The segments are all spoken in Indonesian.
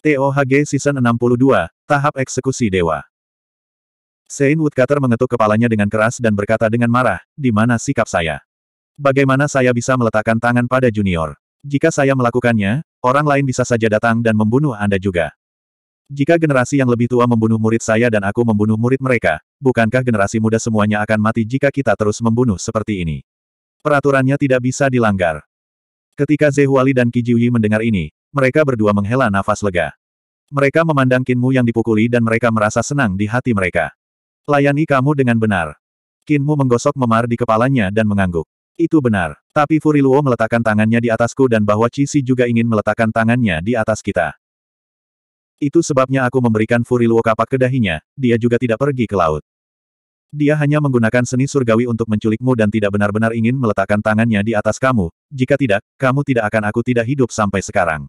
TOHG Season 62, Tahap Eksekusi Dewa. Sein Woodcutter mengetuk kepalanya dengan keras dan berkata dengan marah, di mana sikap saya? Bagaimana saya bisa meletakkan tangan pada junior? Jika saya melakukannya, orang lain bisa saja datang dan membunuh Anda juga. Jika generasi yang lebih tua membunuh murid saya dan aku membunuh murid mereka, bukankah generasi muda semuanya akan mati jika kita terus membunuh seperti ini? Peraturannya tidak bisa dilanggar. Ketika Zehuali dan Kijiwi mendengar ini, mereka berdua menghela nafas lega. Mereka memandang Kinmu yang dipukuli dan mereka merasa senang di hati mereka. Layani kamu dengan benar. Kinmu menggosok memar di kepalanya dan mengangguk. Itu benar. Tapi Furiluo meletakkan tangannya di atasku dan bahwa Cici juga ingin meletakkan tangannya di atas kita. Itu sebabnya aku memberikan Furiluo kapak ke dahinya, dia juga tidak pergi ke laut. Dia hanya menggunakan seni surgawi untuk menculikmu dan tidak benar-benar ingin meletakkan tangannya di atas kamu, jika tidak, kamu tidak akan aku tidak hidup sampai sekarang.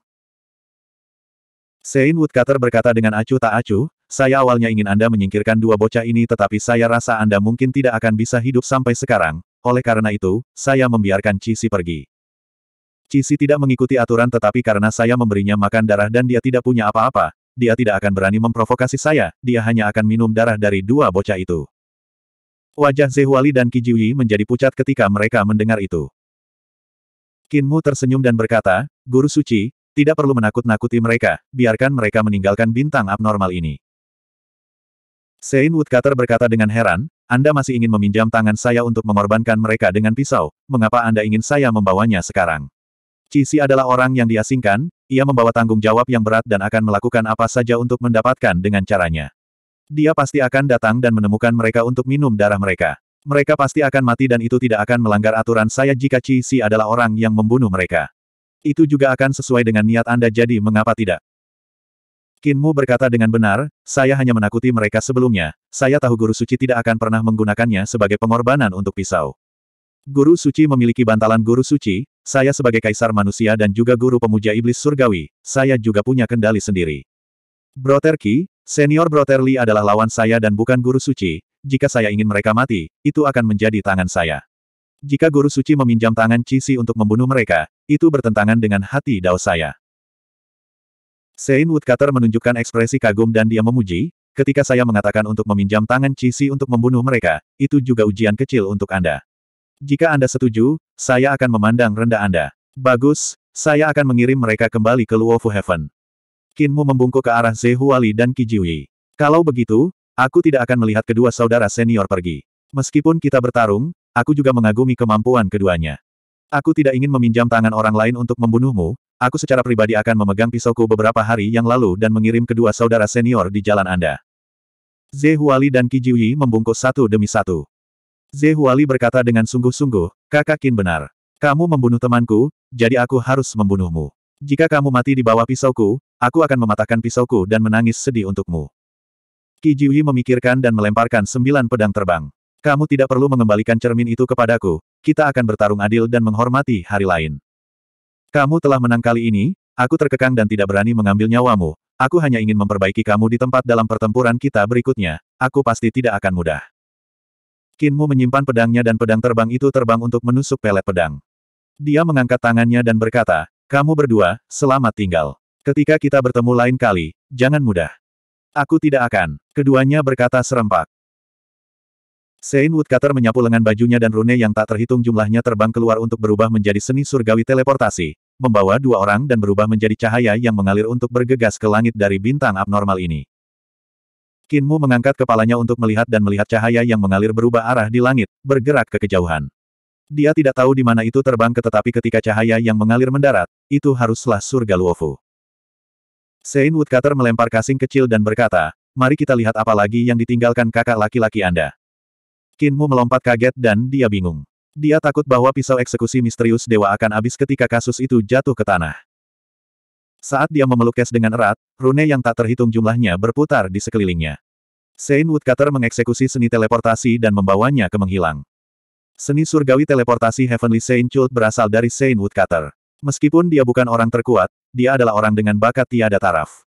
Sein Woodcutter berkata dengan acuh tak acuh, saya awalnya ingin Anda menyingkirkan dua bocah ini tetapi saya rasa Anda mungkin tidak akan bisa hidup sampai sekarang, oleh karena itu, saya membiarkan Cici pergi. Cici tidak mengikuti aturan tetapi karena saya memberinya makan darah dan dia tidak punya apa-apa, dia tidak akan berani memprovokasi saya, dia hanya akan minum darah dari dua bocah itu. Wajah Zehuali dan Kijui menjadi pucat ketika mereka mendengar itu. Kinmu tersenyum dan berkata, Guru Suci, tidak perlu menakut-nakuti mereka, biarkan mereka meninggalkan bintang abnormal ini. Sein Woodcutter berkata dengan heran, Anda masih ingin meminjam tangan saya untuk mengorbankan mereka dengan pisau, mengapa Anda ingin saya membawanya sekarang? Cici adalah orang yang diasingkan, ia membawa tanggung jawab yang berat dan akan melakukan apa saja untuk mendapatkan dengan caranya. Dia pasti akan datang dan menemukan mereka untuk minum darah mereka. Mereka pasti akan mati dan itu tidak akan melanggar aturan saya jika Cici adalah orang yang membunuh mereka. Itu juga akan sesuai dengan niat Anda jadi mengapa tidak? Kinmu berkata dengan benar, saya hanya menakuti mereka sebelumnya, saya tahu Guru Suci tidak akan pernah menggunakannya sebagai pengorbanan untuk pisau. Guru Suci memiliki bantalan Guru Suci, saya sebagai kaisar manusia dan juga guru pemuja iblis surgawi, saya juga punya kendali sendiri. Broter Ki, senior Broter Li adalah lawan saya dan bukan Guru Suci, jika saya ingin mereka mati, itu akan menjadi tangan saya. Jika Guru Suci meminjam tangan Cixi untuk membunuh mereka, itu bertentangan dengan hati dao saya. Sein Woodcutter menunjukkan ekspresi kagum dan dia memuji, ketika saya mengatakan untuk meminjam tangan Cixi untuk membunuh mereka, itu juga ujian kecil untuk Anda. Jika Anda setuju, saya akan memandang rendah Anda. Bagus, saya akan mengirim mereka kembali ke Luofu Heaven. Kinmu membungkuk ke arah Zehuali dan Kijiwi. Kalau begitu, aku tidak akan melihat kedua saudara senior pergi. Meskipun kita bertarung, Aku juga mengagumi kemampuan keduanya. Aku tidak ingin meminjam tangan orang lain untuk membunuhmu, aku secara pribadi akan memegang pisauku beberapa hari yang lalu dan mengirim kedua saudara senior di jalan Anda. Zehuali dan Qi Jiuyi membungkus satu demi satu. Zehuali berkata dengan sungguh-sungguh, kakak Qin benar. Kamu membunuh temanku, jadi aku harus membunuhmu. Jika kamu mati di bawah pisauku, aku akan mematahkan pisauku dan menangis sedih untukmu. Qi Jiuyi memikirkan dan melemparkan sembilan pedang terbang. Kamu tidak perlu mengembalikan cermin itu kepadaku, kita akan bertarung adil dan menghormati hari lain. Kamu telah menang kali ini, aku terkekang dan tidak berani mengambil nyawamu, aku hanya ingin memperbaiki kamu di tempat dalam pertempuran kita berikutnya, aku pasti tidak akan mudah. Kinmu menyimpan pedangnya dan pedang terbang itu terbang untuk menusuk pelet pedang. Dia mengangkat tangannya dan berkata, kamu berdua, selamat tinggal. Ketika kita bertemu lain kali, jangan mudah. Aku tidak akan. Keduanya berkata serempak. Sein Woodcutter menyapu lengan bajunya dan rune yang tak terhitung jumlahnya terbang keluar untuk berubah menjadi seni surgawi teleportasi, membawa dua orang dan berubah menjadi cahaya yang mengalir untuk bergegas ke langit dari bintang abnormal ini. Kinmu mengangkat kepalanya untuk melihat dan melihat cahaya yang mengalir berubah arah di langit, bergerak ke kejauhan. Dia tidak tahu di mana itu terbang ke tetapi ketika cahaya yang mengalir mendarat, itu haruslah surga Luofu. Sein Woodcutter melempar kasing kecil dan berkata, mari kita lihat apa lagi yang ditinggalkan kakak laki-laki Anda. Kinmu melompat kaget dan dia bingung. Dia takut bahwa pisau eksekusi misterius dewa akan habis ketika kasus itu jatuh ke tanah. Saat dia memeluk Kes dengan erat, rune yang tak terhitung jumlahnya berputar di sekelilingnya. Saint Woodcutter mengeksekusi seni teleportasi dan membawanya ke menghilang. Seni surgawi teleportasi Heavenly Saint Chult berasal dari Saint Woodcutter. Meskipun dia bukan orang terkuat, dia adalah orang dengan bakat tiada taraf.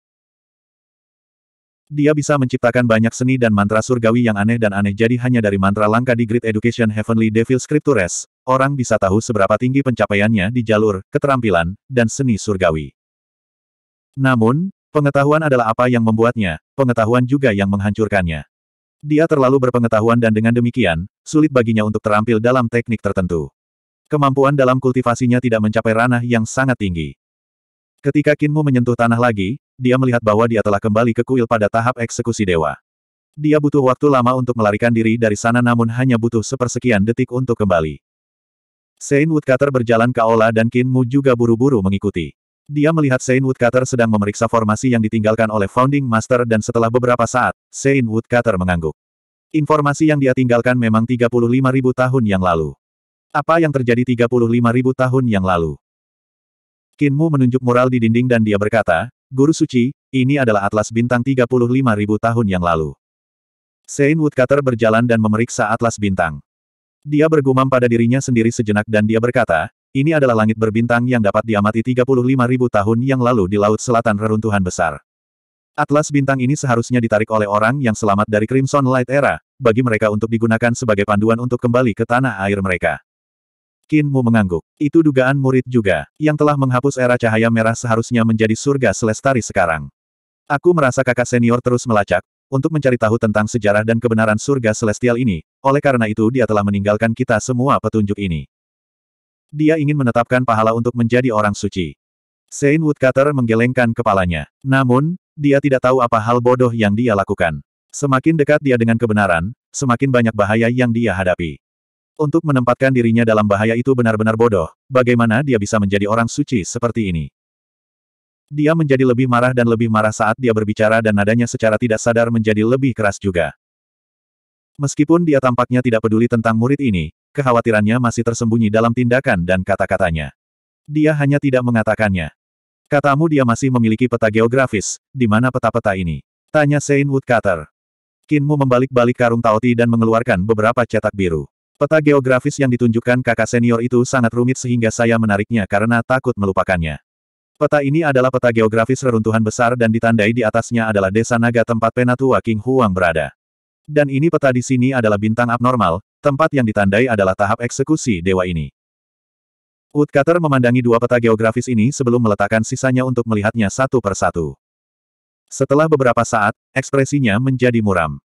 Dia bisa menciptakan banyak seni dan mantra surgawi yang aneh dan aneh jadi hanya dari mantra langka di Great Education Heavenly Devil Scriptures, orang bisa tahu seberapa tinggi pencapaiannya di jalur, keterampilan, dan seni surgawi. Namun, pengetahuan adalah apa yang membuatnya, pengetahuan juga yang menghancurkannya. Dia terlalu berpengetahuan dan dengan demikian, sulit baginya untuk terampil dalam teknik tertentu. Kemampuan dalam kultivasinya tidak mencapai ranah yang sangat tinggi. Ketika Kinmu menyentuh tanah lagi, dia melihat bahwa dia telah kembali ke kuil pada tahap eksekusi dewa. Dia butuh waktu lama untuk melarikan diri dari sana namun hanya butuh sepersekian detik untuk kembali. Sein Woodcutter berjalan ke aula dan Kinmu juga buru-buru mengikuti. Dia melihat Sein Woodcutter sedang memeriksa formasi yang ditinggalkan oleh Founding Master dan setelah beberapa saat, Sein Woodcutter mengangguk. Informasi yang dia tinggalkan memang 35.000 tahun yang lalu. Apa yang terjadi 35.000 tahun yang lalu? Kinmu menunjuk mural di dinding dan dia berkata, Guru Suci, ini adalah atlas bintang ribu tahun yang lalu. Sein Woodcutter berjalan dan memeriksa atlas bintang. Dia bergumam pada dirinya sendiri sejenak dan dia berkata, ini adalah langit berbintang yang dapat diamati ribu tahun yang lalu di Laut Selatan Reruntuhan Besar. Atlas bintang ini seharusnya ditarik oleh orang yang selamat dari Crimson Light Era, bagi mereka untuk digunakan sebagai panduan untuk kembali ke tanah air mereka. Qin Mu mengangguk. Itu dugaan murid juga, yang telah menghapus era cahaya merah seharusnya menjadi surga selestari sekarang. Aku merasa kakak senior terus melacak, untuk mencari tahu tentang sejarah dan kebenaran surga celestial ini, oleh karena itu dia telah meninggalkan kita semua petunjuk ini. Dia ingin menetapkan pahala untuk menjadi orang suci. Sein Woodcutter menggelengkan kepalanya. Namun, dia tidak tahu apa hal bodoh yang dia lakukan. Semakin dekat dia dengan kebenaran, semakin banyak bahaya yang dia hadapi. Untuk menempatkan dirinya dalam bahaya itu benar-benar bodoh, bagaimana dia bisa menjadi orang suci seperti ini? Dia menjadi lebih marah dan lebih marah saat dia berbicara dan nadanya secara tidak sadar menjadi lebih keras juga. Meskipun dia tampaknya tidak peduli tentang murid ini, kekhawatirannya masih tersembunyi dalam tindakan dan kata-katanya. Dia hanya tidak mengatakannya. Katamu dia masih memiliki peta geografis, di mana peta-peta ini? Tanya Saint Woodcutter. Kinmu membalik-balik karung taoti dan mengeluarkan beberapa cetak biru. Peta geografis yang ditunjukkan kakak senior itu sangat rumit sehingga saya menariknya karena takut melupakannya. Peta ini adalah peta geografis reruntuhan besar dan ditandai di atasnya adalah desa naga tempat penatua King Huang berada. Dan ini peta di sini adalah bintang abnormal, tempat yang ditandai adalah tahap eksekusi dewa ini. Woodcutter memandangi dua peta geografis ini sebelum meletakkan sisanya untuk melihatnya satu per satu. Setelah beberapa saat, ekspresinya menjadi muram.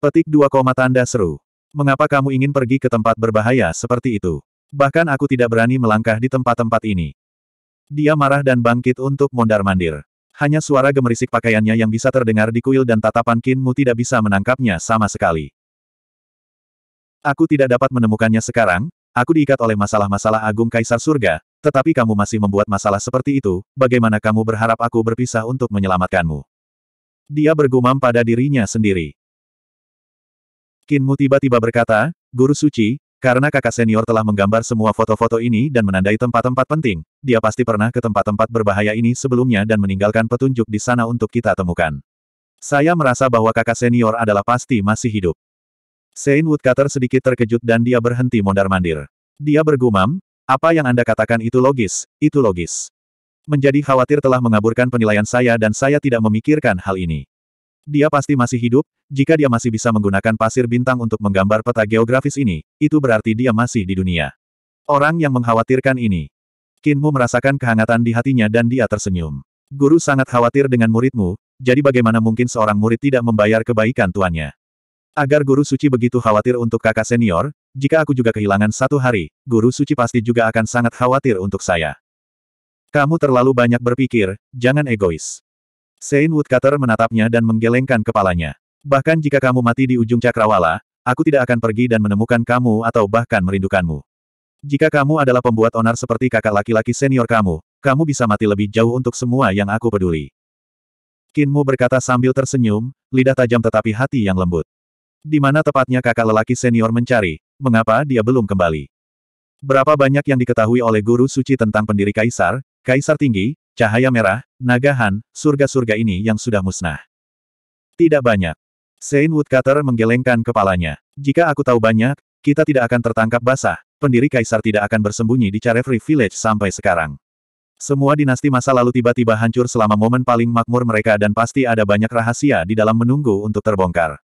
Petik dua koma tanda seru. Mengapa kamu ingin pergi ke tempat berbahaya seperti itu? Bahkan aku tidak berani melangkah di tempat-tempat ini. Dia marah dan bangkit untuk mondar-mandir. Hanya suara gemerisik pakaiannya yang bisa terdengar di kuil dan tatapan Kinmu tidak bisa menangkapnya sama sekali. Aku tidak dapat menemukannya sekarang, aku diikat oleh masalah-masalah agung kaisar surga, tetapi kamu masih membuat masalah seperti itu, bagaimana kamu berharap aku berpisah untuk menyelamatkanmu? Dia bergumam pada dirinya sendiri. Kinmu tiba-tiba berkata, Guru Suci, karena kakak senior telah menggambar semua foto-foto ini dan menandai tempat-tempat penting, dia pasti pernah ke tempat-tempat berbahaya ini sebelumnya dan meninggalkan petunjuk di sana untuk kita temukan. Saya merasa bahwa kakak senior adalah pasti masih hidup. Sein Woodcutter sedikit terkejut dan dia berhenti mondar-mandir. Dia bergumam, apa yang Anda katakan itu logis, itu logis. Menjadi khawatir telah mengaburkan penilaian saya dan saya tidak memikirkan hal ini. Dia pasti masih hidup, jika dia masih bisa menggunakan pasir bintang untuk menggambar peta geografis ini, itu berarti dia masih di dunia. Orang yang mengkhawatirkan ini. Kinmu merasakan kehangatan di hatinya dan dia tersenyum. Guru sangat khawatir dengan muridmu, jadi bagaimana mungkin seorang murid tidak membayar kebaikan tuannya. Agar guru suci begitu khawatir untuk kakak senior, jika aku juga kehilangan satu hari, guru suci pasti juga akan sangat khawatir untuk saya. Kamu terlalu banyak berpikir, jangan egois. Sein Woodcutter menatapnya dan menggelengkan kepalanya. Bahkan jika kamu mati di ujung cakrawala, aku tidak akan pergi dan menemukan kamu atau bahkan merindukanmu. Jika kamu adalah pembuat onar seperti kakak laki-laki senior kamu, kamu bisa mati lebih jauh untuk semua yang aku peduli. Kinmu berkata sambil tersenyum, lidah tajam tetapi hati yang lembut. Di mana tepatnya kakak lelaki senior mencari, mengapa dia belum kembali? Berapa banyak yang diketahui oleh guru suci tentang pendiri kaisar, kaisar tinggi, Cahaya merah, nagahan, surga-surga ini yang sudah musnah. Tidak banyak. Sein Woodcutter menggelengkan kepalanya. Jika aku tahu banyak, kita tidak akan tertangkap basah, pendiri kaisar tidak akan bersembunyi di Charefree Village sampai sekarang. Semua dinasti masa lalu tiba-tiba hancur selama momen paling makmur mereka dan pasti ada banyak rahasia di dalam menunggu untuk terbongkar.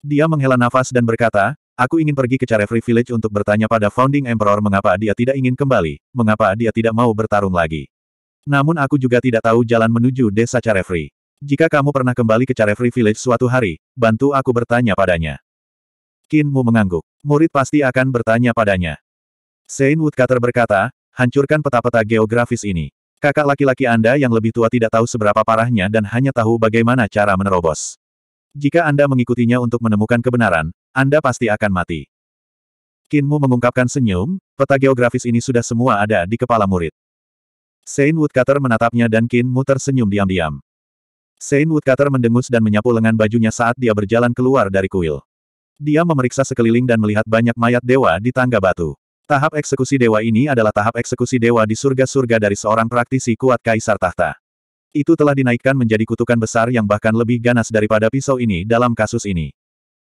Dia menghela nafas dan berkata, Aku ingin pergi ke Free Village untuk bertanya pada Founding Emperor mengapa dia tidak ingin kembali, mengapa dia tidak mau bertarung lagi. Namun aku juga tidak tahu jalan menuju desa Free. Jika kamu pernah kembali ke Free Village suatu hari, bantu aku bertanya padanya. Kinmu mengangguk. Murid pasti akan bertanya padanya. Sein Woodcutter berkata, hancurkan peta-peta geografis ini. Kakak laki-laki Anda yang lebih tua tidak tahu seberapa parahnya dan hanya tahu bagaimana cara menerobos. Jika Anda mengikutinya untuk menemukan kebenaran, anda pasti akan mati. Kinmu mengungkapkan senyum, peta geografis ini sudah semua ada di kepala murid. Saint Woodcutter menatapnya dan Kinmu tersenyum diam-diam. Saint Woodcutter mendengus dan menyapu lengan bajunya saat dia berjalan keluar dari kuil. Dia memeriksa sekeliling dan melihat banyak mayat dewa di tangga batu. Tahap eksekusi dewa ini adalah tahap eksekusi dewa di surga-surga dari seorang praktisi kuat kaisar tahta. Itu telah dinaikkan menjadi kutukan besar yang bahkan lebih ganas daripada pisau ini dalam kasus ini.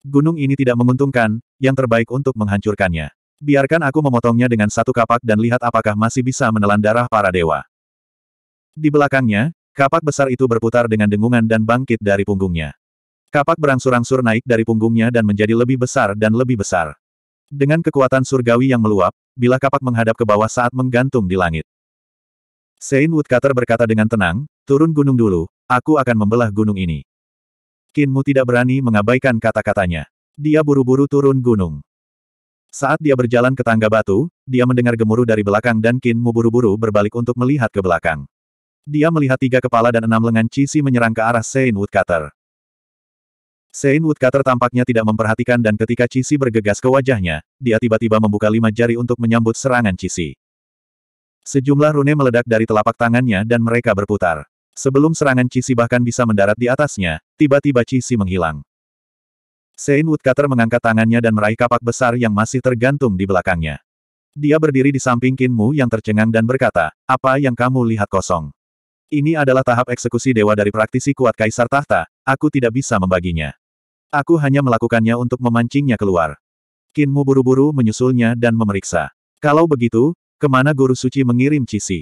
Gunung ini tidak menguntungkan, yang terbaik untuk menghancurkannya. Biarkan aku memotongnya dengan satu kapak dan lihat apakah masih bisa menelan darah para dewa. Di belakangnya, kapak besar itu berputar dengan dengungan dan bangkit dari punggungnya. Kapak berangsur-angsur naik dari punggungnya dan menjadi lebih besar dan lebih besar. Dengan kekuatan surgawi yang meluap, bila kapak menghadap ke bawah saat menggantung di langit. Sein Woodcutter berkata dengan tenang, turun gunung dulu, aku akan membelah gunung ini. Kinmu tidak berani mengabaikan kata-katanya. Dia buru-buru turun gunung. Saat dia berjalan ke tangga batu, dia mendengar gemuruh dari belakang dan Kinmu buru-buru berbalik untuk melihat ke belakang. Dia melihat tiga kepala dan enam lengan Cisi menyerang ke arah Sein Woodcutter. Sein Woodcutter tampaknya tidak memperhatikan dan ketika Cisi bergegas ke wajahnya, dia tiba-tiba membuka lima jari untuk menyambut serangan Cisi. Sejumlah rune meledak dari telapak tangannya dan mereka berputar. Sebelum serangan Cici bahkan bisa mendarat di atasnya, tiba-tiba Cici menghilang. Sein Woodcutter mengangkat tangannya dan meraih kapak besar yang masih tergantung di belakangnya. Dia berdiri di samping Kinmu yang tercengang dan berkata, apa yang kamu lihat kosong? Ini adalah tahap eksekusi dewa dari praktisi kuat kaisar tahta, aku tidak bisa membaginya. Aku hanya melakukannya untuk memancingnya keluar. Kinmu buru-buru menyusulnya dan memeriksa. Kalau begitu, kemana guru suci mengirim Cisi?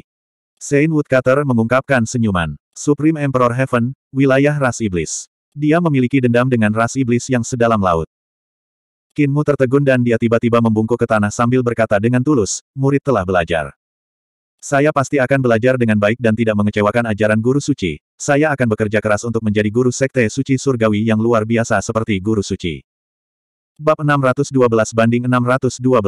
Sein Woodcutter mengungkapkan senyuman. Supreme Emperor Heaven, wilayah ras iblis. Dia memiliki dendam dengan ras iblis yang sedalam laut. Kinmu tertegun dan dia tiba-tiba membungkuk ke tanah sambil berkata dengan tulus, murid telah belajar. Saya pasti akan belajar dengan baik dan tidak mengecewakan ajaran guru suci. Saya akan bekerja keras untuk menjadi guru sekte suci surgawi yang luar biasa seperti guru suci. Bab 612 banding 612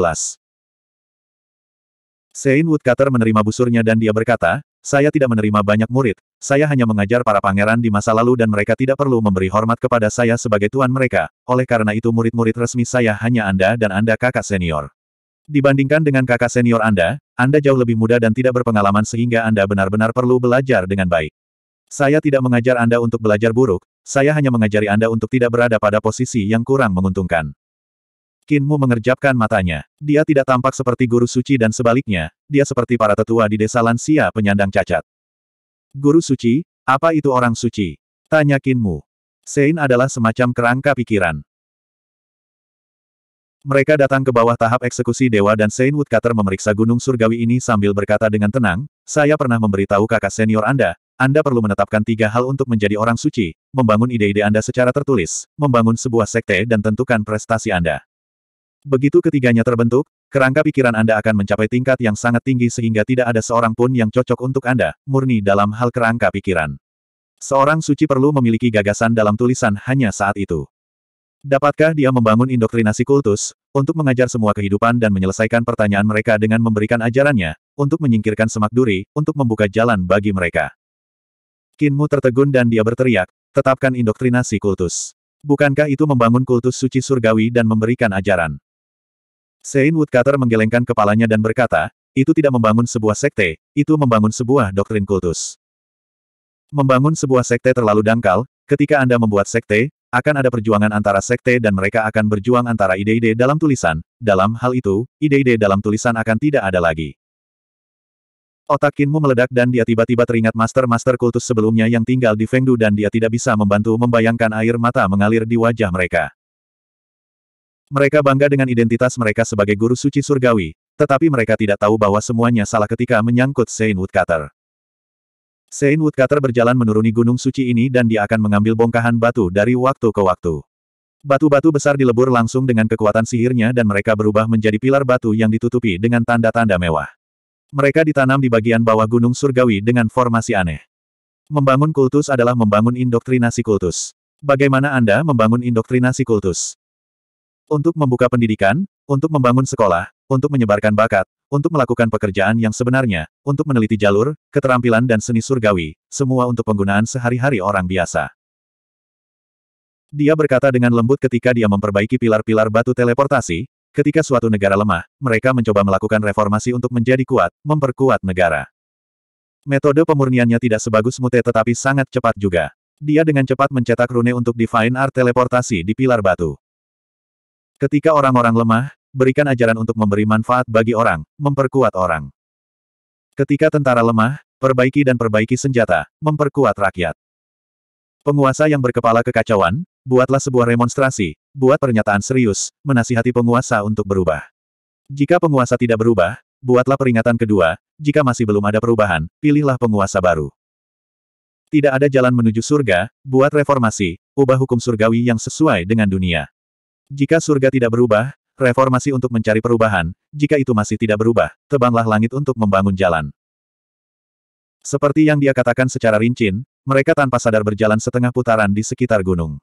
Sein Woodcutter menerima busurnya dan dia berkata, saya tidak menerima banyak murid, saya hanya mengajar para pangeran di masa lalu dan mereka tidak perlu memberi hormat kepada saya sebagai tuan mereka, oleh karena itu murid-murid resmi saya hanya Anda dan Anda kakak senior. Dibandingkan dengan kakak senior Anda, Anda jauh lebih muda dan tidak berpengalaman sehingga Anda benar-benar perlu belajar dengan baik. Saya tidak mengajar Anda untuk belajar buruk, saya hanya mengajari Anda untuk tidak berada pada posisi yang kurang menguntungkan. Kinmu mengerjapkan matanya. Dia tidak tampak seperti guru suci dan sebaliknya, dia seperti para tetua di desa lansia penyandang cacat. Guru suci, apa itu orang suci? Tanya Kinmu. Sein adalah semacam kerangka pikiran. Mereka datang ke bawah tahap eksekusi dewa dan Sein Woodcutter memeriksa gunung surgawi ini sambil berkata dengan tenang, saya pernah memberitahu kakak senior Anda, Anda perlu menetapkan tiga hal untuk menjadi orang suci, membangun ide-ide Anda secara tertulis, membangun sebuah sekte dan tentukan prestasi Anda. Begitu ketiganya terbentuk, kerangka pikiran Anda akan mencapai tingkat yang sangat tinggi sehingga tidak ada seorang pun yang cocok untuk Anda, murni dalam hal kerangka pikiran. Seorang suci perlu memiliki gagasan dalam tulisan hanya saat itu. Dapatkah dia membangun indoktrinasi kultus, untuk mengajar semua kehidupan dan menyelesaikan pertanyaan mereka dengan memberikan ajarannya, untuk menyingkirkan semak duri, untuk membuka jalan bagi mereka? Kinmu tertegun dan dia berteriak, tetapkan indoktrinasi kultus. Bukankah itu membangun kultus suci surgawi dan memberikan ajaran? Sein Woodcutter menggelengkan kepalanya dan berkata, itu tidak membangun sebuah sekte, itu membangun sebuah doktrin kultus. Membangun sebuah sekte terlalu dangkal, ketika Anda membuat sekte, akan ada perjuangan antara sekte dan mereka akan berjuang antara ide-ide dalam tulisan, dalam hal itu, ide-ide dalam tulisan akan tidak ada lagi. Otak Kinmu meledak dan dia tiba-tiba teringat master-master kultus sebelumnya yang tinggal di Fengdu dan dia tidak bisa membantu membayangkan air mata mengalir di wajah mereka. Mereka bangga dengan identitas mereka sebagai guru suci surgawi, tetapi mereka tidak tahu bahwa semuanya salah ketika menyangkut Saint Woodcutter. Saint Woodcutter berjalan menuruni gunung suci ini dan dia akan mengambil bongkahan batu dari waktu ke waktu. Batu-batu besar dilebur langsung dengan kekuatan sihirnya dan mereka berubah menjadi pilar batu yang ditutupi dengan tanda-tanda mewah. Mereka ditanam di bagian bawah gunung surgawi dengan formasi aneh. Membangun kultus adalah membangun indoktrinasi kultus. Bagaimana Anda membangun indoktrinasi kultus? Untuk membuka pendidikan, untuk membangun sekolah, untuk menyebarkan bakat, untuk melakukan pekerjaan yang sebenarnya, untuk meneliti jalur, keterampilan dan seni surgawi, semua untuk penggunaan sehari-hari orang biasa. Dia berkata dengan lembut ketika dia memperbaiki pilar-pilar batu teleportasi, ketika suatu negara lemah, mereka mencoba melakukan reformasi untuk menjadi kuat, memperkuat negara. Metode pemurniannya tidak sebagus Mute tetapi sangat cepat juga. Dia dengan cepat mencetak rune untuk Divine Art teleportasi di pilar batu. Ketika orang-orang lemah, berikan ajaran untuk memberi manfaat bagi orang, memperkuat orang. Ketika tentara lemah, perbaiki dan perbaiki senjata, memperkuat rakyat. Penguasa yang berkepala kekacauan, buatlah sebuah remonstrasi, buat pernyataan serius, menasihati penguasa untuk berubah. Jika penguasa tidak berubah, buatlah peringatan kedua, jika masih belum ada perubahan, pilihlah penguasa baru. Tidak ada jalan menuju surga, buat reformasi, ubah hukum surgawi yang sesuai dengan dunia. Jika surga tidak berubah, reformasi untuk mencari perubahan, jika itu masih tidak berubah, tebanglah langit untuk membangun jalan. Seperti yang dia katakan secara rinci, mereka tanpa sadar berjalan setengah putaran di sekitar gunung.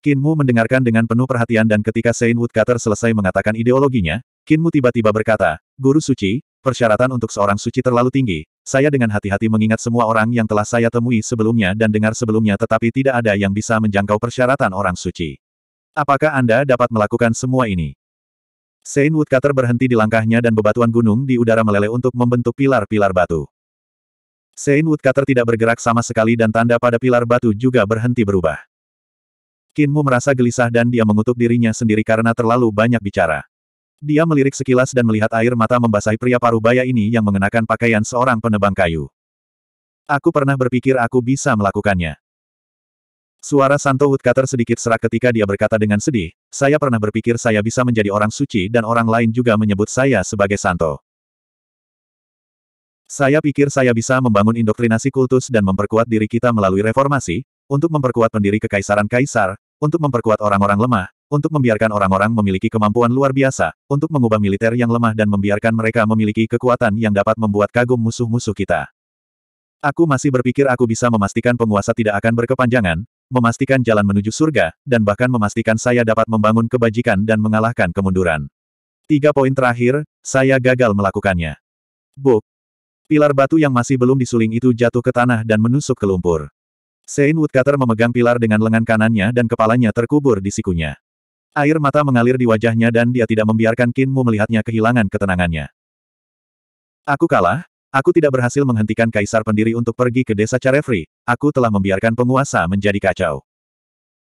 Kinmu mendengarkan dengan penuh perhatian dan ketika Saint Woodcutter selesai mengatakan ideologinya, Kinmu tiba-tiba berkata, Guru Suci, Persyaratan untuk seorang suci terlalu tinggi, saya dengan hati-hati mengingat semua orang yang telah saya temui sebelumnya dan dengar sebelumnya tetapi tidak ada yang bisa menjangkau persyaratan orang suci. Apakah Anda dapat melakukan semua ini? Saint Woodcutter berhenti di langkahnya dan bebatuan gunung di udara meleleh untuk membentuk pilar-pilar batu. Saint Woodcutter tidak bergerak sama sekali dan tanda pada pilar batu juga berhenti berubah. Kinmu merasa gelisah dan dia mengutuk dirinya sendiri karena terlalu banyak bicara. Dia melirik sekilas dan melihat air mata membasahi pria paruh baya ini yang mengenakan pakaian seorang penebang kayu. Aku pernah berpikir aku bisa melakukannya. Suara Santo Woodcutter sedikit serak ketika dia berkata dengan sedih, saya pernah berpikir saya bisa menjadi orang suci dan orang lain juga menyebut saya sebagai Santo. Saya pikir saya bisa membangun indoktrinasi kultus dan memperkuat diri kita melalui reformasi, untuk memperkuat pendiri kekaisaran kaisar, untuk memperkuat orang-orang lemah, untuk membiarkan orang-orang memiliki kemampuan luar biasa, untuk mengubah militer yang lemah dan membiarkan mereka memiliki kekuatan yang dapat membuat kagum musuh-musuh kita. Aku masih berpikir aku bisa memastikan penguasa tidak akan berkepanjangan, memastikan jalan menuju surga, dan bahkan memastikan saya dapat membangun kebajikan dan mengalahkan kemunduran. Tiga poin terakhir, saya gagal melakukannya. Buk. Pilar batu yang masih belum disuling itu jatuh ke tanah dan menusuk ke lumpur. Sein Woodcutter memegang pilar dengan lengan kanannya dan kepalanya terkubur di sikunya. Air mata mengalir di wajahnya dan dia tidak membiarkan Kinmu melihatnya kehilangan ketenangannya. Aku kalah, aku tidak berhasil menghentikan kaisar pendiri untuk pergi ke desa Carefri, aku telah membiarkan penguasa menjadi kacau.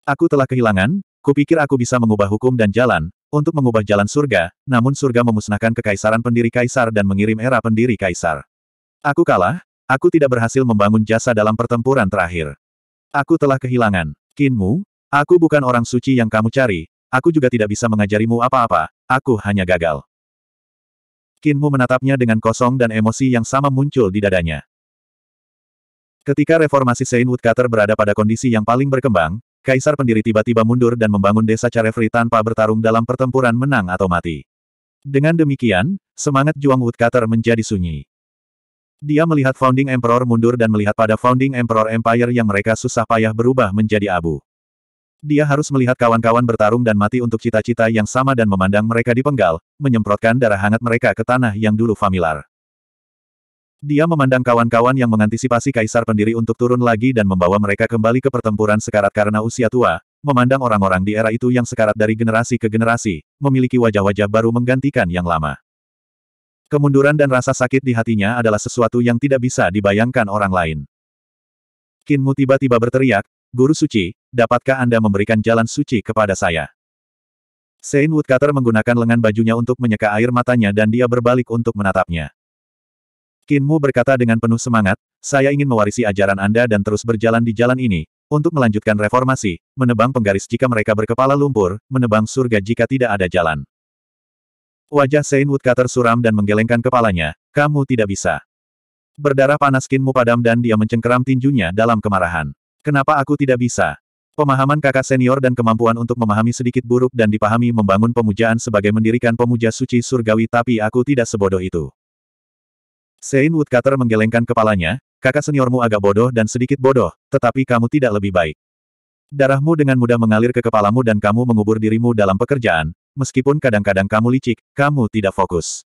Aku telah kehilangan, kupikir aku bisa mengubah hukum dan jalan, untuk mengubah jalan surga, namun surga memusnahkan kekaisaran pendiri kaisar dan mengirim era pendiri kaisar. Aku kalah, aku tidak berhasil membangun jasa dalam pertempuran terakhir. Aku telah kehilangan. Kinmu, aku bukan orang suci yang kamu cari, Aku juga tidak bisa mengajarimu apa-apa, aku hanya gagal. Kinmu menatapnya dengan kosong dan emosi yang sama muncul di dadanya. Ketika reformasi Saint Woodcutter berada pada kondisi yang paling berkembang, Kaisar pendiri tiba-tiba mundur dan membangun desa Carefree tanpa bertarung dalam pertempuran menang atau mati. Dengan demikian, semangat juang Woodcutter menjadi sunyi. Dia melihat Founding Emperor mundur dan melihat pada Founding Emperor Empire yang mereka susah payah berubah menjadi abu. Dia harus melihat kawan-kawan bertarung dan mati untuk cita-cita yang sama dan memandang mereka dipenggal, menyemprotkan darah hangat mereka ke tanah yang dulu familiar. Dia memandang kawan-kawan yang mengantisipasi kaisar pendiri untuk turun lagi dan membawa mereka kembali ke pertempuran sekarat karena usia tua, memandang orang-orang di era itu yang sekarat dari generasi ke generasi, memiliki wajah-wajah baru menggantikan yang lama. Kemunduran dan rasa sakit di hatinya adalah sesuatu yang tidak bisa dibayangkan orang lain. Kinmu tiba-tiba berteriak, Guru Suci, dapatkah Anda memberikan jalan suci kepada saya? Saint Woodcutter menggunakan lengan bajunya untuk menyeka air matanya dan dia berbalik untuk menatapnya. Kinmu berkata dengan penuh semangat, saya ingin mewarisi ajaran Anda dan terus berjalan di jalan ini, untuk melanjutkan reformasi, menebang penggaris jika mereka berkepala lumpur, menebang surga jika tidak ada jalan. Wajah Saint Woodcutter suram dan menggelengkan kepalanya, kamu tidak bisa. Berdarah panas Kinmu padam dan dia mencengkeram tinjunya dalam kemarahan. Kenapa aku tidak bisa? Pemahaman kakak senior dan kemampuan untuk memahami sedikit buruk dan dipahami membangun pemujaan sebagai mendirikan pemuja suci surgawi tapi aku tidak sebodoh itu. Sein Woodcutter menggelengkan kepalanya, kakak seniormu agak bodoh dan sedikit bodoh, tetapi kamu tidak lebih baik. Darahmu dengan mudah mengalir ke kepalamu dan kamu mengubur dirimu dalam pekerjaan, meskipun kadang-kadang kamu licik, kamu tidak fokus.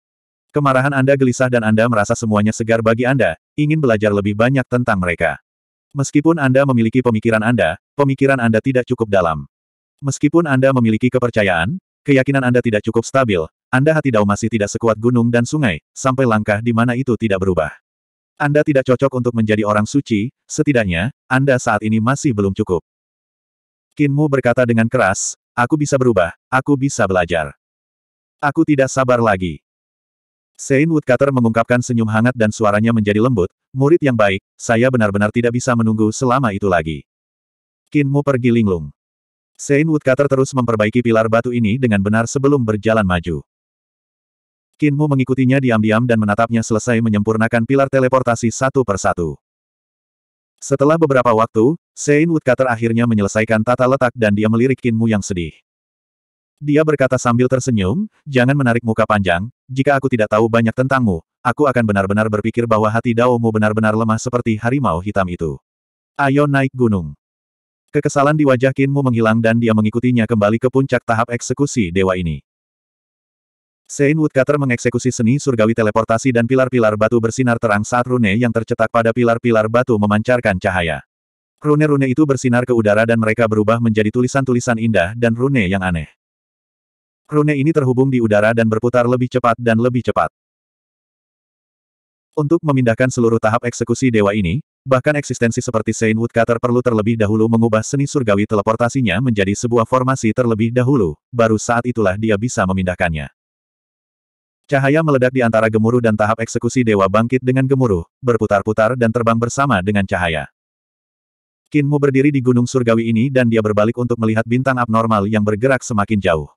Kemarahan Anda gelisah dan Anda merasa semuanya segar bagi Anda, ingin belajar lebih banyak tentang mereka. Meskipun Anda memiliki pemikiran Anda, pemikiran Anda tidak cukup dalam. Meskipun Anda memiliki kepercayaan, keyakinan Anda tidak cukup stabil, Anda hati Dao masih tidak sekuat gunung dan sungai, sampai langkah di mana itu tidak berubah. Anda tidak cocok untuk menjadi orang suci, setidaknya, Anda saat ini masih belum cukup. Kinmu berkata dengan keras, aku bisa berubah, aku bisa belajar. Aku tidak sabar lagi. Sein Woodcutter mengungkapkan senyum hangat dan suaranya menjadi lembut, murid yang baik, saya benar-benar tidak bisa menunggu selama itu lagi. Kinmu pergi linglung. Sein Woodcutter terus memperbaiki pilar batu ini dengan benar sebelum berjalan maju. Kinmu mengikutinya diam-diam dan menatapnya selesai menyempurnakan pilar teleportasi satu persatu. Setelah beberapa waktu, Sein Woodcutter akhirnya menyelesaikan tata letak dan dia melirik Kinmu yang sedih. Dia berkata sambil tersenyum, jangan menarik muka panjang, jika aku tidak tahu banyak tentangmu, aku akan benar-benar berpikir bahwa hati Daomu benar-benar lemah seperti harimau hitam itu. Ayo naik gunung. Kekesalan di wajah Kinmu menghilang dan dia mengikutinya kembali ke puncak tahap eksekusi dewa ini. Sein Woodcutter mengeksekusi seni surgawi teleportasi dan pilar-pilar batu bersinar terang saat rune yang tercetak pada pilar-pilar batu memancarkan cahaya. Rune-rune itu bersinar ke udara dan mereka berubah menjadi tulisan-tulisan indah dan rune yang aneh. Rune ini terhubung di udara dan berputar lebih cepat dan lebih cepat. Untuk memindahkan seluruh tahap eksekusi dewa ini, bahkan eksistensi seperti Saint Woodcutter perlu terlebih dahulu mengubah seni surgawi teleportasinya menjadi sebuah formasi terlebih dahulu, baru saat itulah dia bisa memindahkannya. Cahaya meledak di antara gemuruh dan tahap eksekusi dewa bangkit dengan gemuruh, berputar-putar dan terbang bersama dengan cahaya. Kinmu berdiri di gunung surgawi ini dan dia berbalik untuk melihat bintang abnormal yang bergerak semakin jauh.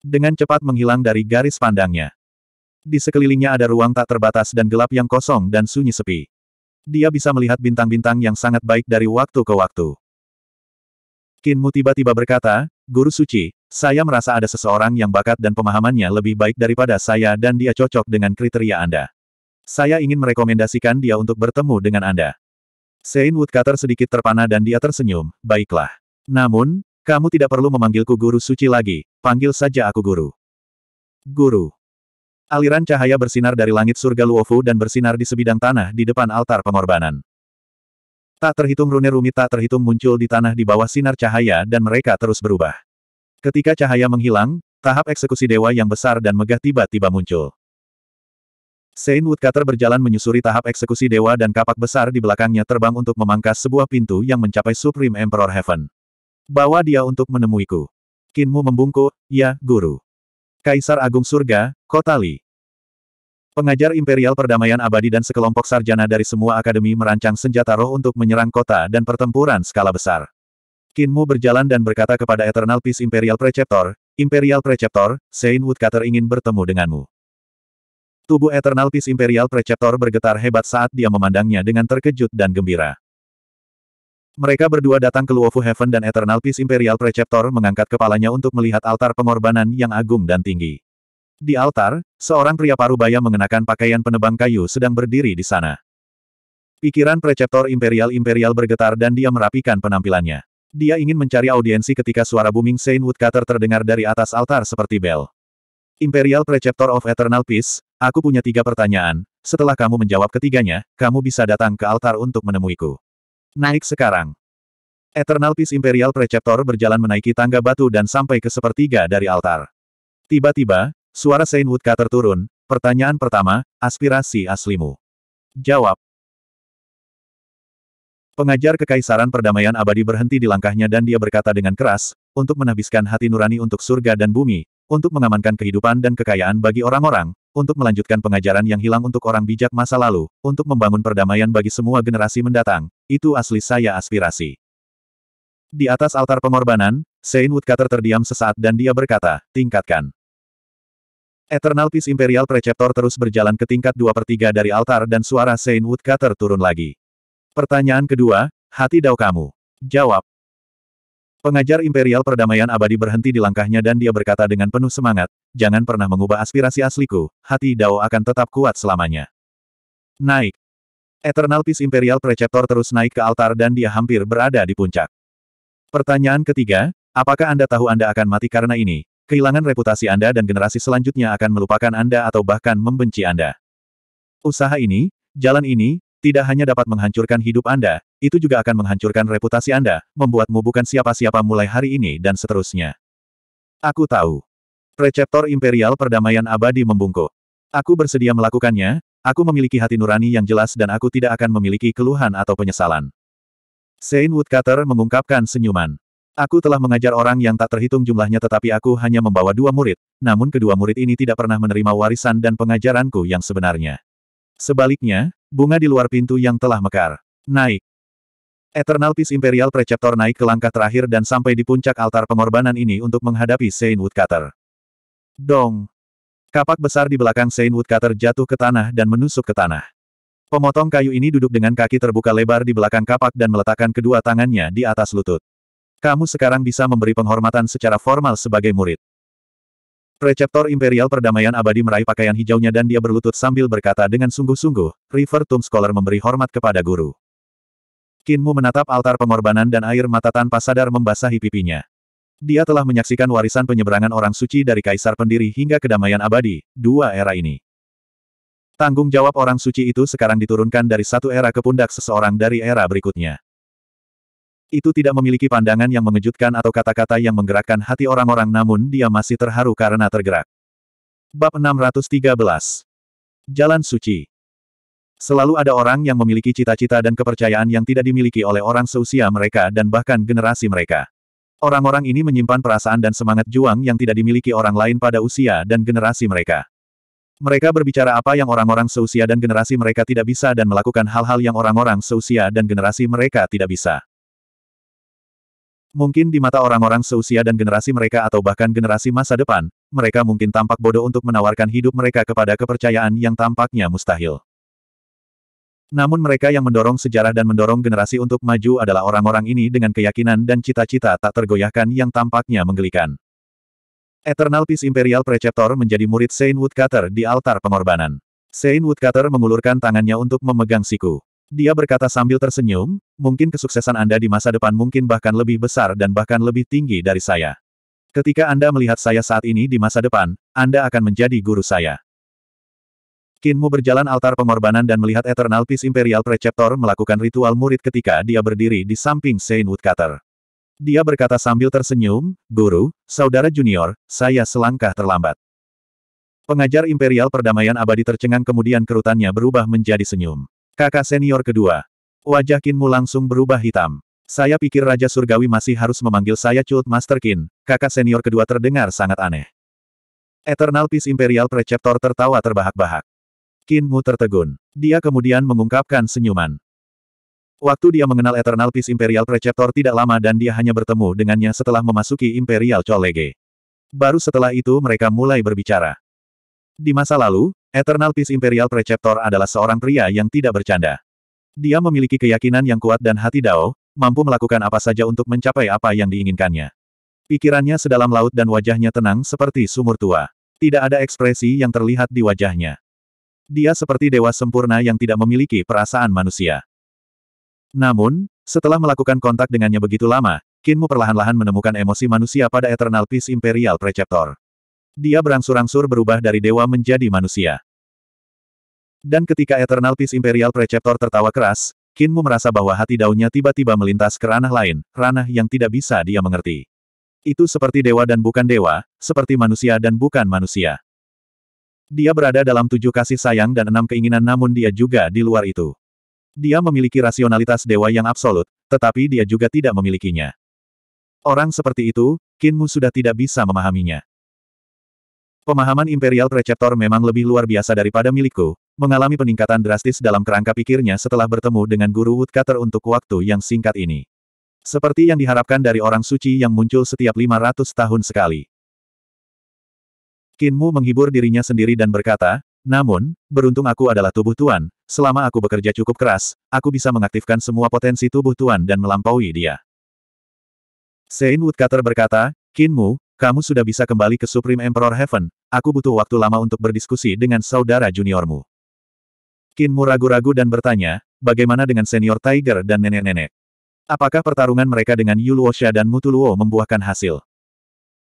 Dengan cepat menghilang dari garis pandangnya. Di sekelilingnya ada ruang tak terbatas dan gelap yang kosong dan sunyi sepi. Dia bisa melihat bintang-bintang yang sangat baik dari waktu ke waktu. Kinmu tiba-tiba berkata, Guru Suci, saya merasa ada seseorang yang bakat dan pemahamannya lebih baik daripada saya dan dia cocok dengan kriteria Anda. Saya ingin merekomendasikan dia untuk bertemu dengan Anda. Sein Woodcutter sedikit terpana dan dia tersenyum, baiklah. Namun, kamu tidak perlu memanggilku guru suci lagi, panggil saja aku guru. Guru. Aliran cahaya bersinar dari langit surga Luofu dan bersinar di sebidang tanah di depan altar pengorbanan. Tak terhitung rune rumit tak terhitung muncul di tanah di bawah sinar cahaya dan mereka terus berubah. Ketika cahaya menghilang, tahap eksekusi dewa yang besar dan megah tiba-tiba muncul. Saint Woodcutter berjalan menyusuri tahap eksekusi dewa dan kapak besar di belakangnya terbang untuk memangkas sebuah pintu yang mencapai Supreme Emperor Heaven. Bawa dia untuk menemuiku. Kinmu membungkuk, ya, guru. Kaisar Agung Surga, Kotali. Pengajar Imperial Perdamaian Abadi dan sekelompok sarjana dari semua akademi merancang senjata roh untuk menyerang kota dan pertempuran skala besar. Kinmu berjalan dan berkata kepada Eternal Peace Imperial Preceptor, Imperial Preceptor, Sein Woodcutter ingin bertemu denganmu. Tubuh Eternal Peace Imperial Preceptor bergetar hebat saat dia memandangnya dengan terkejut dan gembira. Mereka berdua datang ke Luofu Heaven dan Eternal Peace Imperial Preceptor mengangkat kepalanya untuk melihat altar pengorbanan yang agung dan tinggi. Di altar, seorang pria parubaya mengenakan pakaian penebang kayu sedang berdiri di sana. Pikiran Preceptor Imperial-Imperial bergetar dan dia merapikan penampilannya. Dia ingin mencari audiensi ketika suara booming Saint Woodcutter terdengar dari atas altar seperti bel. Imperial Preceptor of Eternal Peace, aku punya tiga pertanyaan. Setelah kamu menjawab ketiganya, kamu bisa datang ke altar untuk menemuiku. Naik sekarang. Eternal Peace Imperial Preceptor berjalan menaiki tangga batu dan sampai ke sepertiga dari altar. Tiba-tiba, suara Saint Woodcutter terturun. pertanyaan pertama, aspirasi aslimu. Jawab. Pengajar Kekaisaran Perdamaian Abadi berhenti di langkahnya dan dia berkata dengan keras, untuk menabiskan hati nurani untuk surga dan bumi, untuk mengamankan kehidupan dan kekayaan bagi orang-orang, untuk melanjutkan pengajaran yang hilang untuk orang bijak masa lalu, untuk membangun perdamaian bagi semua generasi mendatang, itu asli saya aspirasi. Di atas altar pengorbanan, Saint Woodcutter terdiam sesaat dan dia berkata, tingkatkan. Eternal Peace Imperial Preceptor terus berjalan ke tingkat 2 per 3 dari altar dan suara Saint Woodcutter turun lagi. Pertanyaan kedua, hati dao kamu. Jawab. Pengajar Imperial Perdamaian Abadi berhenti di langkahnya dan dia berkata dengan penuh semangat, jangan pernah mengubah aspirasi asliku, hati Dao akan tetap kuat selamanya. Naik. Eternal Peace Imperial Preceptor terus naik ke altar dan dia hampir berada di puncak. Pertanyaan ketiga, apakah Anda tahu Anda akan mati karena ini? Kehilangan reputasi Anda dan generasi selanjutnya akan melupakan Anda atau bahkan membenci Anda. Usaha ini, jalan ini, tidak hanya dapat menghancurkan hidup Anda, itu juga akan menghancurkan reputasi Anda, membuatmu bukan siapa-siapa mulai hari ini dan seterusnya. Aku tahu. Preceptor Imperial Perdamaian Abadi membungkuk. Aku bersedia melakukannya, aku memiliki hati nurani yang jelas dan aku tidak akan memiliki keluhan atau penyesalan. Saint Woodcutter mengungkapkan senyuman. Aku telah mengajar orang yang tak terhitung jumlahnya tetapi aku hanya membawa dua murid, namun kedua murid ini tidak pernah menerima warisan dan pengajaranku yang sebenarnya. Sebaliknya, bunga di luar pintu yang telah mekar. Naik. Eternal Peace Imperial Preceptor naik ke langkah terakhir dan sampai di puncak altar pengorbanan ini untuk menghadapi Saint Woodcutter. Dong! Kapak besar di belakang Saint Woodcutter jatuh ke tanah dan menusuk ke tanah. Pemotong kayu ini duduk dengan kaki terbuka lebar di belakang kapak dan meletakkan kedua tangannya di atas lutut. Kamu sekarang bisa memberi penghormatan secara formal sebagai murid. Preceptor Imperial Perdamaian Abadi meraih pakaian hijaunya dan dia berlutut sambil berkata dengan sungguh-sungguh, River Tomb Scholar memberi hormat kepada guru. Kinmu menatap altar pengorbanan dan air mata tanpa sadar membasahi pipinya. Dia telah menyaksikan warisan penyeberangan orang suci dari kaisar pendiri hingga kedamaian abadi, dua era ini. Tanggung jawab orang suci itu sekarang diturunkan dari satu era ke pundak seseorang dari era berikutnya. Itu tidak memiliki pandangan yang mengejutkan atau kata-kata yang menggerakkan hati orang-orang namun dia masih terharu karena tergerak. Bab 613 Jalan Suci Selalu ada orang yang memiliki cita-cita dan kepercayaan yang tidak dimiliki oleh orang seusia mereka dan bahkan generasi mereka. Orang-orang ini menyimpan perasaan dan semangat juang yang tidak dimiliki orang lain pada usia dan generasi mereka. Mereka berbicara apa yang orang-orang seusia dan generasi mereka tidak bisa dan melakukan hal-hal yang orang-orang seusia dan generasi mereka tidak bisa. Mungkin di mata orang-orang seusia dan generasi mereka atau bahkan generasi masa depan, mereka mungkin tampak bodoh untuk menawarkan hidup mereka kepada kepercayaan yang tampaknya mustahil. Namun mereka yang mendorong sejarah dan mendorong generasi untuk maju adalah orang-orang ini dengan keyakinan dan cita-cita tak tergoyahkan yang tampaknya menggelikan. Eternal Peace Imperial Preceptor menjadi murid Saint Woodcutter di altar pengorbanan. Saint Woodcutter mengulurkan tangannya untuk memegang siku. Dia berkata sambil tersenyum, mungkin kesuksesan Anda di masa depan mungkin bahkan lebih besar dan bahkan lebih tinggi dari saya. Ketika Anda melihat saya saat ini di masa depan, Anda akan menjadi guru saya. Kinmu berjalan altar pengorbanan dan melihat Eternal Peace Imperial Preceptor melakukan ritual murid ketika dia berdiri di samping Saint Woodcutter. Dia berkata sambil tersenyum, Guru, Saudara Junior, saya selangkah terlambat. Pengajar Imperial Perdamaian Abadi tercengang kemudian kerutannya berubah menjadi senyum. Kakak senior kedua. Wajah Kinmu langsung berubah hitam. Saya pikir Raja Surgawi masih harus memanggil saya Cult Master Kin, kakak senior kedua terdengar sangat aneh. Eternal Peace Imperial Preceptor tertawa terbahak-bahak. Qin tertegun. Dia kemudian mengungkapkan senyuman. Waktu dia mengenal Eternal Peace Imperial Preceptor tidak lama dan dia hanya bertemu dengannya setelah memasuki Imperial Cholege. Baru setelah itu mereka mulai berbicara. Di masa lalu, Eternal Peace Imperial Preceptor adalah seorang pria yang tidak bercanda. Dia memiliki keyakinan yang kuat dan hati Dao, mampu melakukan apa saja untuk mencapai apa yang diinginkannya. Pikirannya sedalam laut dan wajahnya tenang seperti sumur tua. Tidak ada ekspresi yang terlihat di wajahnya. Dia seperti dewa sempurna yang tidak memiliki perasaan manusia. Namun, setelah melakukan kontak dengannya begitu lama, Kinmu perlahan-lahan menemukan emosi manusia pada Eternal Peace Imperial Preceptor. Dia berangsur-angsur berubah dari dewa menjadi manusia. Dan ketika Eternal Peace Imperial Preceptor tertawa keras, Kinmu merasa bahwa hati daunnya tiba-tiba melintas ke ranah lain, ranah yang tidak bisa dia mengerti. Itu seperti dewa dan bukan dewa, seperti manusia dan bukan manusia. Dia berada dalam tujuh kasih sayang dan enam keinginan namun dia juga di luar itu. Dia memiliki rasionalitas dewa yang absolut, tetapi dia juga tidak memilikinya. Orang seperti itu, Kinmu sudah tidak bisa memahaminya. Pemahaman Imperial Preceptor memang lebih luar biasa daripada milikku, mengalami peningkatan drastis dalam kerangka pikirnya setelah bertemu dengan guru Woodcutter untuk waktu yang singkat ini. Seperti yang diharapkan dari orang suci yang muncul setiap 500 tahun sekali. Kinmu menghibur dirinya sendiri dan berkata, namun, beruntung aku adalah tubuh Tuan, selama aku bekerja cukup keras, aku bisa mengaktifkan semua potensi tubuh Tuan dan melampaui dia. Sein Woodcutter berkata, Kinmu, kamu sudah bisa kembali ke Supreme Emperor Heaven, aku butuh waktu lama untuk berdiskusi dengan saudara juniormu. Kinmu ragu-ragu dan bertanya, bagaimana dengan senior Tiger dan nenek-nenek? Apakah pertarungan mereka dengan Yuluosha dan Mutuluo membuahkan hasil?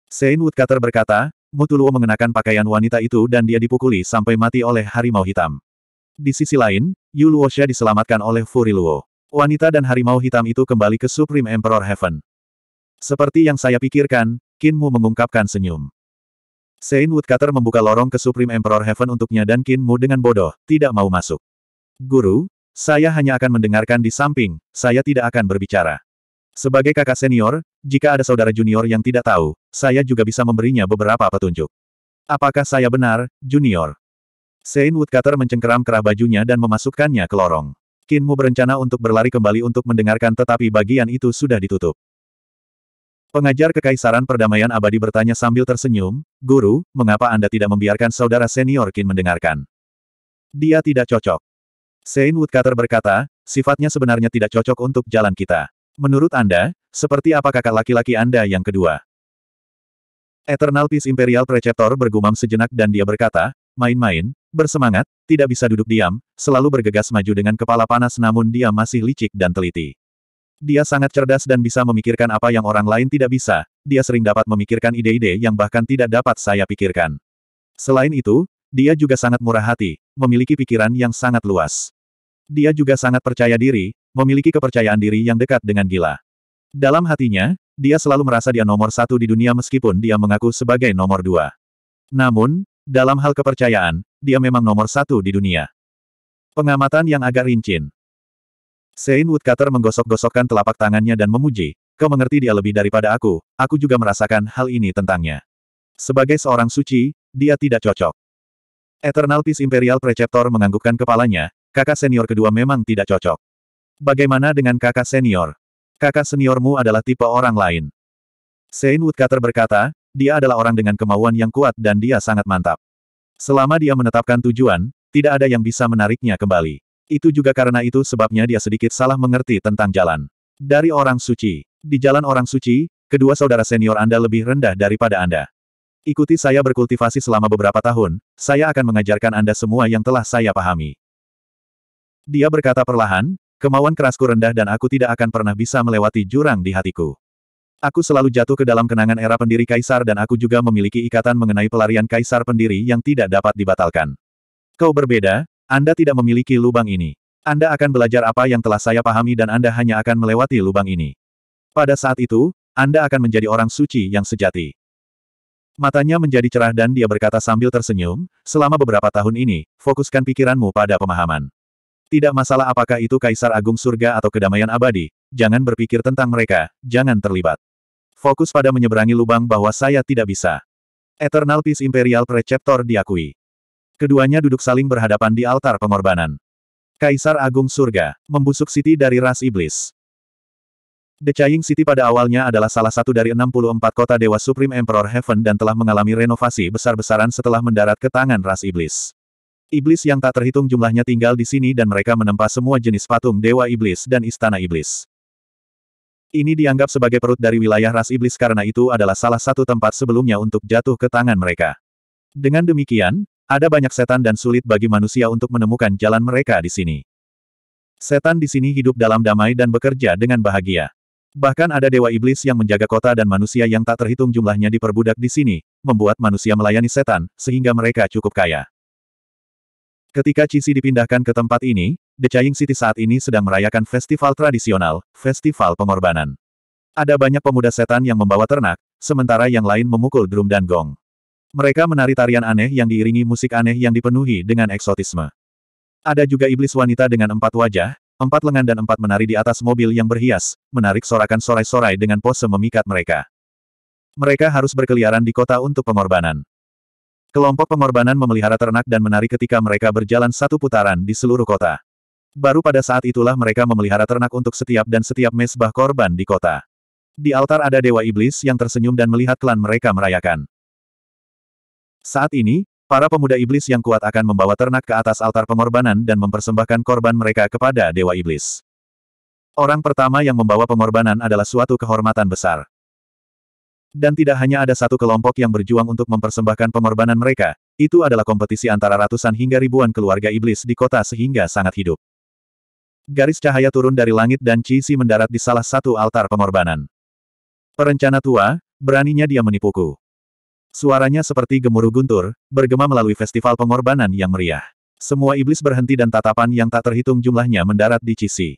Sein Woodcutter berkata, Mutuluo mengenakan pakaian wanita itu dan dia dipukuli sampai mati oleh harimau hitam. Di sisi lain, Yu Luosha diselamatkan oleh Furiluo. Wanita dan harimau hitam itu kembali ke Supreme Emperor Heaven. Seperti yang saya pikirkan, Kinmu mengungkapkan senyum. Sein Woodcutter membuka lorong ke Supreme Emperor Heaven untuknya dan Kinmu dengan bodoh, tidak mau masuk. Guru, saya hanya akan mendengarkan di samping, saya tidak akan berbicara. Sebagai kakak senior, jika ada saudara junior yang tidak tahu, saya juga bisa memberinya beberapa petunjuk. Apakah saya benar, junior? Sein Woodcutter mencengkeram kerah bajunya dan memasukkannya ke lorong. Kinmu berencana untuk berlari kembali untuk mendengarkan tetapi bagian itu sudah ditutup. Pengajar Kekaisaran Perdamaian Abadi bertanya sambil tersenyum, Guru, mengapa Anda tidak membiarkan saudara senior Kin mendengarkan? Dia tidak cocok. Sein Woodcutter berkata, sifatnya sebenarnya tidak cocok untuk jalan kita. Menurut Anda, seperti apa kakak laki-laki Anda yang kedua? Eternal Peace Imperial Preceptor bergumam sejenak dan dia berkata, main-main, bersemangat, tidak bisa duduk diam, selalu bergegas maju dengan kepala panas namun dia masih licik dan teliti. Dia sangat cerdas dan bisa memikirkan apa yang orang lain tidak bisa, dia sering dapat memikirkan ide-ide yang bahkan tidak dapat saya pikirkan. Selain itu, dia juga sangat murah hati, memiliki pikiran yang sangat luas. Dia juga sangat percaya diri, memiliki kepercayaan diri yang dekat dengan gila. Dalam hatinya, dia selalu merasa dia nomor satu di dunia meskipun dia mengaku sebagai nomor dua. Namun, dalam hal kepercayaan, dia memang nomor satu di dunia. Pengamatan yang agak rincin. Sein Woodcutter menggosok-gosokkan telapak tangannya dan memuji, kau mengerti dia lebih daripada aku, aku juga merasakan hal ini tentangnya. Sebagai seorang suci, dia tidak cocok. Eternal Peace Imperial Preceptor menganggukkan kepalanya, kakak senior kedua memang tidak cocok. Bagaimana dengan kakak senior? kakak seniormu adalah tipe orang lain. Sein Woodcutter berkata, dia adalah orang dengan kemauan yang kuat dan dia sangat mantap. Selama dia menetapkan tujuan, tidak ada yang bisa menariknya kembali. Itu juga karena itu sebabnya dia sedikit salah mengerti tentang jalan. Dari orang suci. Di jalan orang suci, kedua saudara senior Anda lebih rendah daripada Anda. Ikuti saya berkultivasi selama beberapa tahun, saya akan mengajarkan Anda semua yang telah saya pahami. Dia berkata perlahan, Kemauan kerasku rendah dan aku tidak akan pernah bisa melewati jurang di hatiku. Aku selalu jatuh ke dalam kenangan era pendiri Kaisar dan aku juga memiliki ikatan mengenai pelarian Kaisar pendiri yang tidak dapat dibatalkan. Kau berbeda, Anda tidak memiliki lubang ini. Anda akan belajar apa yang telah saya pahami dan Anda hanya akan melewati lubang ini. Pada saat itu, Anda akan menjadi orang suci yang sejati. Matanya menjadi cerah dan dia berkata sambil tersenyum, selama beberapa tahun ini, fokuskan pikiranmu pada pemahaman. Tidak masalah apakah itu Kaisar Agung Surga atau kedamaian abadi, jangan berpikir tentang mereka, jangan terlibat. Fokus pada menyeberangi lubang bahwa saya tidak bisa. Eternal Peace Imperial Preceptor diakui. Keduanya duduk saling berhadapan di altar pengorbanan. Kaisar Agung Surga, membusuk Siti dari ras iblis. The Chaying City pada awalnya adalah salah satu dari 64 kota Dewa Supreme Emperor Heaven dan telah mengalami renovasi besar-besaran setelah mendarat ke tangan ras iblis. Iblis yang tak terhitung jumlahnya tinggal di sini dan mereka menempa semua jenis patung Dewa Iblis dan Istana Iblis. Ini dianggap sebagai perut dari wilayah ras iblis karena itu adalah salah satu tempat sebelumnya untuk jatuh ke tangan mereka. Dengan demikian, ada banyak setan dan sulit bagi manusia untuk menemukan jalan mereka di sini. Setan di sini hidup dalam damai dan bekerja dengan bahagia. Bahkan ada dewa iblis yang menjaga kota dan manusia yang tak terhitung jumlahnya diperbudak di sini, membuat manusia melayani setan, sehingga mereka cukup kaya. Ketika Cici dipindahkan ke tempat ini, The Chaying City saat ini sedang merayakan festival tradisional, festival pengorbanan. Ada banyak pemuda setan yang membawa ternak, sementara yang lain memukul drum dan gong. Mereka menari tarian aneh yang diiringi musik aneh yang dipenuhi dengan eksotisme. Ada juga iblis wanita dengan empat wajah, empat lengan dan empat menari di atas mobil yang berhias, menarik sorakan sorai-sorai dengan pose memikat mereka. Mereka harus berkeliaran di kota untuk pengorbanan. Kelompok pengorbanan memelihara ternak dan menari ketika mereka berjalan satu putaran di seluruh kota. Baru pada saat itulah mereka memelihara ternak untuk setiap dan setiap mesbah korban di kota. Di altar ada dewa iblis yang tersenyum dan melihat klan mereka merayakan. Saat ini, para pemuda iblis yang kuat akan membawa ternak ke atas altar pengorbanan dan mempersembahkan korban mereka kepada dewa iblis. Orang pertama yang membawa pengorbanan adalah suatu kehormatan besar. Dan tidak hanya ada satu kelompok yang berjuang untuk mempersembahkan pengorbanan mereka, itu adalah kompetisi antara ratusan hingga ribuan keluarga iblis di kota sehingga sangat hidup. Garis cahaya turun dari langit dan Cisi mendarat di salah satu altar pengorbanan. Perencana tua, beraninya dia menipuku. Suaranya seperti gemuruh guntur, bergema melalui festival pengorbanan yang meriah. Semua iblis berhenti dan tatapan yang tak terhitung jumlahnya mendarat di Cisi.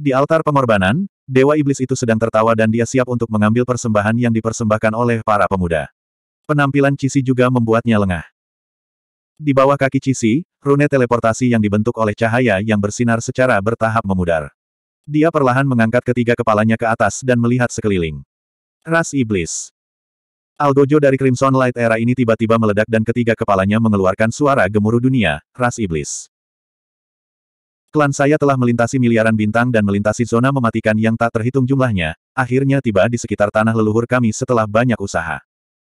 Di altar pengorbanan, Dewa Iblis itu sedang tertawa dan dia siap untuk mengambil persembahan yang dipersembahkan oleh para pemuda. Penampilan Cisi juga membuatnya lengah. Di bawah kaki Cisi, rune teleportasi yang dibentuk oleh cahaya yang bersinar secara bertahap memudar. Dia perlahan mengangkat ketiga kepalanya ke atas dan melihat sekeliling. Ras Iblis. Algojo dari Crimson Light Era ini tiba-tiba meledak dan ketiga kepalanya mengeluarkan suara gemuruh dunia, Ras Iblis. Klan saya telah melintasi miliaran bintang dan melintasi zona mematikan yang tak terhitung jumlahnya, akhirnya tiba di sekitar tanah leluhur kami setelah banyak usaha.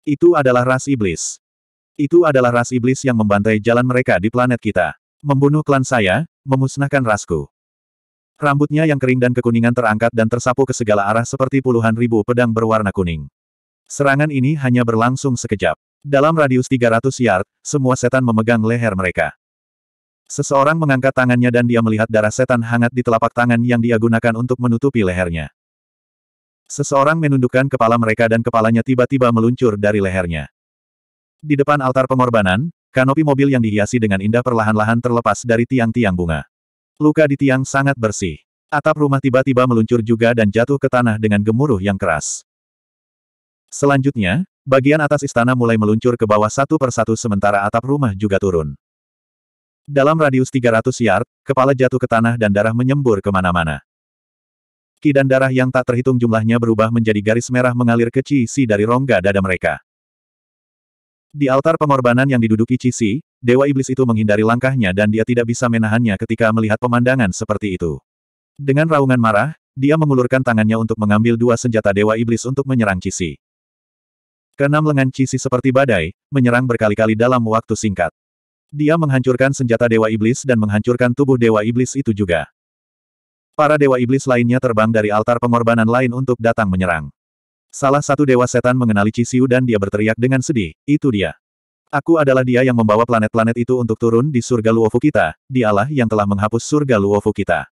Itu adalah ras iblis. Itu adalah ras iblis yang membantai jalan mereka di planet kita. Membunuh klan saya, memusnahkan rasku. Rambutnya yang kering dan kekuningan terangkat dan tersapu ke segala arah seperti puluhan ribu pedang berwarna kuning. Serangan ini hanya berlangsung sekejap. Dalam radius 300 yard, semua setan memegang leher mereka. Seseorang mengangkat tangannya dan dia melihat darah setan hangat di telapak tangan yang dia gunakan untuk menutupi lehernya. Seseorang menundukkan kepala mereka dan kepalanya tiba-tiba meluncur dari lehernya. Di depan altar pengorbanan, kanopi mobil yang dihiasi dengan indah perlahan-lahan terlepas dari tiang-tiang bunga. Luka di tiang sangat bersih. Atap rumah tiba-tiba meluncur juga dan jatuh ke tanah dengan gemuruh yang keras. Selanjutnya, bagian atas istana mulai meluncur ke bawah satu persatu sementara atap rumah juga turun. Dalam radius 300 yard, kepala jatuh ke tanah dan darah menyembur kemana-mana. Ki dan darah yang tak terhitung jumlahnya berubah menjadi garis merah mengalir ke Cisi dari rongga dada mereka. Di altar pengorbanan yang diduduki Cisi, Dewa Iblis itu menghindari langkahnya dan dia tidak bisa menahannya ketika melihat pemandangan seperti itu. Dengan raungan marah, dia mengulurkan tangannya untuk mengambil dua senjata Dewa Iblis untuk menyerang Cisi. Keenam lengan Cisi seperti badai, menyerang berkali-kali dalam waktu singkat. Dia menghancurkan senjata Dewa Iblis dan menghancurkan tubuh Dewa Iblis itu juga. Para Dewa Iblis lainnya terbang dari altar pengorbanan lain untuk datang menyerang. Salah satu Dewa Setan mengenali Cisiu dan dia berteriak dengan sedih, itu dia. Aku adalah dia yang membawa planet-planet itu untuk turun di surga Luofu kita, dialah yang telah menghapus surga Luofu kita.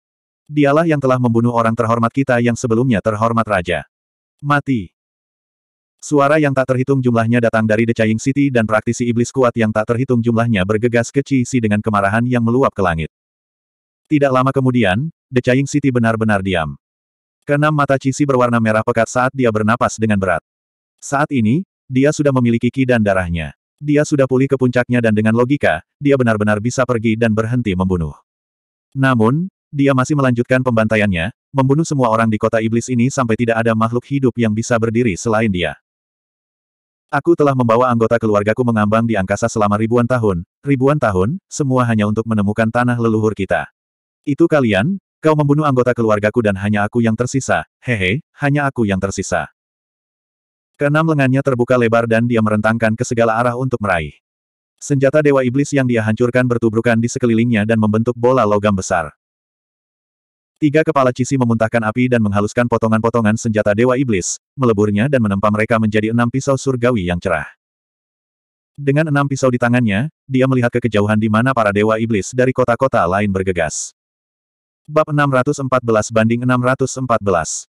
Dialah yang telah membunuh orang terhormat kita yang sebelumnya terhormat raja. Mati. Suara yang tak terhitung jumlahnya datang dari The Chaying City dan praktisi iblis kuat yang tak terhitung jumlahnya bergegas ke Cici dengan kemarahan yang meluap ke langit. Tidak lama kemudian, The Chaying City benar-benar diam. Keenam mata Cici berwarna merah pekat saat dia bernapas dengan berat. Saat ini, dia sudah memiliki ki dan darahnya. Dia sudah pulih ke puncaknya dan dengan logika, dia benar-benar bisa pergi dan berhenti membunuh. Namun, dia masih melanjutkan pembantaiannya, membunuh semua orang di kota iblis ini sampai tidak ada makhluk hidup yang bisa berdiri selain dia. Aku telah membawa anggota keluargaku mengambang di angkasa selama ribuan tahun, ribuan tahun, semua hanya untuk menemukan tanah leluhur kita. Itu kalian, kau membunuh anggota keluargaku dan hanya aku yang tersisa, hehe, hanya aku yang tersisa. Keenam lengannya terbuka lebar dan dia merentangkan ke segala arah untuk meraih. Senjata Dewa Iblis yang dia hancurkan bertubrukan di sekelilingnya dan membentuk bola logam besar. Tiga kepala Cisi memuntahkan api dan menghaluskan potongan-potongan senjata Dewa Iblis, meleburnya dan menempa mereka menjadi enam pisau surgawi yang cerah. Dengan enam pisau di tangannya, dia melihat ke kejauhan di mana para Dewa Iblis dari kota-kota lain bergegas. Bab 614 banding 614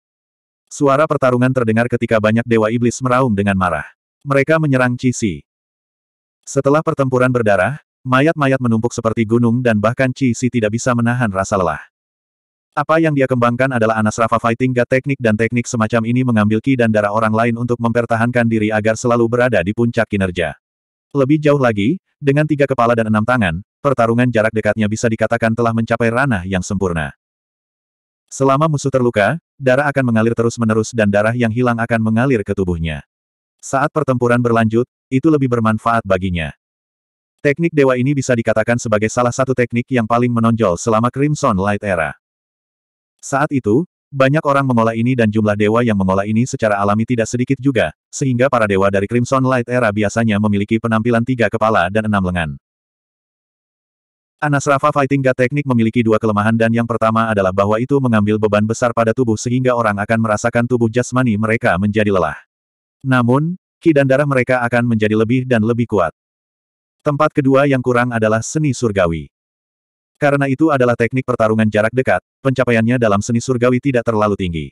Suara pertarungan terdengar ketika banyak Dewa Iblis meraung dengan marah. Mereka menyerang Cisi. Setelah pertempuran berdarah, mayat-mayat menumpuk seperti gunung dan bahkan Cisi tidak bisa menahan rasa lelah. Apa yang dia kembangkan adalah Anasrafa Fighting God teknik dan teknik semacam ini mengambil ki dan darah orang lain untuk mempertahankan diri agar selalu berada di puncak kinerja. Lebih jauh lagi, dengan tiga kepala dan enam tangan, pertarungan jarak dekatnya bisa dikatakan telah mencapai ranah yang sempurna. Selama musuh terluka, darah akan mengalir terus-menerus dan darah yang hilang akan mengalir ke tubuhnya. Saat pertempuran berlanjut, itu lebih bermanfaat baginya. Teknik dewa ini bisa dikatakan sebagai salah satu teknik yang paling menonjol selama Crimson Light Era. Saat itu, banyak orang mengolah ini dan jumlah dewa yang mengolah ini secara alami tidak sedikit juga, sehingga para dewa dari Crimson Light Era biasanya memiliki penampilan tiga kepala dan enam lengan. Anasrafa Fighting God Teknik memiliki dua kelemahan dan yang pertama adalah bahwa itu mengambil beban besar pada tubuh sehingga orang akan merasakan tubuh jasmani mereka menjadi lelah. Namun, ki dan darah mereka akan menjadi lebih dan lebih kuat. Tempat kedua yang kurang adalah seni surgawi. Karena itu adalah teknik pertarungan jarak dekat, pencapaiannya dalam seni surgawi tidak terlalu tinggi.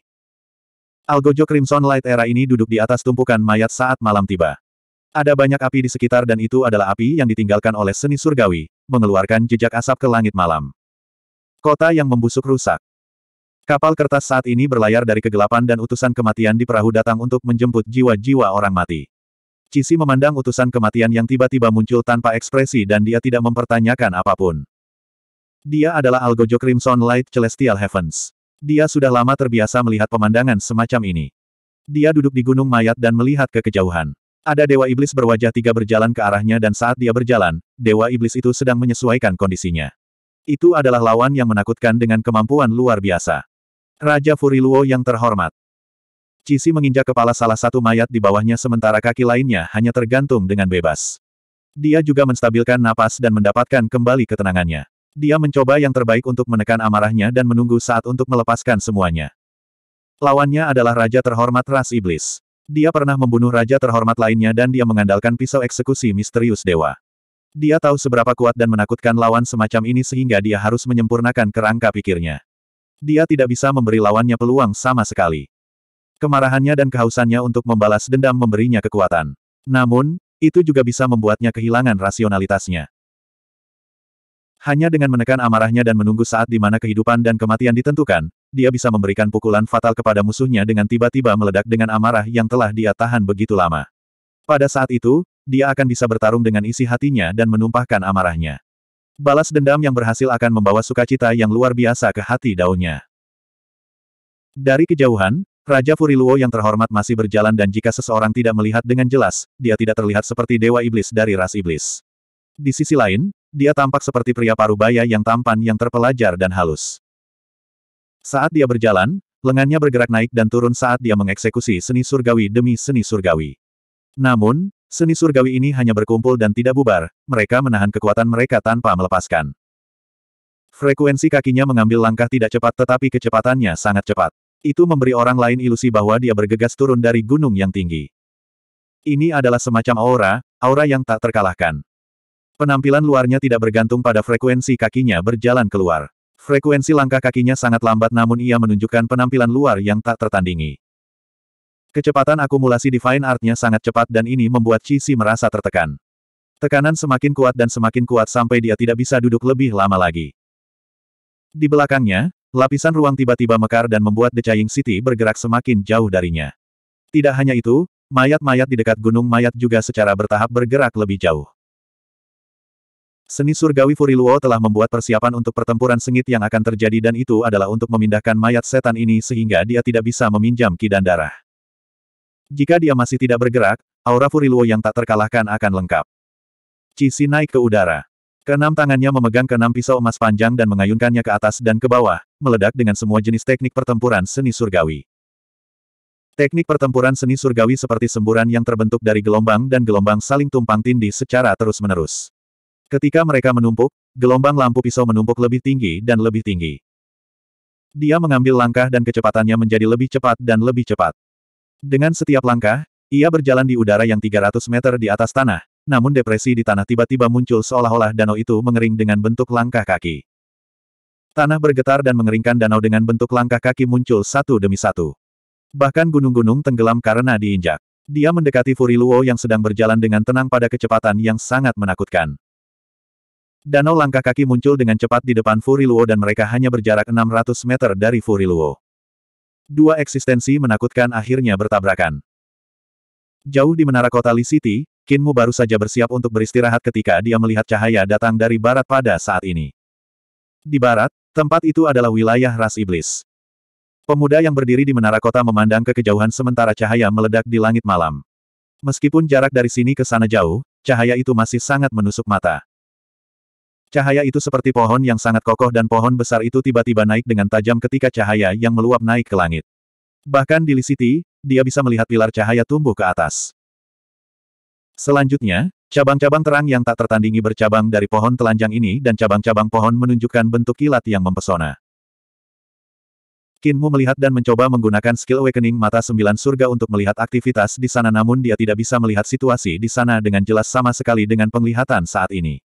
Algojo Crimson Light era ini duduk di atas tumpukan mayat saat malam tiba. Ada banyak api di sekitar dan itu adalah api yang ditinggalkan oleh seni surgawi, mengeluarkan jejak asap ke langit malam. Kota yang membusuk rusak. Kapal kertas saat ini berlayar dari kegelapan dan utusan kematian di perahu datang untuk menjemput jiwa-jiwa orang mati. Cisi memandang utusan kematian yang tiba-tiba muncul tanpa ekspresi dan dia tidak mempertanyakan apapun. Dia adalah Algojo Crimson Light Celestial Heavens. Dia sudah lama terbiasa melihat pemandangan semacam ini. Dia duduk di gunung mayat dan melihat ke kejauhan. Ada dewa iblis berwajah tiga berjalan ke arahnya dan saat dia berjalan, dewa iblis itu sedang menyesuaikan kondisinya. Itu adalah lawan yang menakutkan dengan kemampuan luar biasa. Raja Furiluo yang terhormat. Cisi menginjak kepala salah satu mayat di bawahnya sementara kaki lainnya hanya tergantung dengan bebas. Dia juga menstabilkan napas dan mendapatkan kembali ketenangannya. Dia mencoba yang terbaik untuk menekan amarahnya dan menunggu saat untuk melepaskan semuanya. Lawannya adalah Raja Terhormat Ras Iblis. Dia pernah membunuh Raja Terhormat lainnya dan dia mengandalkan pisau eksekusi misterius dewa. Dia tahu seberapa kuat dan menakutkan lawan semacam ini sehingga dia harus menyempurnakan kerangka pikirnya. Dia tidak bisa memberi lawannya peluang sama sekali. Kemarahannya dan kehausannya untuk membalas dendam memberinya kekuatan. Namun, itu juga bisa membuatnya kehilangan rasionalitasnya. Hanya dengan menekan amarahnya dan menunggu saat di mana kehidupan dan kematian ditentukan, dia bisa memberikan pukulan fatal kepada musuhnya dengan tiba-tiba meledak dengan amarah yang telah dia tahan begitu lama. Pada saat itu, dia akan bisa bertarung dengan isi hatinya dan menumpahkan amarahnya. Balas dendam yang berhasil akan membawa sukacita yang luar biasa ke hati daunnya. Dari kejauhan, Raja Furiluo yang terhormat masih berjalan dan jika seseorang tidak melihat dengan jelas, dia tidak terlihat seperti Dewa Iblis dari ras Iblis. Di sisi lain, dia tampak seperti pria parubaya yang tampan yang terpelajar dan halus. Saat dia berjalan, lengannya bergerak naik dan turun saat dia mengeksekusi seni surgawi demi seni surgawi. Namun, seni surgawi ini hanya berkumpul dan tidak bubar, mereka menahan kekuatan mereka tanpa melepaskan. Frekuensi kakinya mengambil langkah tidak cepat tetapi kecepatannya sangat cepat. Itu memberi orang lain ilusi bahwa dia bergegas turun dari gunung yang tinggi. Ini adalah semacam aura, aura yang tak terkalahkan. Penampilan luarnya tidak bergantung pada frekuensi kakinya berjalan keluar. Frekuensi langkah kakinya sangat lambat namun ia menunjukkan penampilan luar yang tak tertandingi. Kecepatan akumulasi Divine Art-nya sangat cepat dan ini membuat Cici merasa tertekan. Tekanan semakin kuat dan semakin kuat sampai dia tidak bisa duduk lebih lama lagi. Di belakangnya, lapisan ruang tiba-tiba mekar dan membuat The Chaying City bergerak semakin jauh darinya. Tidak hanya itu, mayat-mayat di dekat gunung mayat juga secara bertahap bergerak lebih jauh. Seni surgawi Furiluo telah membuat persiapan untuk pertempuran sengit yang akan terjadi dan itu adalah untuk memindahkan mayat setan ini sehingga dia tidak bisa meminjam ki dan darah. Jika dia masih tidak bergerak, aura Furiluo yang tak terkalahkan akan lengkap. Cisi naik ke udara. Keenam tangannya memegang keenam pisau emas panjang dan mengayunkannya ke atas dan ke bawah, meledak dengan semua jenis teknik pertempuran seni surgawi. Teknik pertempuran seni surgawi seperti semburan yang terbentuk dari gelombang dan gelombang saling tumpang tindih secara terus-menerus. Ketika mereka menumpuk, gelombang lampu pisau menumpuk lebih tinggi dan lebih tinggi. Dia mengambil langkah dan kecepatannya menjadi lebih cepat dan lebih cepat. Dengan setiap langkah, ia berjalan di udara yang 300 meter di atas tanah, namun depresi di tanah tiba-tiba muncul seolah-olah danau itu mengering dengan bentuk langkah kaki. Tanah bergetar dan mengeringkan danau dengan bentuk langkah kaki muncul satu demi satu. Bahkan gunung-gunung tenggelam karena diinjak. Dia mendekati Furiluo yang sedang berjalan dengan tenang pada kecepatan yang sangat menakutkan. Danau langkah kaki muncul dengan cepat di depan Furiluo dan mereka hanya berjarak 600 meter dari Furiluo. Dua eksistensi menakutkan akhirnya bertabrakan. Jauh di menara kota Li City, Kinmu baru saja bersiap untuk beristirahat ketika dia melihat cahaya datang dari barat pada saat ini. Di barat, tempat itu adalah wilayah ras iblis. Pemuda yang berdiri di menara kota memandang ke kejauhan sementara cahaya meledak di langit malam. Meskipun jarak dari sini ke sana jauh, cahaya itu masih sangat menusuk mata. Cahaya itu seperti pohon yang sangat kokoh dan pohon besar itu tiba-tiba naik dengan tajam ketika cahaya yang meluap naik ke langit. Bahkan di Lisiti, dia bisa melihat pilar cahaya tumbuh ke atas. Selanjutnya, cabang-cabang terang yang tak tertandingi bercabang dari pohon telanjang ini dan cabang-cabang pohon menunjukkan bentuk kilat yang mempesona. Kinmu melihat dan mencoba menggunakan skill awakening mata sembilan surga untuk melihat aktivitas di sana namun dia tidak bisa melihat situasi di sana dengan jelas sama sekali dengan penglihatan saat ini.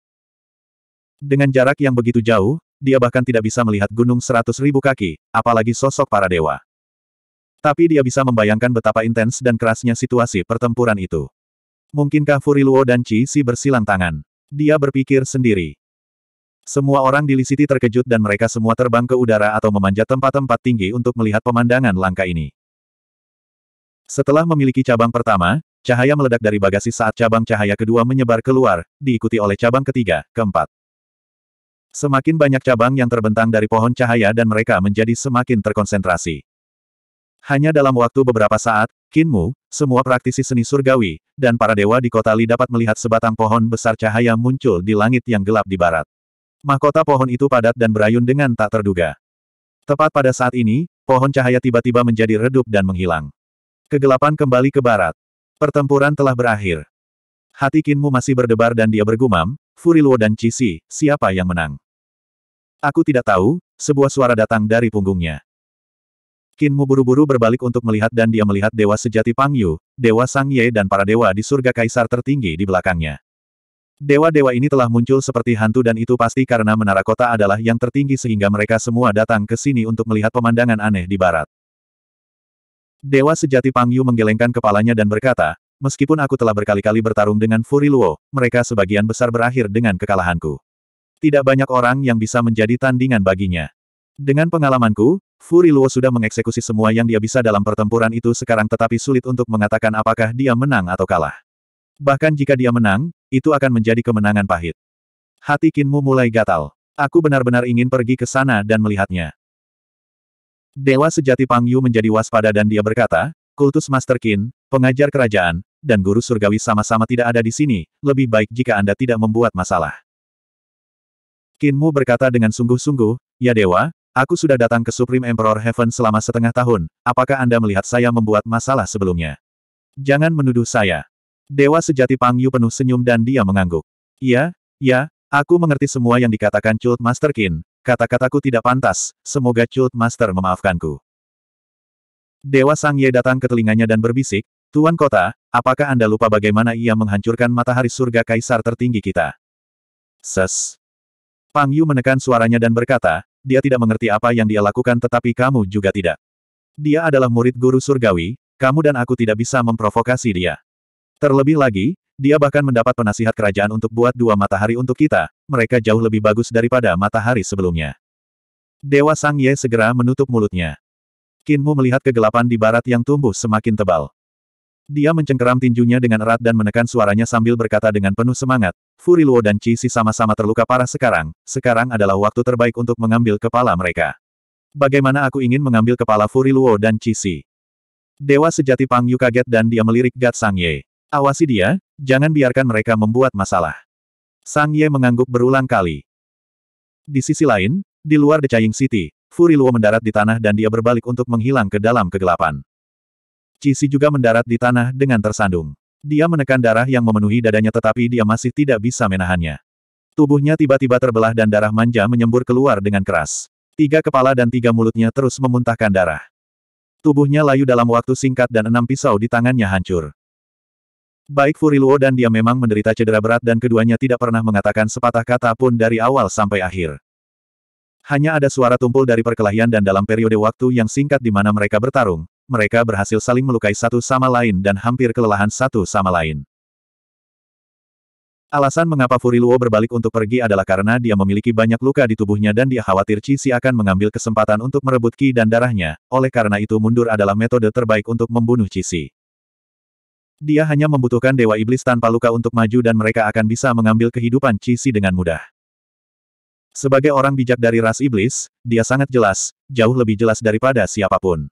Dengan jarak yang begitu jauh, dia bahkan tidak bisa melihat gunung seratus ribu kaki, apalagi sosok para dewa. Tapi dia bisa membayangkan betapa intens dan kerasnya situasi pertempuran itu. Mungkinkah Furiluo dan Chi Si bersilang tangan? Dia berpikir sendiri. Semua orang di Lisiti terkejut dan mereka semua terbang ke udara atau memanjat tempat-tempat tinggi untuk melihat pemandangan langka ini. Setelah memiliki cabang pertama, cahaya meledak dari bagasi saat cabang cahaya kedua menyebar keluar, diikuti oleh cabang ketiga, keempat. Semakin banyak cabang yang terbentang dari pohon cahaya dan mereka menjadi semakin terkonsentrasi. Hanya dalam waktu beberapa saat, Kinmu, semua praktisi seni surgawi, dan para dewa di kota Li dapat melihat sebatang pohon besar cahaya muncul di langit yang gelap di barat. Mahkota pohon itu padat dan berayun dengan tak terduga. Tepat pada saat ini, pohon cahaya tiba-tiba menjadi redup dan menghilang. Kegelapan kembali ke barat. Pertempuran telah berakhir. Hati Kinmu masih berdebar dan dia bergumam, Furiluo dan Cisi, siapa yang menang? Aku tidak tahu, sebuah suara datang dari punggungnya. Kinmu buru-buru berbalik untuk melihat dan dia melihat Dewa Sejati Pang Yu, Dewa Sang Ye dan para dewa di surga kaisar tertinggi di belakangnya. Dewa-dewa ini telah muncul seperti hantu dan itu pasti karena menara kota adalah yang tertinggi sehingga mereka semua datang ke sini untuk melihat pemandangan aneh di barat. Dewa Sejati Pang Yu menggelengkan kepalanya dan berkata, Meskipun aku telah berkali-kali bertarung dengan Furi Luo, mereka sebagian besar berakhir dengan kekalahanku. Tidak banyak orang yang bisa menjadi tandingan baginya. Dengan pengalamanku, Furi Luo sudah mengeksekusi semua yang dia bisa dalam pertempuran itu sekarang tetapi sulit untuk mengatakan apakah dia menang atau kalah. Bahkan jika dia menang, itu akan menjadi kemenangan pahit. Hati Kinmu mulai gatal. Aku benar-benar ingin pergi ke sana dan melihatnya. Dewa sejati Pang Yu menjadi waspada dan dia berkata, kultus Master Kin, pengajar kerajaan, dan guru surgawi sama-sama tidak ada di sini, lebih baik jika Anda tidak membuat masalah. Kinmu berkata dengan sungguh-sungguh, Ya Dewa, aku sudah datang ke Supreme Emperor Heaven selama setengah tahun, apakah Anda melihat saya membuat masalah sebelumnya? Jangan menuduh saya. Dewa sejati Pang Yu penuh senyum dan dia mengangguk. Ya, ya, aku mengerti semua yang dikatakan Chult Master Kin. kata-kataku tidak pantas, semoga Chult Master memaafkanku. Dewa Sang Ye datang ke telinganya dan berbisik, Tuan Kota, apakah Anda lupa bagaimana ia menghancurkan matahari surga kaisar tertinggi kita? Ses. Pang Yu menekan suaranya dan berkata, dia tidak mengerti apa yang dia lakukan tetapi kamu juga tidak. Dia adalah murid guru surgawi, kamu dan aku tidak bisa memprovokasi dia. Terlebih lagi, dia bahkan mendapat penasihat kerajaan untuk buat dua matahari untuk kita, mereka jauh lebih bagus daripada matahari sebelumnya. Dewa Sang Ye segera menutup mulutnya. Kinmu melihat kegelapan di barat yang tumbuh semakin tebal. Dia mencengkeram tinjunya dengan erat dan menekan suaranya sambil berkata dengan penuh semangat, Furiluo dan Si sama-sama terluka parah sekarang, sekarang adalah waktu terbaik untuk mengambil kepala mereka. Bagaimana aku ingin mengambil kepala Furiluo dan Si? Dewa sejati Pang Yu kaget dan dia melirik Gat Sang Ye. Awasi dia, jangan biarkan mereka membuat masalah. Sang Ye mengangguk berulang kali. Di sisi lain, di luar The Chaying City, Furiluo mendarat di tanah dan dia berbalik untuk menghilang ke dalam kegelapan. Cisi juga mendarat di tanah dengan tersandung. Dia menekan darah yang memenuhi dadanya tetapi dia masih tidak bisa menahannya. Tubuhnya tiba-tiba terbelah dan darah manja menyembur keluar dengan keras. Tiga kepala dan tiga mulutnya terus memuntahkan darah. Tubuhnya layu dalam waktu singkat dan enam pisau di tangannya hancur. Baik Furiluo dan dia memang menderita cedera berat dan keduanya tidak pernah mengatakan sepatah kata pun dari awal sampai akhir. Hanya ada suara tumpul dari perkelahian dan dalam periode waktu yang singkat di mana mereka bertarung, mereka berhasil saling melukai satu sama lain dan hampir kelelahan satu sama lain. Alasan mengapa Furiluo berbalik untuk pergi adalah karena dia memiliki banyak luka di tubuhnya dan dia khawatir Cixi akan mengambil kesempatan untuk merebut Ki dan darahnya, oleh karena itu mundur adalah metode terbaik untuk membunuh Cixi. Dia hanya membutuhkan Dewa Iblis tanpa luka untuk maju dan mereka akan bisa mengambil kehidupan Cixi dengan mudah. Sebagai orang bijak dari ras iblis, dia sangat jelas, jauh lebih jelas daripada siapapun.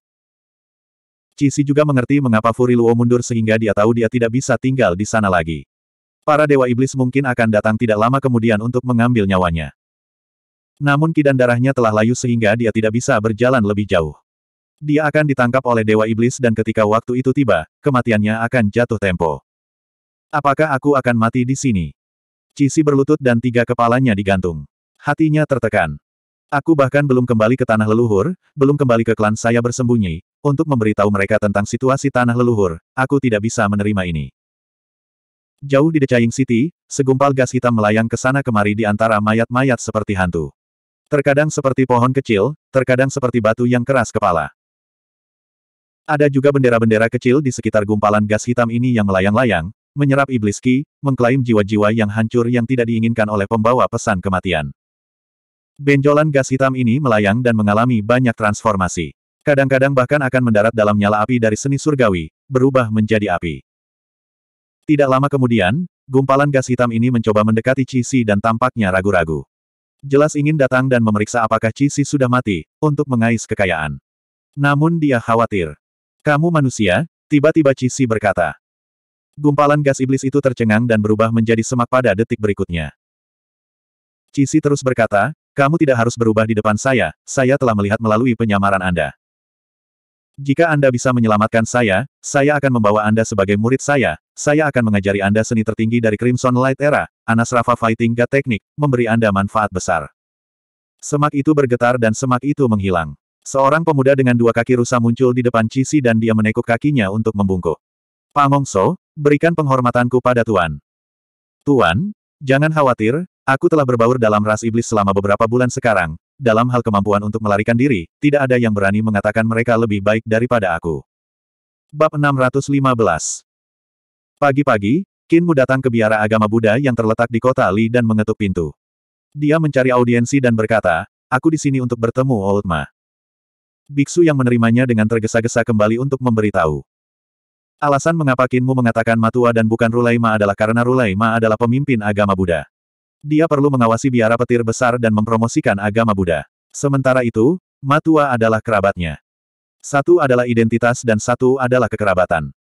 Cisi juga mengerti mengapa Furiluo mundur sehingga dia tahu dia tidak bisa tinggal di sana lagi. Para Dewa Iblis mungkin akan datang tidak lama kemudian untuk mengambil nyawanya. Namun kidan darahnya telah layu sehingga dia tidak bisa berjalan lebih jauh. Dia akan ditangkap oleh Dewa Iblis dan ketika waktu itu tiba, kematiannya akan jatuh tempo. Apakah aku akan mati di sini? Cisi berlutut dan tiga kepalanya digantung. Hatinya tertekan. Aku bahkan belum kembali ke tanah leluhur, belum kembali ke klan saya bersembunyi, untuk memberitahu mereka tentang situasi tanah leluhur, aku tidak bisa menerima ini. Jauh di Decaying City, segumpal gas hitam melayang ke sana kemari di antara mayat-mayat seperti hantu. Terkadang seperti pohon kecil, terkadang seperti batu yang keras kepala. Ada juga bendera-bendera kecil di sekitar gumpalan gas hitam ini yang melayang-layang, menyerap iblis ki, mengklaim jiwa-jiwa yang hancur yang tidak diinginkan oleh pembawa pesan kematian. Benjolan gas hitam ini melayang dan mengalami banyak transformasi. Kadang-kadang bahkan akan mendarat dalam nyala api dari seni surgawi, berubah menjadi api. Tidak lama kemudian, gumpalan gas hitam ini mencoba mendekati Cici dan tampaknya ragu-ragu. Jelas ingin datang dan memeriksa apakah Cici sudah mati, untuk mengais kekayaan. Namun dia khawatir. Kamu manusia, tiba-tiba Cici berkata. Gumpalan gas iblis itu tercengang dan berubah menjadi semak pada detik berikutnya. Cici terus berkata, kamu tidak harus berubah di depan saya, saya telah melihat melalui penyamaran Anda. Jika Anda bisa menyelamatkan saya, saya akan membawa Anda sebagai murid saya, saya akan mengajari Anda seni tertinggi dari Crimson Light Era, Anas Rafa Fighting God Technique, memberi Anda manfaat besar. Semak itu bergetar dan semak itu menghilang. Seorang pemuda dengan dua kaki rusa muncul di depan Cici dan dia menekuk kakinya untuk membungkuk. Pangongso, berikan penghormatanku pada Tuan. Tuan, jangan khawatir, aku telah berbaur dalam ras iblis selama beberapa bulan sekarang, dalam hal kemampuan untuk melarikan diri, tidak ada yang berani mengatakan mereka lebih baik daripada aku. Bab 615 Pagi-pagi, Kinmu datang ke biara agama Buddha yang terletak di kota Li dan mengetuk pintu. Dia mencari audiensi dan berkata, aku di sini untuk bertemu Old Ma. Biksu yang menerimanya dengan tergesa-gesa kembali untuk memberitahu. Alasan mengapa Kinmu mengatakan Matua dan bukan Rulaima adalah karena Rulaima adalah pemimpin agama Buddha. Dia perlu mengawasi biara petir besar dan mempromosikan agama Buddha. Sementara itu, Matua adalah kerabatnya. Satu adalah identitas dan satu adalah kekerabatan.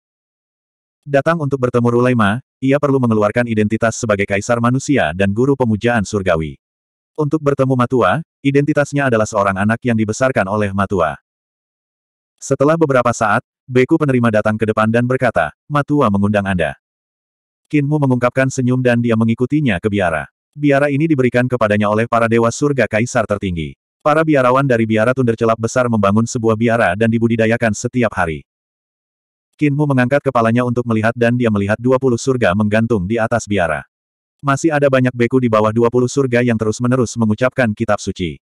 Datang untuk bertemu Rulema, ia perlu mengeluarkan identitas sebagai kaisar manusia dan guru pemujaan surgawi. Untuk bertemu Matua, identitasnya adalah seorang anak yang dibesarkan oleh Matua. Setelah beberapa saat, Beku penerima datang ke depan dan berkata, Matua mengundang Anda. Kinmu mengungkapkan senyum dan dia mengikutinya ke biara. Biara ini diberikan kepadanya oleh para dewa surga kaisar tertinggi. Para biarawan dari biara tunder celap besar membangun sebuah biara dan dibudidayakan setiap hari. Kinmu mengangkat kepalanya untuk melihat dan dia melihat 20 surga menggantung di atas biara. Masih ada banyak beku di bawah 20 surga yang terus-menerus mengucapkan kitab suci.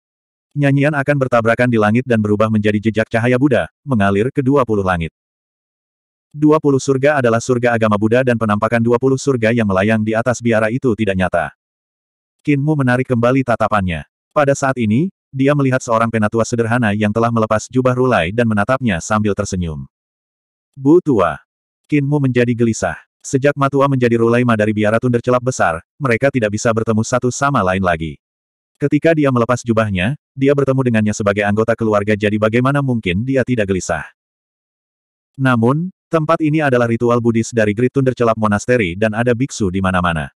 Nyanyian akan bertabrakan di langit dan berubah menjadi jejak cahaya Buddha, mengalir ke 20 langit. 20 surga adalah surga agama Buddha dan penampakan 20 surga yang melayang di atas biara itu tidak nyata. Kinmu menarik kembali tatapannya. Pada saat ini, dia melihat seorang penatua sederhana yang telah melepas jubah rulai dan menatapnya sambil tersenyum. Bu tua. Kinmu menjadi gelisah. Sejak Matua menjadi Rulaima dari biara Tundercelap Celap Besar, mereka tidak bisa bertemu satu sama lain lagi. Ketika dia melepas jubahnya, dia bertemu dengannya sebagai anggota keluarga jadi bagaimana mungkin dia tidak gelisah. Namun, tempat ini adalah ritual Buddhis dari Great Tundercelap Monastery dan ada biksu di mana-mana.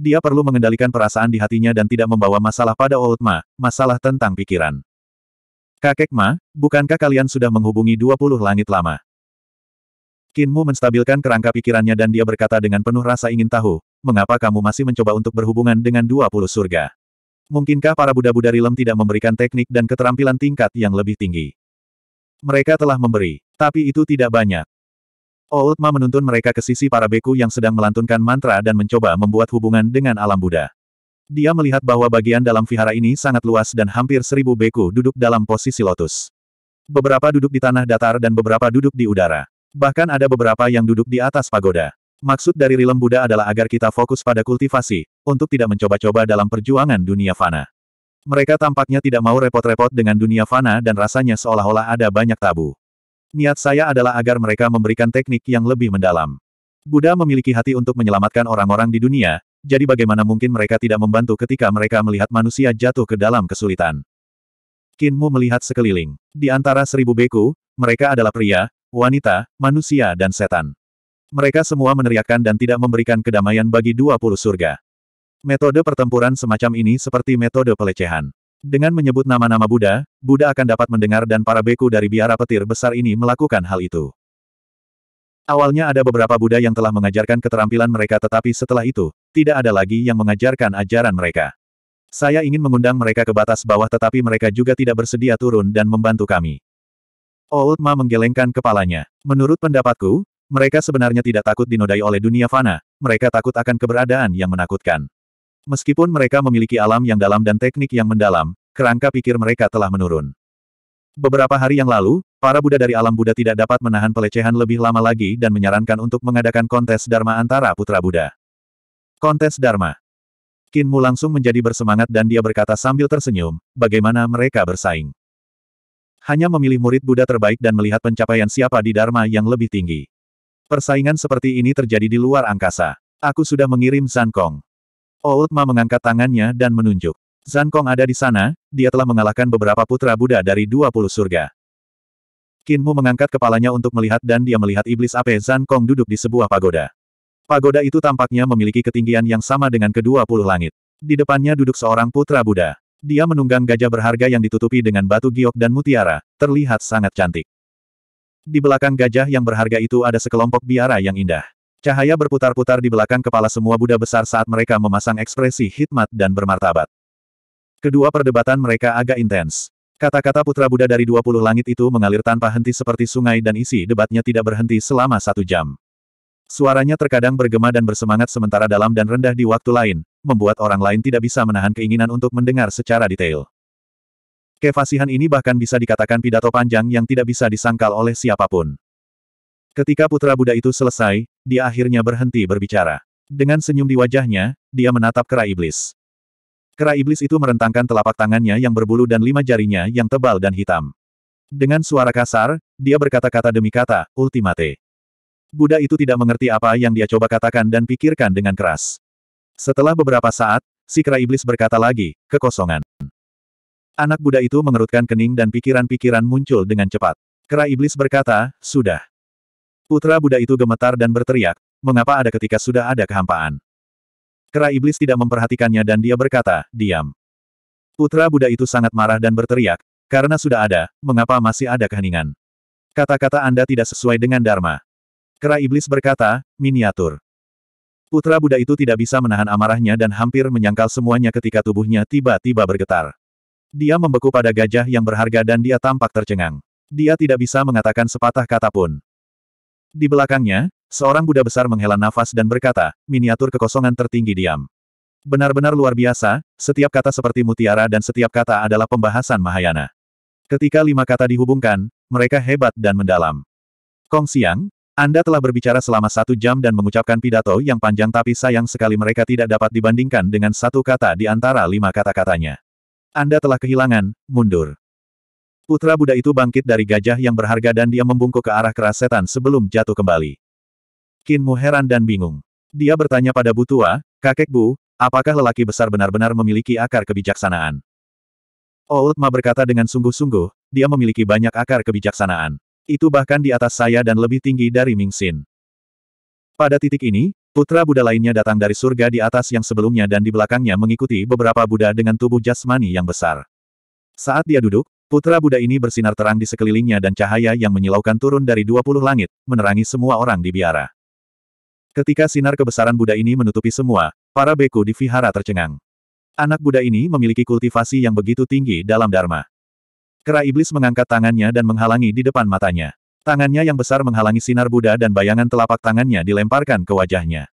Dia perlu mengendalikan perasaan di hatinya dan tidak membawa masalah pada Old Ma, masalah tentang pikiran. Kakek Ma, bukankah kalian sudah menghubungi 20 langit lama? Kinmu menstabilkan kerangka pikirannya dan dia berkata dengan penuh rasa ingin tahu, mengapa kamu masih mencoba untuk berhubungan dengan 20 surga? Mungkinkah para Buddha-Buddha Rilem tidak memberikan teknik dan keterampilan tingkat yang lebih tinggi? Mereka telah memberi, tapi itu tidak banyak. Oldma menuntun mereka ke sisi para beku yang sedang melantunkan mantra dan mencoba membuat hubungan dengan alam Buddha. Dia melihat bahwa bagian dalam vihara ini sangat luas dan hampir seribu beku duduk dalam posisi lotus. Beberapa duduk di tanah datar dan beberapa duduk di udara. Bahkan ada beberapa yang duduk di atas pagoda. Maksud dari Rilem Buddha adalah agar kita fokus pada kultivasi, untuk tidak mencoba-coba dalam perjuangan dunia fana. Mereka tampaknya tidak mau repot-repot dengan dunia fana dan rasanya seolah-olah ada banyak tabu. Niat saya adalah agar mereka memberikan teknik yang lebih mendalam. Buddha memiliki hati untuk menyelamatkan orang-orang di dunia, jadi bagaimana mungkin mereka tidak membantu ketika mereka melihat manusia jatuh ke dalam kesulitan. Kinmu melihat sekeliling. Di antara seribu beku, mereka adalah pria, wanita, manusia dan setan. Mereka semua meneriakkan dan tidak memberikan kedamaian bagi dua puluh surga. Metode pertempuran semacam ini seperti metode pelecehan. Dengan menyebut nama-nama Buddha, Buddha akan dapat mendengar dan para beku dari biara petir besar ini melakukan hal itu. Awalnya ada beberapa Buddha yang telah mengajarkan keterampilan mereka tetapi setelah itu, tidak ada lagi yang mengajarkan ajaran mereka. Saya ingin mengundang mereka ke batas bawah tetapi mereka juga tidak bersedia turun dan membantu kami. Old Ma menggelengkan kepalanya. Menurut pendapatku, mereka sebenarnya tidak takut dinodai oleh dunia fana, mereka takut akan keberadaan yang menakutkan. Meskipun mereka memiliki alam yang dalam dan teknik yang mendalam, kerangka pikir mereka telah menurun. Beberapa hari yang lalu, para Buddha dari alam Buddha tidak dapat menahan pelecehan lebih lama lagi dan menyarankan untuk mengadakan kontes Dharma antara putra Buddha. Kontes Dharma Kinmu langsung menjadi bersemangat dan dia berkata sambil tersenyum, bagaimana mereka bersaing. Hanya memilih murid Buddha terbaik dan melihat pencapaian siapa di Dharma yang lebih tinggi. Persaingan seperti ini terjadi di luar angkasa. Aku sudah mengirim Zankong. Outma mengangkat tangannya dan menunjuk. Zankong ada di sana, dia telah mengalahkan beberapa putra Buddha dari 20 surga. Kinmu mengangkat kepalanya untuk melihat dan dia melihat iblis Ape Zankong duduk di sebuah pagoda. Pagoda itu tampaknya memiliki ketinggian yang sama dengan kedua puluh langit. Di depannya duduk seorang putra Buddha. Dia menunggang gajah berharga yang ditutupi dengan batu giok dan mutiara, terlihat sangat cantik. Di belakang gajah yang berharga itu ada sekelompok biara yang indah. Cahaya berputar-putar di belakang kepala semua Buddha besar saat mereka memasang ekspresi hikmat dan bermartabat. Kedua perdebatan mereka agak intens. Kata-kata putra Buddha dari 20 langit itu mengalir tanpa henti seperti sungai dan isi debatnya tidak berhenti selama satu jam. Suaranya terkadang bergema dan bersemangat sementara dalam dan rendah di waktu lain, membuat orang lain tidak bisa menahan keinginan untuk mendengar secara detail. Kefasihan ini bahkan bisa dikatakan pidato panjang yang tidak bisa disangkal oleh siapapun. Ketika putra Buddha itu selesai, dia akhirnya berhenti berbicara. Dengan senyum di wajahnya, dia menatap kera iblis. Kera iblis itu merentangkan telapak tangannya yang berbulu dan lima jarinya yang tebal dan hitam. Dengan suara kasar, dia berkata-kata demi kata, ultimate. Buddha itu tidak mengerti apa yang dia coba katakan dan pikirkan dengan keras. Setelah beberapa saat, si kera iblis berkata lagi, kekosongan. Anak Buddha itu mengerutkan kening dan pikiran-pikiran muncul dengan cepat. Kera iblis berkata, sudah. Putra Buddha itu gemetar dan berteriak, mengapa ada ketika sudah ada kehampaan. Kera iblis tidak memperhatikannya dan dia berkata, diam. Putra Buddha itu sangat marah dan berteriak, karena sudah ada, mengapa masih ada keheningan. Kata-kata Anda tidak sesuai dengan Dharma. Kera iblis berkata, miniatur. Putra Buddha itu tidak bisa menahan amarahnya dan hampir menyangkal semuanya ketika tubuhnya tiba-tiba bergetar. Dia membeku pada gajah yang berharga dan dia tampak tercengang. Dia tidak bisa mengatakan sepatah kata pun. Di belakangnya, seorang Buddha besar menghela nafas dan berkata, miniatur kekosongan tertinggi diam. Benar-benar luar biasa, setiap kata seperti mutiara dan setiap kata adalah pembahasan Mahayana. Ketika lima kata dihubungkan, mereka hebat dan mendalam. Kong Siang, Anda telah berbicara selama satu jam dan mengucapkan pidato yang panjang tapi sayang sekali mereka tidak dapat dibandingkan dengan satu kata di antara lima kata-katanya. Anda telah kehilangan, mundur. Putra Buddha itu bangkit dari gajah yang berharga dan dia membungkuk ke arah keras setan sebelum jatuh kembali. Kinmu heran dan bingung. Dia bertanya pada Bu Tua, kakek Bu, apakah lelaki besar benar-benar memiliki akar kebijaksanaan? Old oh, Ma berkata dengan sungguh-sungguh, dia memiliki banyak akar kebijaksanaan. Itu bahkan di atas saya dan lebih tinggi dari Ming Mingxin. Pada titik ini, putra Buddha lainnya datang dari surga di atas yang sebelumnya dan di belakangnya mengikuti beberapa Buddha dengan tubuh jasmani yang besar. Saat dia duduk, Putra Buddha ini bersinar terang di sekelilingnya dan cahaya yang menyilaukan turun dari dua langit, menerangi semua orang di biara. Ketika sinar kebesaran Buddha ini menutupi semua, para beku di vihara tercengang. Anak Buddha ini memiliki kultivasi yang begitu tinggi dalam Dharma. Kera iblis mengangkat tangannya dan menghalangi di depan matanya. Tangannya yang besar menghalangi sinar Buddha dan bayangan telapak tangannya dilemparkan ke wajahnya.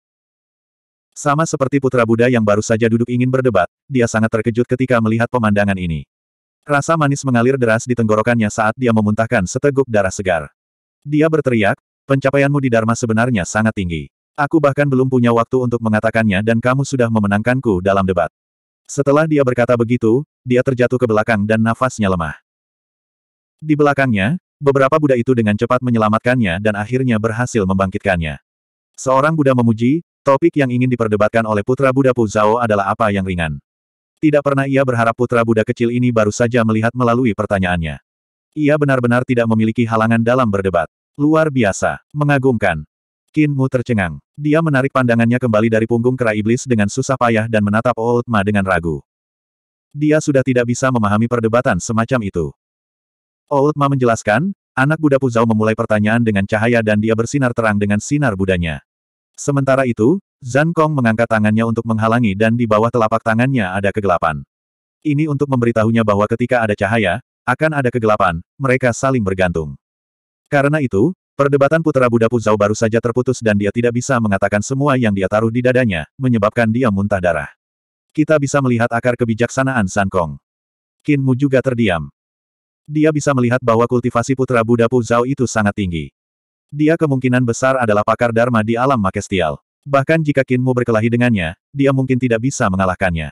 Sama seperti putra Buddha yang baru saja duduk ingin berdebat, dia sangat terkejut ketika melihat pemandangan ini. Rasa manis mengalir deras di tenggorokannya saat dia memuntahkan seteguk darah segar. Dia berteriak, pencapaianmu di Dharma sebenarnya sangat tinggi. Aku bahkan belum punya waktu untuk mengatakannya dan kamu sudah memenangkanku dalam debat. Setelah dia berkata begitu, dia terjatuh ke belakang dan nafasnya lemah. Di belakangnya, beberapa Buddha itu dengan cepat menyelamatkannya dan akhirnya berhasil membangkitkannya. Seorang Buddha memuji, topik yang ingin diperdebatkan oleh putra Buddha Puzao adalah apa yang ringan. Tidak pernah ia berharap putra Buddha kecil ini baru saja melihat melalui pertanyaannya. Ia benar-benar tidak memiliki halangan dalam berdebat. Luar biasa, mengagumkan. Qin Mu tercengang. Dia menarik pandangannya kembali dari punggung kera iblis dengan susah payah dan menatap Old Ma dengan ragu. Dia sudah tidak bisa memahami perdebatan semacam itu. Old Ma menjelaskan, anak Buddha Puzau memulai pertanyaan dengan cahaya dan dia bersinar terang dengan sinar Budanya. Sementara itu, Zan Kong mengangkat tangannya untuk menghalangi dan di bawah telapak tangannya ada kegelapan. Ini untuk memberitahunya bahwa ketika ada cahaya, akan ada kegelapan, mereka saling bergantung. Karena itu, perdebatan putra Buddha Puzau baru saja terputus dan dia tidak bisa mengatakan semua yang dia taruh di dadanya, menyebabkan dia muntah darah. Kita bisa melihat akar kebijaksanaan Zan Kong. Qin Mu juga terdiam. Dia bisa melihat bahwa kultivasi putra Buddha Puzau itu sangat tinggi. Dia kemungkinan besar adalah pakar Dharma di alam makestial. Bahkan jika Kinmu berkelahi dengannya, dia mungkin tidak bisa mengalahkannya.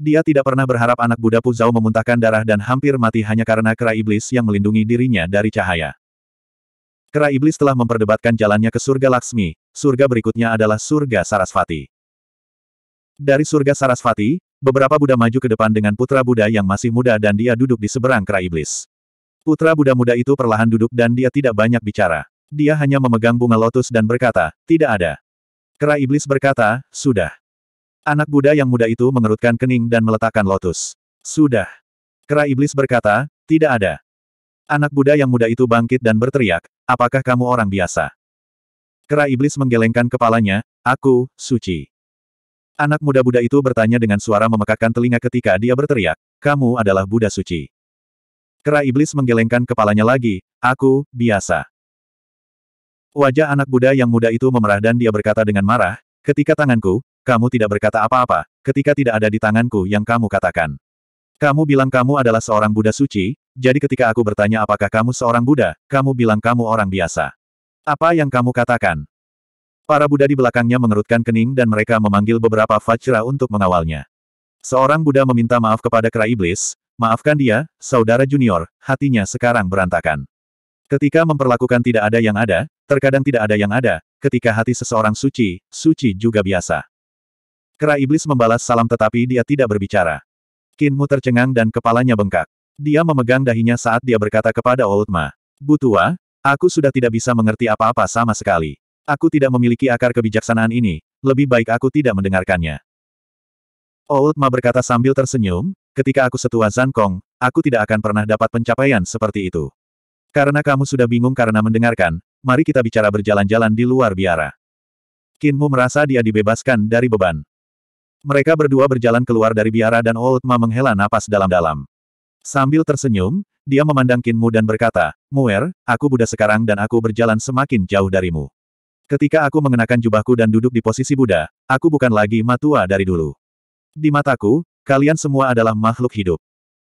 Dia tidak pernah berharap anak Buddha Puzau memuntahkan darah dan hampir mati hanya karena kera iblis yang melindungi dirinya dari cahaya. Kera iblis telah memperdebatkan jalannya ke surga Laksmi, surga berikutnya adalah surga Sarasvati. Dari surga Sarasvati, beberapa Buddha maju ke depan dengan putra Buddha yang masih muda dan dia duduk di seberang kera iblis. Putra Buddha muda itu perlahan duduk dan dia tidak banyak bicara dia hanya memegang bunga lotus dan berkata, tidak ada. Kera iblis berkata, sudah. Anak Buddha yang muda itu mengerutkan kening dan meletakkan lotus. Sudah. Kera iblis berkata, tidak ada. Anak Buddha yang muda itu bangkit dan berteriak, apakah kamu orang biasa? Kera iblis menggelengkan kepalanya, aku, suci. Anak muda Buddha itu bertanya dengan suara memekakkan telinga ketika dia berteriak, kamu adalah Buddha suci. Kera iblis menggelengkan kepalanya lagi, aku, biasa. Wajah anak Buddha yang muda itu memerah dan dia berkata dengan marah, ketika tanganku, kamu tidak berkata apa-apa, ketika tidak ada di tanganku yang kamu katakan. Kamu bilang kamu adalah seorang Buddha suci, jadi ketika aku bertanya apakah kamu seorang Buddha, kamu bilang kamu orang biasa. Apa yang kamu katakan? Para Buddha di belakangnya mengerutkan kening dan mereka memanggil beberapa Vajra untuk mengawalnya. Seorang Buddha meminta maaf kepada kera iblis, maafkan dia, saudara junior, hatinya sekarang berantakan. Ketika memperlakukan tidak ada yang ada, Terkadang tidak ada yang ada, ketika hati seseorang suci, suci juga biasa. Kera iblis membalas salam tetapi dia tidak berbicara. Kinmu tercengang dan kepalanya bengkak. Dia memegang dahinya saat dia berkata kepada Oldma. Butua, aku sudah tidak bisa mengerti apa-apa sama sekali. Aku tidak memiliki akar kebijaksanaan ini, lebih baik aku tidak mendengarkannya. Oldma berkata sambil tersenyum, ketika aku setua Zankong, aku tidak akan pernah dapat pencapaian seperti itu. Karena kamu sudah bingung karena mendengarkan, mari kita bicara berjalan-jalan di luar biara. Kinmu merasa dia dibebaskan dari beban. Mereka berdua berjalan keluar dari biara dan Old Ma menghela napas dalam-dalam. Sambil tersenyum, dia memandang Kinmu dan berkata, Muer, aku Buddha sekarang dan aku berjalan semakin jauh darimu. Ketika aku mengenakan jubahku dan duduk di posisi Buddha, aku bukan lagi matua dari dulu. Di mataku, kalian semua adalah makhluk hidup.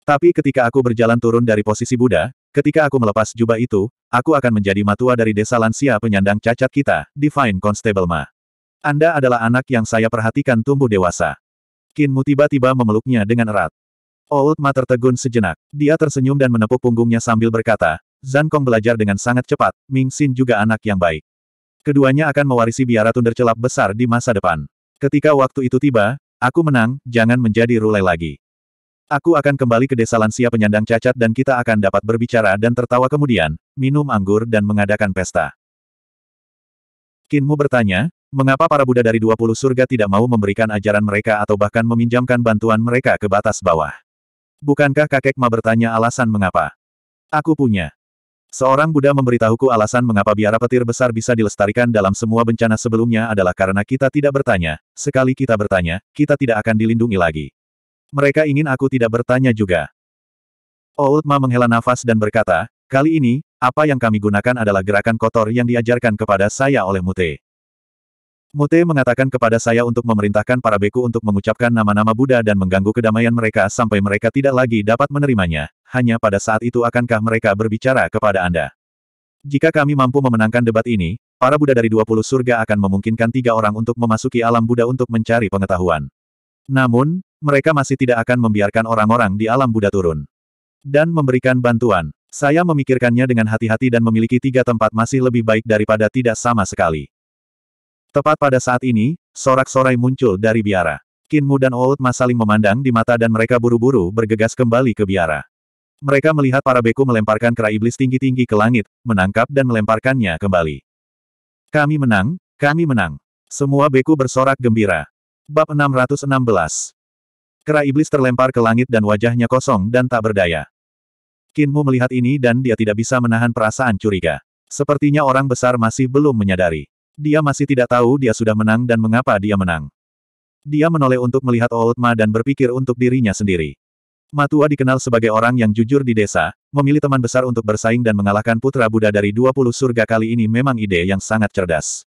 Tapi ketika aku berjalan turun dari posisi Buddha, Ketika aku melepas jubah itu, aku akan menjadi matua dari desa lansia penyandang cacat kita, Divine Constable Ma. Anda adalah anak yang saya perhatikan tumbuh dewasa. Kinmu tiba-tiba memeluknya dengan erat. Old Ma tertegun sejenak. Dia tersenyum dan menepuk punggungnya sambil berkata, Zan Kong belajar dengan sangat cepat, Ming Xin juga anak yang baik. Keduanya akan mewarisi biara Tundercelap besar di masa depan. Ketika waktu itu tiba, aku menang, jangan menjadi rulai lagi. Aku akan kembali ke desa lansia penyandang cacat dan kita akan dapat berbicara dan tertawa kemudian, minum anggur dan mengadakan pesta. Kinmu bertanya, mengapa para Buddha dari 20 surga tidak mau memberikan ajaran mereka atau bahkan meminjamkan bantuan mereka ke batas bawah? Bukankah kakek Ma bertanya alasan mengapa? Aku punya. Seorang Buddha memberitahuku alasan mengapa biara petir besar bisa dilestarikan dalam semua bencana sebelumnya adalah karena kita tidak bertanya, sekali kita bertanya, kita tidak akan dilindungi lagi. Mereka ingin aku tidak bertanya juga. Outma menghela nafas dan berkata, kali ini, apa yang kami gunakan adalah gerakan kotor yang diajarkan kepada saya oleh Mute. Mute mengatakan kepada saya untuk memerintahkan para beku untuk mengucapkan nama-nama Buddha dan mengganggu kedamaian mereka sampai mereka tidak lagi dapat menerimanya, hanya pada saat itu akankah mereka berbicara kepada Anda. Jika kami mampu memenangkan debat ini, para Buddha dari 20 surga akan memungkinkan tiga orang untuk memasuki alam Buddha untuk mencari pengetahuan. Namun, mereka masih tidak akan membiarkan orang-orang di alam Buddha turun. Dan memberikan bantuan. Saya memikirkannya dengan hati-hati dan memiliki tiga tempat masih lebih baik daripada tidak sama sekali. Tepat pada saat ini, sorak-sorai muncul dari biara. Kinmu dan Old Ma saling memandang di mata dan mereka buru-buru bergegas kembali ke biara. Mereka melihat para beku melemparkan kera iblis tinggi-tinggi ke langit, menangkap dan melemparkannya kembali. Kami menang, kami menang. Semua beku bersorak gembira. Bab 616 Kera iblis terlempar ke langit dan wajahnya kosong dan tak berdaya. Kinmu melihat ini dan dia tidak bisa menahan perasaan curiga. Sepertinya orang besar masih belum menyadari. Dia masih tidak tahu dia sudah menang dan mengapa dia menang. Dia menoleh untuk melihat Oldma dan berpikir untuk dirinya sendiri. Matua dikenal sebagai orang yang jujur di desa, memilih teman besar untuk bersaing dan mengalahkan putra Buddha dari 20 surga kali ini memang ide yang sangat cerdas.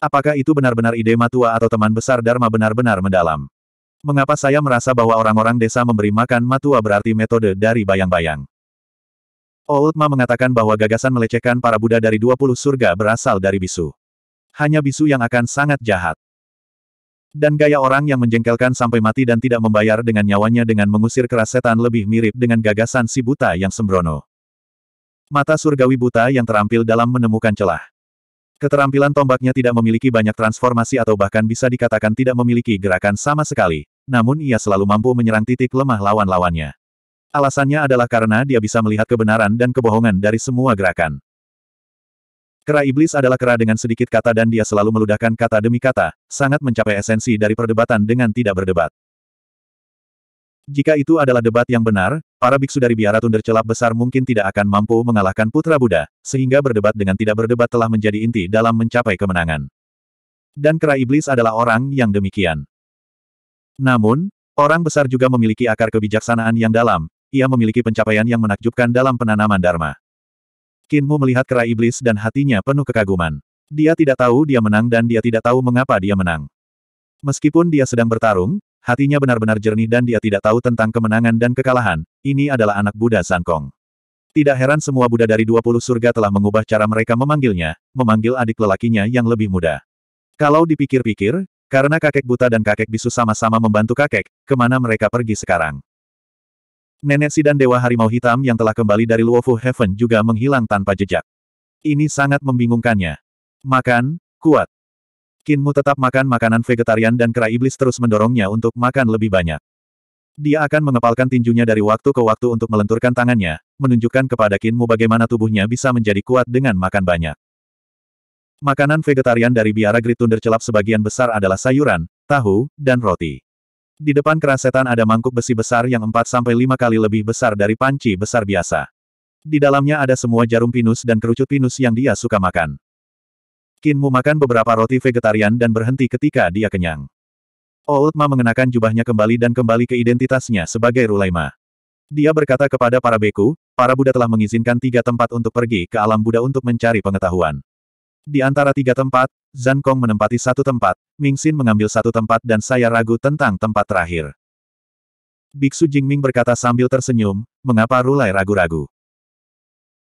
Apakah itu benar-benar ide Matua atau teman besar Dharma benar-benar mendalam? Mengapa saya merasa bahwa orang-orang desa memberi makan matua berarti metode dari bayang-bayang? Oldma mengatakan bahwa gagasan melecehkan para Buddha dari 20 surga berasal dari bisu. Hanya bisu yang akan sangat jahat. Dan gaya orang yang menjengkelkan sampai mati dan tidak membayar dengan nyawanya dengan mengusir keras setan lebih mirip dengan gagasan si buta yang sembrono. Mata surgawi buta yang terampil dalam menemukan celah. Keterampilan tombaknya tidak memiliki banyak transformasi atau bahkan bisa dikatakan tidak memiliki gerakan sama sekali namun ia selalu mampu menyerang titik lemah lawan-lawannya. Alasannya adalah karena dia bisa melihat kebenaran dan kebohongan dari semua gerakan. Kera iblis adalah kera dengan sedikit kata dan dia selalu meludahkan kata demi kata, sangat mencapai esensi dari perdebatan dengan tidak berdebat. Jika itu adalah debat yang benar, para biksu dari biara tunder celap besar mungkin tidak akan mampu mengalahkan putra Buddha, sehingga berdebat dengan tidak berdebat telah menjadi inti dalam mencapai kemenangan. Dan kera iblis adalah orang yang demikian. Namun, orang besar juga memiliki akar kebijaksanaan yang dalam, ia memiliki pencapaian yang menakjubkan dalam penanaman Dharma. Kinmu melihat kera iblis dan hatinya penuh kekaguman. Dia tidak tahu dia menang dan dia tidak tahu mengapa dia menang. Meskipun dia sedang bertarung, hatinya benar-benar jernih dan dia tidak tahu tentang kemenangan dan kekalahan, ini adalah anak Buddha Sankong. Tidak heran semua Buddha dari 20 surga telah mengubah cara mereka memanggilnya, memanggil adik lelakinya yang lebih muda. Kalau dipikir-pikir, karena kakek buta dan kakek bisu sama-sama membantu kakek, kemana mereka pergi sekarang? Nenek si dan Dewa Harimau Hitam yang telah kembali dari Luofu Heaven juga menghilang tanpa jejak. Ini sangat membingungkannya. Makan, kuat. Kinmu tetap makan makanan vegetarian dan kera iblis terus mendorongnya untuk makan lebih banyak. Dia akan mengepalkan tinjunya dari waktu ke waktu untuk melenturkan tangannya, menunjukkan kepada Kinmu bagaimana tubuhnya bisa menjadi kuat dengan makan banyak. Makanan vegetarian dari biara Great Celap sebagian besar adalah sayuran, tahu, dan roti. Di depan kerasetan ada mangkuk besi besar yang 4-5 kali lebih besar dari panci besar biasa. Di dalamnya ada semua jarum pinus dan kerucut pinus yang dia suka makan. Kinmu makan beberapa roti vegetarian dan berhenti ketika dia kenyang. Oldma oh, mengenakan jubahnya kembali dan kembali ke identitasnya sebagai Rulaima. Dia berkata kepada para beku, para Buddha telah mengizinkan tiga tempat untuk pergi ke alam Buddha untuk mencari pengetahuan. Di antara tiga tempat, Zan Kong menempati satu tempat, Ming Mingxin mengambil satu tempat dan saya ragu tentang tempat terakhir. Biksu Jingming berkata sambil tersenyum, mengapa Rulai ragu-ragu?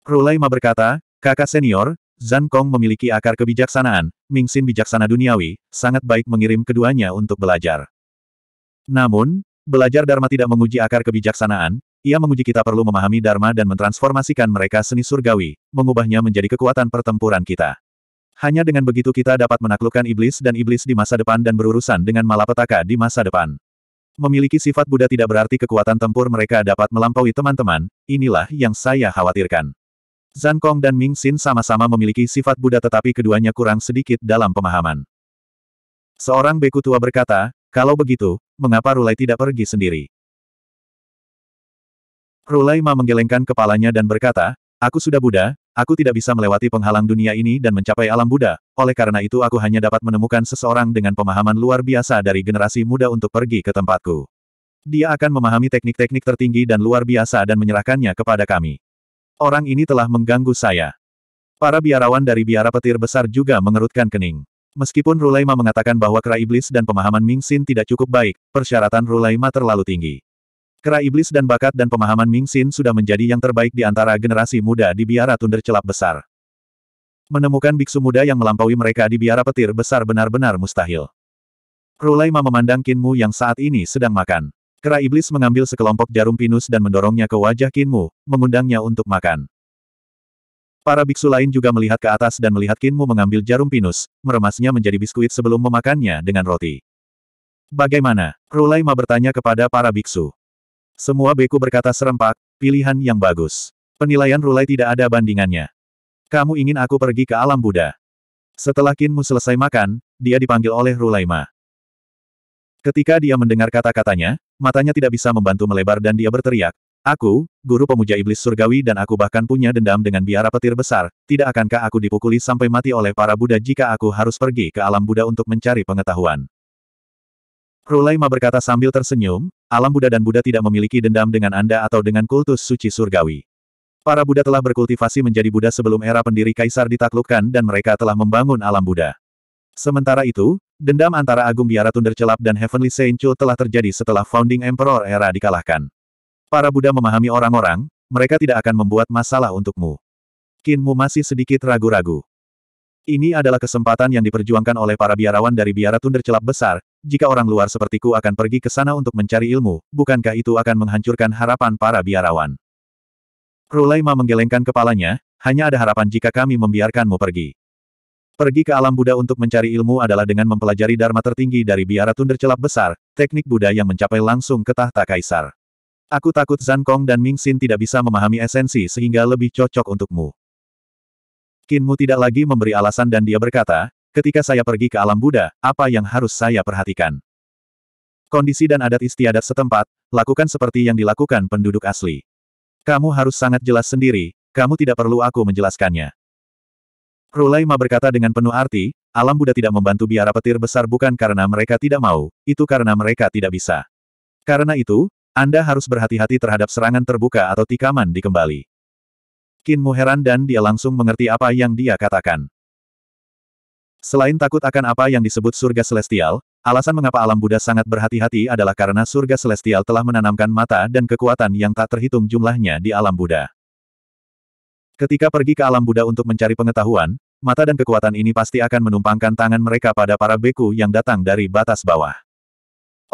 Rulai Ma berkata, kakak senior, Zan Kong memiliki akar kebijaksanaan, Ming Mingxin bijaksana duniawi, sangat baik mengirim keduanya untuk belajar. Namun, belajar Dharma tidak menguji akar kebijaksanaan, ia menguji kita perlu memahami Dharma dan mentransformasikan mereka seni surgawi, mengubahnya menjadi kekuatan pertempuran kita. Hanya dengan begitu kita dapat menaklukkan iblis dan iblis di masa depan dan berurusan dengan malapetaka di masa depan. Memiliki sifat Buddha tidak berarti kekuatan tempur mereka dapat melampaui teman-teman, inilah yang saya khawatirkan. Zhan Kong dan Ming Xin sama-sama memiliki sifat Buddha tetapi keduanya kurang sedikit dalam pemahaman. Seorang beku tua berkata, kalau begitu, mengapa Rulai tidak pergi sendiri? Rulai Ma menggelengkan kepalanya dan berkata, aku sudah Buddha, Aku tidak bisa melewati penghalang dunia ini dan mencapai alam Buddha, oleh karena itu aku hanya dapat menemukan seseorang dengan pemahaman luar biasa dari generasi muda untuk pergi ke tempatku. Dia akan memahami teknik-teknik tertinggi dan luar biasa dan menyerahkannya kepada kami. Orang ini telah mengganggu saya. Para biarawan dari biara petir besar juga mengerutkan kening. Meskipun Rulaima mengatakan bahwa kera iblis dan pemahaman Ming Xin tidak cukup baik, persyaratan Rulaima terlalu tinggi. Kera iblis dan bakat dan pemahaman Ming Xin sudah menjadi yang terbaik di antara generasi muda di biara Tunder celap besar. Menemukan biksu muda yang melampaui mereka di biara petir besar benar-benar mustahil. Rulaima memandang Kinmu yang saat ini sedang makan. Kera iblis mengambil sekelompok jarum pinus dan mendorongnya ke wajah Kinmu, mengundangnya untuk makan. Para biksu lain juga melihat ke atas dan melihat Kinmu mengambil jarum pinus, meremasnya menjadi biskuit sebelum memakannya dengan roti. Bagaimana? Rulaima bertanya kepada para biksu. Semua beku berkata serempak, pilihan yang bagus. Penilaian Rulai tidak ada bandingannya. Kamu ingin aku pergi ke alam Buddha. Setelah Kinmu selesai makan, dia dipanggil oleh Rulaima. Ketika dia mendengar kata-katanya, matanya tidak bisa membantu melebar dan dia berteriak, Aku, guru pemuja iblis surgawi dan aku bahkan punya dendam dengan biara petir besar, tidak akankah aku dipukuli sampai mati oleh para Buddha jika aku harus pergi ke alam Buddha untuk mencari pengetahuan? Rulaima berkata sambil tersenyum, alam Buddha dan Buddha tidak memiliki dendam dengan Anda atau dengan kultus suci surgawi. Para Buddha telah berkultivasi menjadi Buddha sebelum era pendiri kaisar ditaklukkan dan mereka telah membangun alam Buddha. Sementara itu, dendam antara Agung Biara Tundercelap dan Heavenly Saint Chul telah terjadi setelah Founding Emperor era dikalahkan. Para Buddha memahami orang-orang, mereka tidak akan membuat masalah untukmu. Kinmu masih sedikit ragu-ragu. Ini adalah kesempatan yang diperjuangkan oleh para biarawan dari biara tunder celap besar, jika orang luar sepertiku akan pergi ke sana untuk mencari ilmu, bukankah itu akan menghancurkan harapan para biarawan? Rulaima menggelengkan kepalanya, hanya ada harapan jika kami membiarkanmu pergi. Pergi ke alam Buddha untuk mencari ilmu adalah dengan mempelajari dharma tertinggi dari biara tunder celap besar, teknik Buddha yang mencapai langsung ke tahta kaisar. Aku takut Zankong dan Ming Xin tidak bisa memahami esensi sehingga lebih cocok untukmu. Kinmu tidak lagi memberi alasan dan dia berkata, ketika saya pergi ke alam Buddha, apa yang harus saya perhatikan? Kondisi dan adat istiadat setempat, lakukan seperti yang dilakukan penduduk asli. Kamu harus sangat jelas sendiri, kamu tidak perlu aku menjelaskannya. Rulaima berkata dengan penuh arti, alam Buddha tidak membantu biara petir besar bukan karena mereka tidak mau, itu karena mereka tidak bisa. Karena itu, Anda harus berhati-hati terhadap serangan terbuka atau tikaman di kembali. Kinmu heran dan dia langsung mengerti apa yang dia katakan. Selain takut akan apa yang disebut surga celestial, alasan mengapa alam Buddha sangat berhati-hati adalah karena surga celestial telah menanamkan mata dan kekuatan yang tak terhitung jumlahnya di alam Buddha. Ketika pergi ke alam Buddha untuk mencari pengetahuan, mata dan kekuatan ini pasti akan menumpangkan tangan mereka pada para beku yang datang dari batas bawah.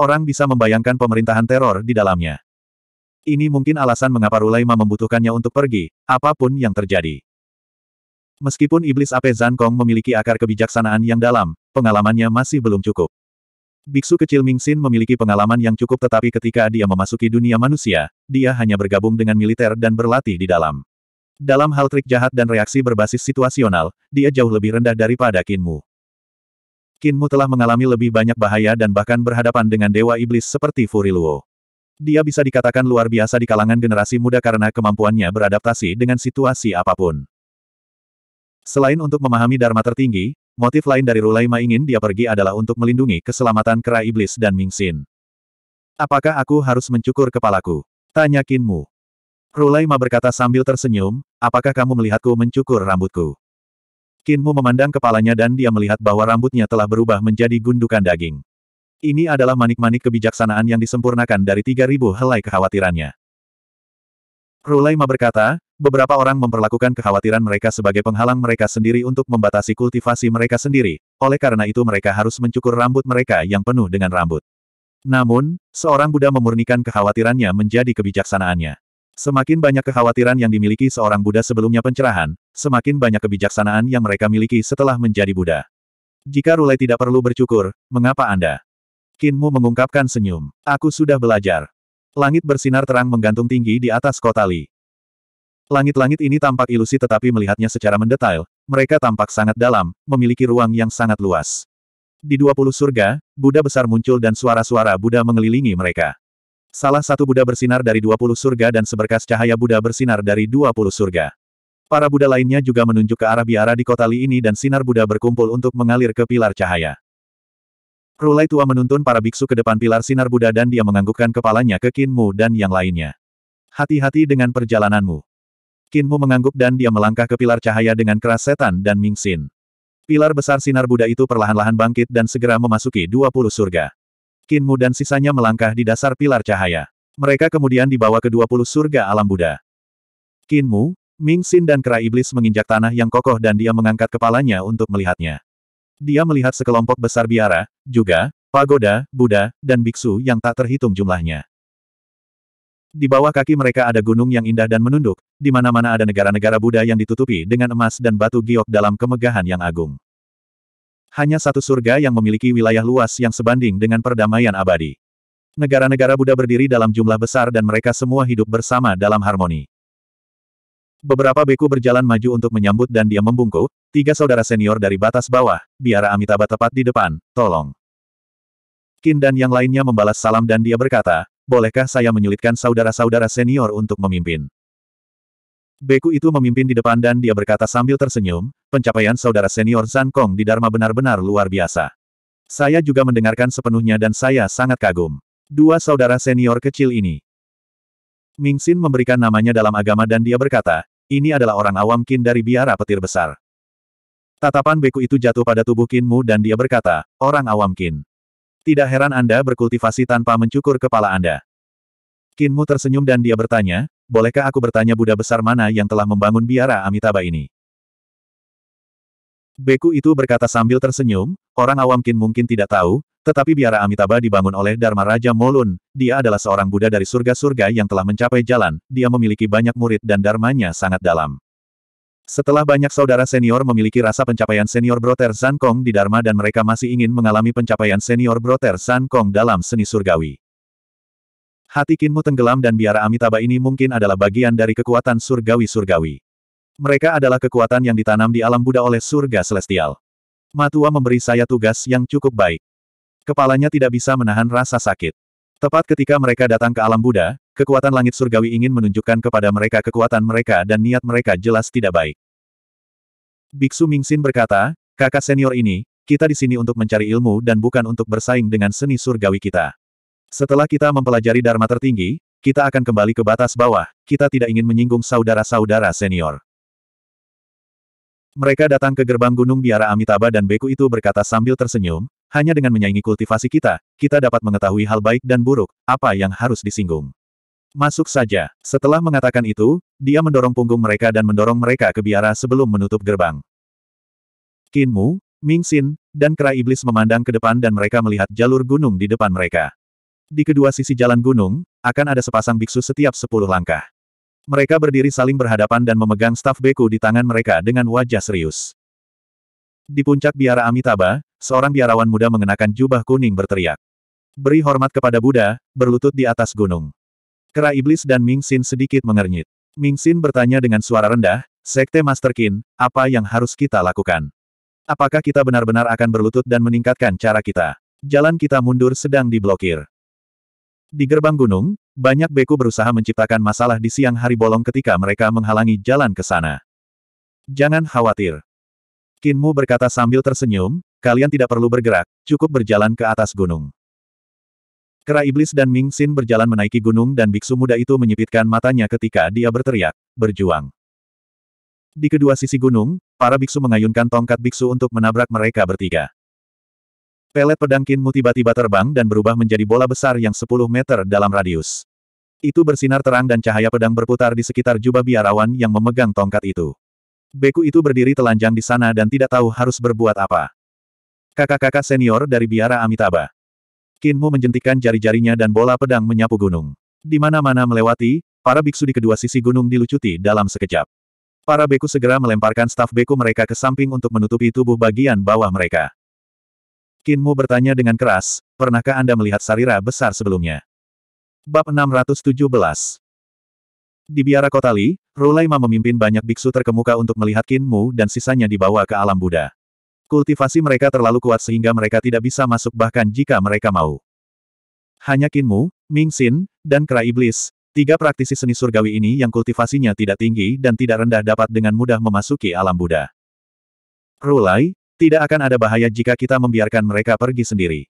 Orang bisa membayangkan pemerintahan teror di dalamnya. Ini mungkin alasan mengapa Rulaima membutuhkannya untuk pergi, apapun yang terjadi. Meskipun iblis Ape Zankong memiliki akar kebijaksanaan yang dalam, pengalamannya masih belum cukup. Biksu kecil Ming Mingxin memiliki pengalaman yang cukup tetapi ketika dia memasuki dunia manusia, dia hanya bergabung dengan militer dan berlatih di dalam. Dalam hal trik jahat dan reaksi berbasis situasional, dia jauh lebih rendah daripada Kinmu. Kinmu telah mengalami lebih banyak bahaya dan bahkan berhadapan dengan Dewa Iblis seperti Furiluo. Dia bisa dikatakan luar biasa di kalangan generasi muda karena kemampuannya beradaptasi dengan situasi apapun. Selain untuk memahami Dharma tertinggi, motif lain dari Rulaima ingin dia pergi adalah untuk melindungi keselamatan kera iblis dan Mingxin. Apakah aku harus mencukur kepalaku? Tanya Kinmu. Rulaima berkata sambil tersenyum, apakah kamu melihatku mencukur rambutku? Kinmu memandang kepalanya dan dia melihat bahwa rambutnya telah berubah menjadi gundukan daging. Ini adalah manik-manik kebijaksanaan yang disempurnakan dari 3.000 helai kekhawatirannya. Rulaima berkata, beberapa orang memperlakukan kekhawatiran mereka sebagai penghalang mereka sendiri untuk membatasi kultivasi mereka sendiri, oleh karena itu mereka harus mencukur rambut mereka yang penuh dengan rambut. Namun, seorang Buddha memurnikan kekhawatirannya menjadi kebijaksanaannya. Semakin banyak kekhawatiran yang dimiliki seorang Buddha sebelumnya pencerahan, semakin banyak kebijaksanaan yang mereka miliki setelah menjadi Buddha. Jika Rulai tidak perlu bercukur, mengapa Anda? Kinmu mengungkapkan senyum. Aku sudah belajar. Langit bersinar terang menggantung tinggi di atas kota Li. Langit-langit ini tampak ilusi tetapi melihatnya secara mendetail, mereka tampak sangat dalam, memiliki ruang yang sangat luas. Di dua puluh surga, Buddha besar muncul dan suara-suara Buddha mengelilingi mereka. Salah satu Buddha bersinar dari dua puluh surga dan seberkas cahaya Buddha bersinar dari dua puluh surga. Para Buddha lainnya juga menunjuk ke arah biara di kota Li ini dan sinar Buddha berkumpul untuk mengalir ke pilar cahaya. Rulai tua menuntun para biksu ke depan pilar sinar Buddha dan dia menganggukkan kepalanya ke Kinmu dan yang lainnya. Hati-hati dengan perjalananmu. Kinmu mengangguk dan dia melangkah ke pilar cahaya dengan keras setan dan mingsin. Pilar besar sinar Buddha itu perlahan-lahan bangkit dan segera memasuki 20 surga. Kinmu dan sisanya melangkah di dasar pilar cahaya. Mereka kemudian dibawa ke 20 surga alam Buddha. Kinmu, Ming Xin dan Kera Iblis menginjak tanah yang kokoh dan dia mengangkat kepalanya untuk melihatnya. Dia melihat sekelompok besar biara, juga, pagoda, Buddha, dan biksu yang tak terhitung jumlahnya. Di bawah kaki mereka ada gunung yang indah dan menunduk, di mana-mana ada negara-negara Buddha yang ditutupi dengan emas dan batu giok dalam kemegahan yang agung. Hanya satu surga yang memiliki wilayah luas yang sebanding dengan perdamaian abadi. Negara-negara Buddha berdiri dalam jumlah besar dan mereka semua hidup bersama dalam harmoni. Beberapa beku berjalan maju untuk menyambut dan dia membungkuk, tiga saudara senior dari batas bawah, biara Amitabha tepat di depan, tolong. Kin dan yang lainnya membalas salam dan dia berkata, bolehkah saya menyulitkan saudara-saudara senior untuk memimpin? Beku itu memimpin di depan dan dia berkata sambil tersenyum, pencapaian saudara senior Zhang Kong di Dharma benar-benar luar biasa. Saya juga mendengarkan sepenuhnya dan saya sangat kagum. Dua saudara senior kecil ini, Ming Mingxin memberikan namanya dalam agama dan dia berkata, ini adalah orang awam kin dari biara petir besar. Tatapan beku itu jatuh pada tubuh kinmu dan dia berkata, orang awam kin, Tidak heran Anda berkultivasi tanpa mencukur kepala Anda. Kinmu tersenyum dan dia bertanya, bolehkah aku bertanya Buddha besar mana yang telah membangun biara Amitabha ini? Beku itu berkata sambil tersenyum, orang awam Kin mungkin tidak tahu, tetapi biara Amitabha dibangun oleh Dharma Raja Molun, dia adalah seorang Buddha dari surga-surga yang telah mencapai jalan, dia memiliki banyak murid dan dharmanya sangat dalam. Setelah banyak saudara senior memiliki rasa pencapaian senior Broter San Kong di Dharma dan mereka masih ingin mengalami pencapaian senior Broter San Kong dalam seni surgawi. Hati Kinmu tenggelam dan biara Amitabha ini mungkin adalah bagian dari kekuatan surgawi-surgawi. Mereka adalah kekuatan yang ditanam di alam Buddha oleh surga celestial. Matua memberi saya tugas yang cukup baik. Kepalanya tidak bisa menahan rasa sakit. Tepat ketika mereka datang ke alam Buddha, kekuatan langit surgawi ingin menunjukkan kepada mereka kekuatan mereka dan niat mereka jelas tidak baik. Biksu Mingxin berkata, kakak senior ini, kita di sini untuk mencari ilmu dan bukan untuk bersaing dengan seni surgawi kita. Setelah kita mempelajari Dharma tertinggi, kita akan kembali ke batas bawah, kita tidak ingin menyinggung saudara-saudara senior. Mereka datang ke gerbang gunung biara Amitabha dan Beku itu berkata sambil tersenyum, hanya dengan menyaingi kultivasi kita, kita dapat mengetahui hal baik dan buruk, apa yang harus disinggung. Masuk saja. Setelah mengatakan itu, dia mendorong punggung mereka dan mendorong mereka ke biara sebelum menutup gerbang. Kinmu, Mingxin, dan Kera Iblis memandang ke depan dan mereka melihat jalur gunung di depan mereka. Di kedua sisi jalan gunung, akan ada sepasang biksu setiap sepuluh langkah. Mereka berdiri saling berhadapan dan memegang staf beku di tangan mereka dengan wajah serius. Di puncak biara Amitabha, seorang biarawan muda mengenakan jubah kuning berteriak. Beri hormat kepada Buddha, berlutut di atas gunung. Kera iblis dan Ming Xin sedikit mengernyit. Ming Xin bertanya dengan suara rendah, Sekte Master Qin, apa yang harus kita lakukan? Apakah kita benar-benar akan berlutut dan meningkatkan cara kita? Jalan kita mundur sedang diblokir. Di gerbang gunung, banyak beku berusaha menciptakan masalah di siang hari bolong ketika mereka menghalangi jalan ke sana. Jangan khawatir. Kinmu berkata sambil tersenyum, kalian tidak perlu bergerak, cukup berjalan ke atas gunung. Kera iblis dan Ming Xin berjalan menaiki gunung dan biksu muda itu menyipitkan matanya ketika dia berteriak, berjuang. Di kedua sisi gunung, para biksu mengayunkan tongkat biksu untuk menabrak mereka bertiga. Pelet pedang Kinmu tiba-tiba terbang dan berubah menjadi bola besar yang 10 meter dalam radius. Itu bersinar terang dan cahaya pedang berputar di sekitar jubah biarawan yang memegang tongkat itu. Beku itu berdiri telanjang di sana dan tidak tahu harus berbuat apa. Kakak-kakak senior dari biara Amitabha. Kinmu menjentikan jari-jarinya dan bola pedang menyapu gunung. Di mana-mana melewati, para biksu di kedua sisi gunung dilucuti dalam sekejap. Para beku segera melemparkan staf beku mereka ke samping untuk menutupi tubuh bagian bawah mereka. Kinmu bertanya dengan keras, pernahkah Anda melihat sarira besar sebelumnya? Bab 617 Di biara kota Li, Rulaima memimpin banyak biksu terkemuka untuk melihat Kinmu dan sisanya dibawa ke alam Buddha. Kultivasi mereka terlalu kuat sehingga mereka tidak bisa masuk bahkan jika mereka mau. Hanya Kinmu, Mingxin, dan Kera Iblis, tiga praktisi seni surgawi ini yang kultivasinya tidak tinggi dan tidak rendah dapat dengan mudah memasuki alam Buddha. Rulai, tidak akan ada bahaya jika kita membiarkan mereka pergi sendiri.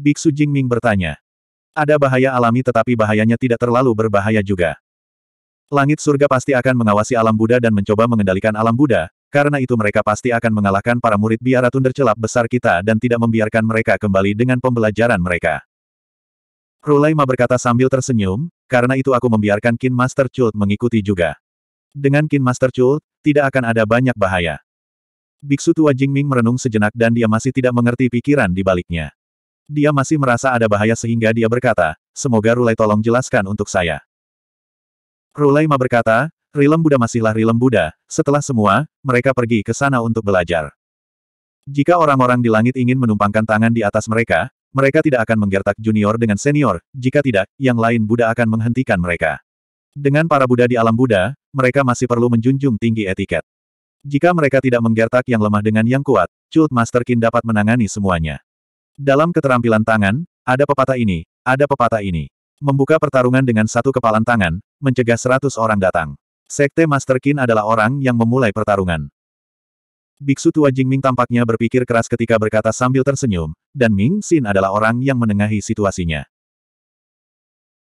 Biksu Jingming bertanya. Ada bahaya alami tetapi bahayanya tidak terlalu berbahaya juga. Langit surga pasti akan mengawasi alam Buddha dan mencoba mengendalikan alam Buddha, karena itu mereka pasti akan mengalahkan para murid biara tunder besar kita dan tidak membiarkan mereka kembali dengan pembelajaran mereka. Rulaima berkata sambil tersenyum, karena itu aku membiarkan Kin Master Chult mengikuti juga. Dengan Kin Master Chult, tidak akan ada banyak bahaya. Biksu tua Jingming merenung sejenak dan dia masih tidak mengerti pikiran di baliknya. Dia masih merasa ada bahaya sehingga dia berkata, semoga Rulai tolong jelaskan untuk saya. Rulai Ma berkata, Rilem Buddha masihlah Rilem Buddha, setelah semua, mereka pergi ke sana untuk belajar. Jika orang-orang di langit ingin menumpangkan tangan di atas mereka, mereka tidak akan menggertak junior dengan senior, jika tidak, yang lain Buddha akan menghentikan mereka. Dengan para Buddha di alam Buddha, mereka masih perlu menjunjung tinggi etiket. Jika mereka tidak menggertak yang lemah dengan yang kuat, Cult Master Qin dapat menangani semuanya. Dalam keterampilan tangan, ada pepatah ini, ada pepatah ini. Membuka pertarungan dengan satu kepalan tangan, mencegah seratus orang datang. Sekte Master Qin adalah orang yang memulai pertarungan. Biksu tua Jingming tampaknya berpikir keras ketika berkata sambil tersenyum, dan Ming Xin adalah orang yang menengahi situasinya.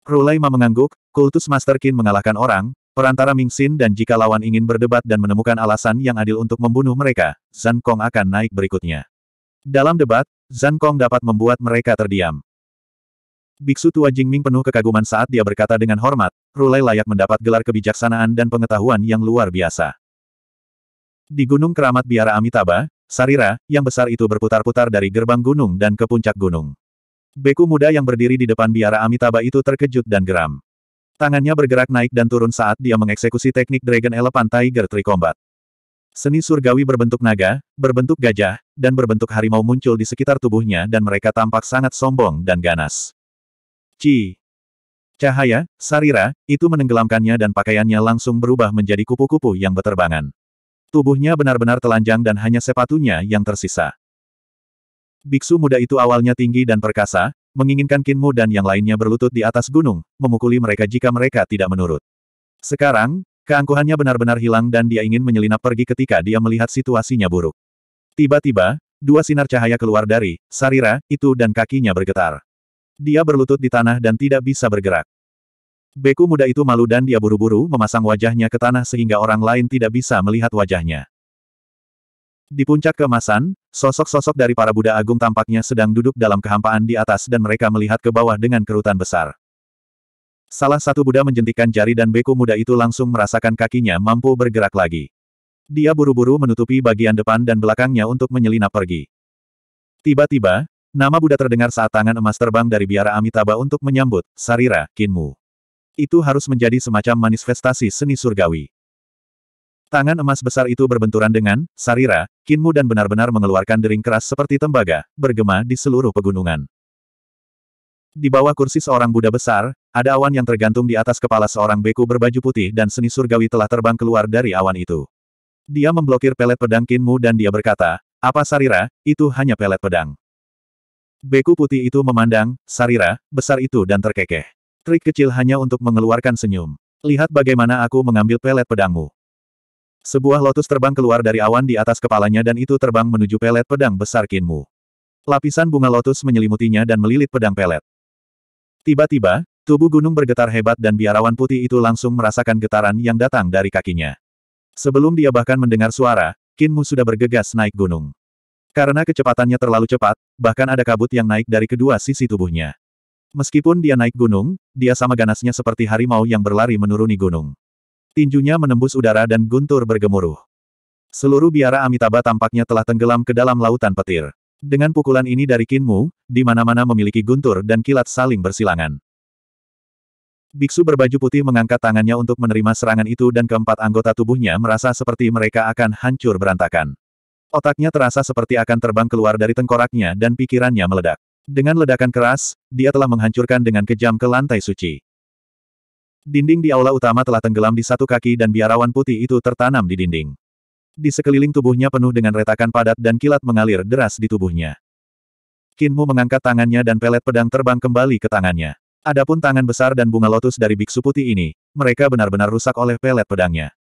Rulaima mengangguk, kultus Master Qin mengalahkan orang, Perantara Mingxin dan jika lawan ingin berdebat dan menemukan alasan yang adil untuk membunuh mereka, Zan Kong akan naik berikutnya. Dalam debat, Zan Kong dapat membuat mereka terdiam. Biksu tua Jingming penuh kekaguman saat dia berkata dengan hormat, Rulai layak mendapat gelar kebijaksanaan dan pengetahuan yang luar biasa. Di Gunung Keramat Biara Amitabha, Sarira, yang besar itu berputar-putar dari gerbang gunung dan ke puncak gunung. Beku muda yang berdiri di depan biara Amitabha itu terkejut dan geram. Tangannya bergerak naik dan turun saat dia mengeksekusi teknik Dragon Elephant Tiger Combat, Seni surgawi berbentuk naga, berbentuk gajah, dan berbentuk harimau muncul di sekitar tubuhnya dan mereka tampak sangat sombong dan ganas. Ci. Cahaya, Sarira, itu menenggelamkannya dan pakaiannya langsung berubah menjadi kupu-kupu yang beterbangan. Tubuhnya benar-benar telanjang dan hanya sepatunya yang tersisa. Biksu muda itu awalnya tinggi dan perkasa, menginginkan Kinmu dan yang lainnya berlutut di atas gunung, memukuli mereka jika mereka tidak menurut. Sekarang, keangkuhannya benar-benar hilang dan dia ingin menyelinap pergi ketika dia melihat situasinya buruk. Tiba-tiba, dua sinar cahaya keluar dari sarira itu dan kakinya bergetar. Dia berlutut di tanah dan tidak bisa bergerak. Beku muda itu malu dan dia buru-buru memasang wajahnya ke tanah sehingga orang lain tidak bisa melihat wajahnya. Di puncak kemasan, sosok-sosok dari para Buddha Agung tampaknya sedang duduk dalam kehampaan di atas dan mereka melihat ke bawah dengan kerutan besar. Salah satu Buddha menjentikan jari dan beku muda itu langsung merasakan kakinya mampu bergerak lagi. Dia buru-buru menutupi bagian depan dan belakangnya untuk menyelinap pergi. Tiba-tiba, nama Buddha terdengar saat tangan emas terbang dari biara Amitabha untuk menyambut, Sarira, Kinmu. Itu harus menjadi semacam manifestasi seni surgawi. Tangan emas besar itu berbenturan dengan sarira, kinmu dan benar-benar mengeluarkan dering keras seperti tembaga, bergema di seluruh pegunungan. Di bawah kursi seorang Buddha besar, ada awan yang tergantung di atas kepala seorang beku berbaju putih dan seni surgawi telah terbang keluar dari awan itu. Dia memblokir pelet pedang kinmu dan dia berkata, apa sarira, itu hanya pelet pedang. Beku putih itu memandang, sarira, besar itu dan terkekeh. Trik kecil hanya untuk mengeluarkan senyum. Lihat bagaimana aku mengambil pelet pedangmu. Sebuah lotus terbang keluar dari awan di atas kepalanya dan itu terbang menuju pelet pedang besar Kinmu. Lapisan bunga lotus menyelimutinya dan melilit pedang pelet. Tiba-tiba, tubuh gunung bergetar hebat dan biarawan putih itu langsung merasakan getaran yang datang dari kakinya. Sebelum dia bahkan mendengar suara, Kinmu sudah bergegas naik gunung. Karena kecepatannya terlalu cepat, bahkan ada kabut yang naik dari kedua sisi tubuhnya. Meskipun dia naik gunung, dia sama ganasnya seperti harimau yang berlari menuruni gunung. Tinjunya menembus udara dan guntur bergemuruh. Seluruh biara Amitabha tampaknya telah tenggelam ke dalam lautan petir. Dengan pukulan ini dari Kinmu, di mana-mana memiliki guntur dan kilat saling bersilangan. Biksu berbaju putih mengangkat tangannya untuk menerima serangan itu dan keempat anggota tubuhnya merasa seperti mereka akan hancur berantakan. Otaknya terasa seperti akan terbang keluar dari tengkoraknya dan pikirannya meledak. Dengan ledakan keras, dia telah menghancurkan dengan kejam ke lantai suci. Dinding di aula utama telah tenggelam di satu kaki dan biarawan putih itu tertanam di dinding. Di sekeliling tubuhnya penuh dengan retakan padat dan kilat mengalir deras di tubuhnya. Kinmu mengangkat tangannya dan pelet pedang terbang kembali ke tangannya. Adapun tangan besar dan bunga lotus dari biksu putih ini, mereka benar-benar rusak oleh pelet pedangnya.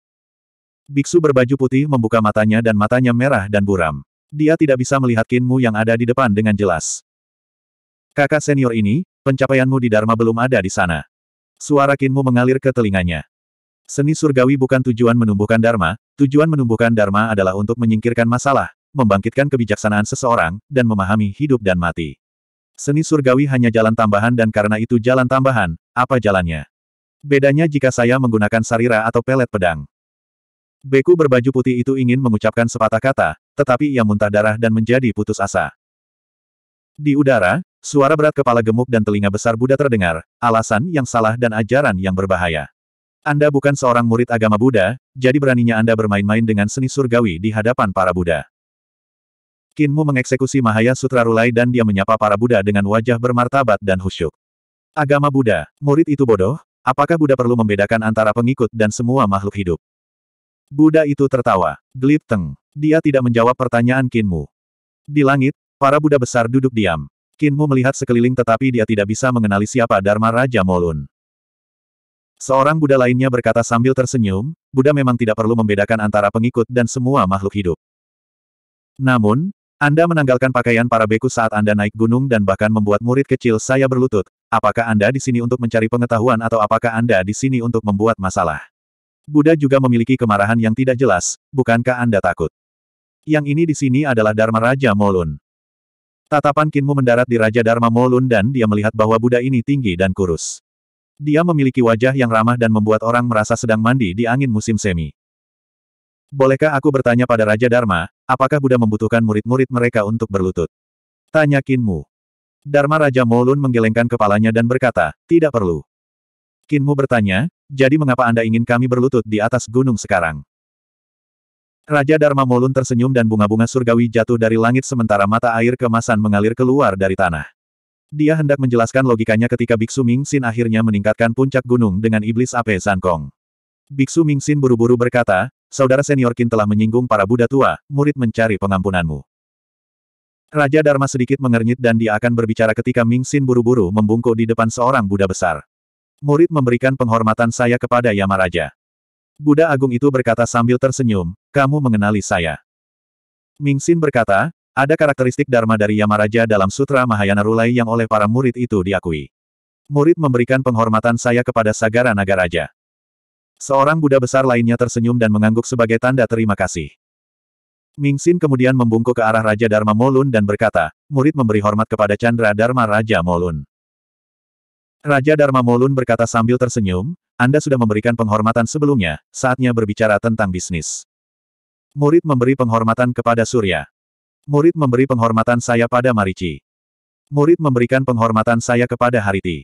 Biksu berbaju putih membuka matanya dan matanya merah dan buram. Dia tidak bisa melihat Kinmu yang ada di depan dengan jelas. Kakak senior ini, pencapaianmu di Dharma belum ada di sana. Suara Kinmu mengalir ke telinganya. Seni surgawi bukan tujuan menumbuhkan dharma, tujuan menumbuhkan dharma adalah untuk menyingkirkan masalah, membangkitkan kebijaksanaan seseorang, dan memahami hidup dan mati. Seni surgawi hanya jalan tambahan dan karena itu jalan tambahan, apa jalannya? Bedanya jika saya menggunakan sarira atau pelet pedang. Beku berbaju putih itu ingin mengucapkan sepatah kata, tetapi ia muntah darah dan menjadi putus asa. Di udara, Suara berat kepala gemuk dan telinga besar Buddha terdengar, alasan yang salah dan ajaran yang berbahaya. Anda bukan seorang murid agama Buddha, jadi beraninya Anda bermain-main dengan seni surgawi di hadapan para Buddha. Kinmu mengeksekusi Mahaya Sutra Rulai dan dia menyapa para Buddha dengan wajah bermartabat dan khusyuk. Agama Buddha, murid itu bodoh, apakah Buddha perlu membedakan antara pengikut dan semua makhluk hidup? Buddha itu tertawa, gelip teng. Dia tidak menjawab pertanyaan Kinmu. Di langit, para Buddha besar duduk diam. Kinmu melihat sekeliling tetapi dia tidak bisa mengenali siapa Dharma Raja Molun. Seorang Buddha lainnya berkata sambil tersenyum, Buddha memang tidak perlu membedakan antara pengikut dan semua makhluk hidup. Namun, Anda menanggalkan pakaian para beku saat Anda naik gunung dan bahkan membuat murid kecil saya berlutut. Apakah Anda di sini untuk mencari pengetahuan atau apakah Anda di sini untuk membuat masalah? Buddha juga memiliki kemarahan yang tidak jelas, bukankah Anda takut? Yang ini di sini adalah Dharma Raja Molun. Tatapan Kinmu mendarat di Raja Dharma Molun dan dia melihat bahwa Buddha ini tinggi dan kurus. Dia memiliki wajah yang ramah dan membuat orang merasa sedang mandi di angin musim semi. Bolehkah aku bertanya pada Raja Dharma, apakah Buddha membutuhkan murid-murid mereka untuk berlutut? Tanya Kinmu. Dharma Raja Molun menggelengkan kepalanya dan berkata, tidak perlu. Kinmu bertanya, jadi mengapa Anda ingin kami berlutut di atas gunung sekarang? Raja Dharma Molun tersenyum dan bunga-bunga surgawi jatuh dari langit sementara mata air kemasan mengalir keluar dari tanah. Dia hendak menjelaskan logikanya ketika Biksu Ming Mingxin akhirnya meningkatkan puncak gunung dengan iblis Ape San Kong. Biksu Ming Mingxin buru-buru berkata, Saudara senior Qin telah menyinggung para Buddha tua, murid mencari pengampunanmu. Raja Dharma sedikit mengernyit dan dia akan berbicara ketika Ming Mingxin buru-buru membungkuk di depan seorang Buddha besar. Murid memberikan penghormatan saya kepada Yama Raja. Buddha Agung itu berkata sambil tersenyum, kamu mengenali saya. Mingxin berkata, ada karakteristik Dharma dari Yamaraja dalam Sutra Mahayana Rulai yang oleh para murid itu diakui. Murid memberikan penghormatan saya kepada Sagara Nagaraja. Seorang Buddha besar lainnya tersenyum dan mengangguk sebagai tanda terima kasih. Mingxin kemudian membungkuk ke arah Raja Dharma Molun dan berkata, murid memberi hormat kepada Chandra Dharma Raja Molun. Raja Dharma Molun berkata sambil tersenyum, anda sudah memberikan penghormatan sebelumnya, saatnya berbicara tentang bisnis. Murid memberi penghormatan kepada Surya. Murid memberi penghormatan saya pada Marici. Murid memberikan penghormatan saya kepada Hariti.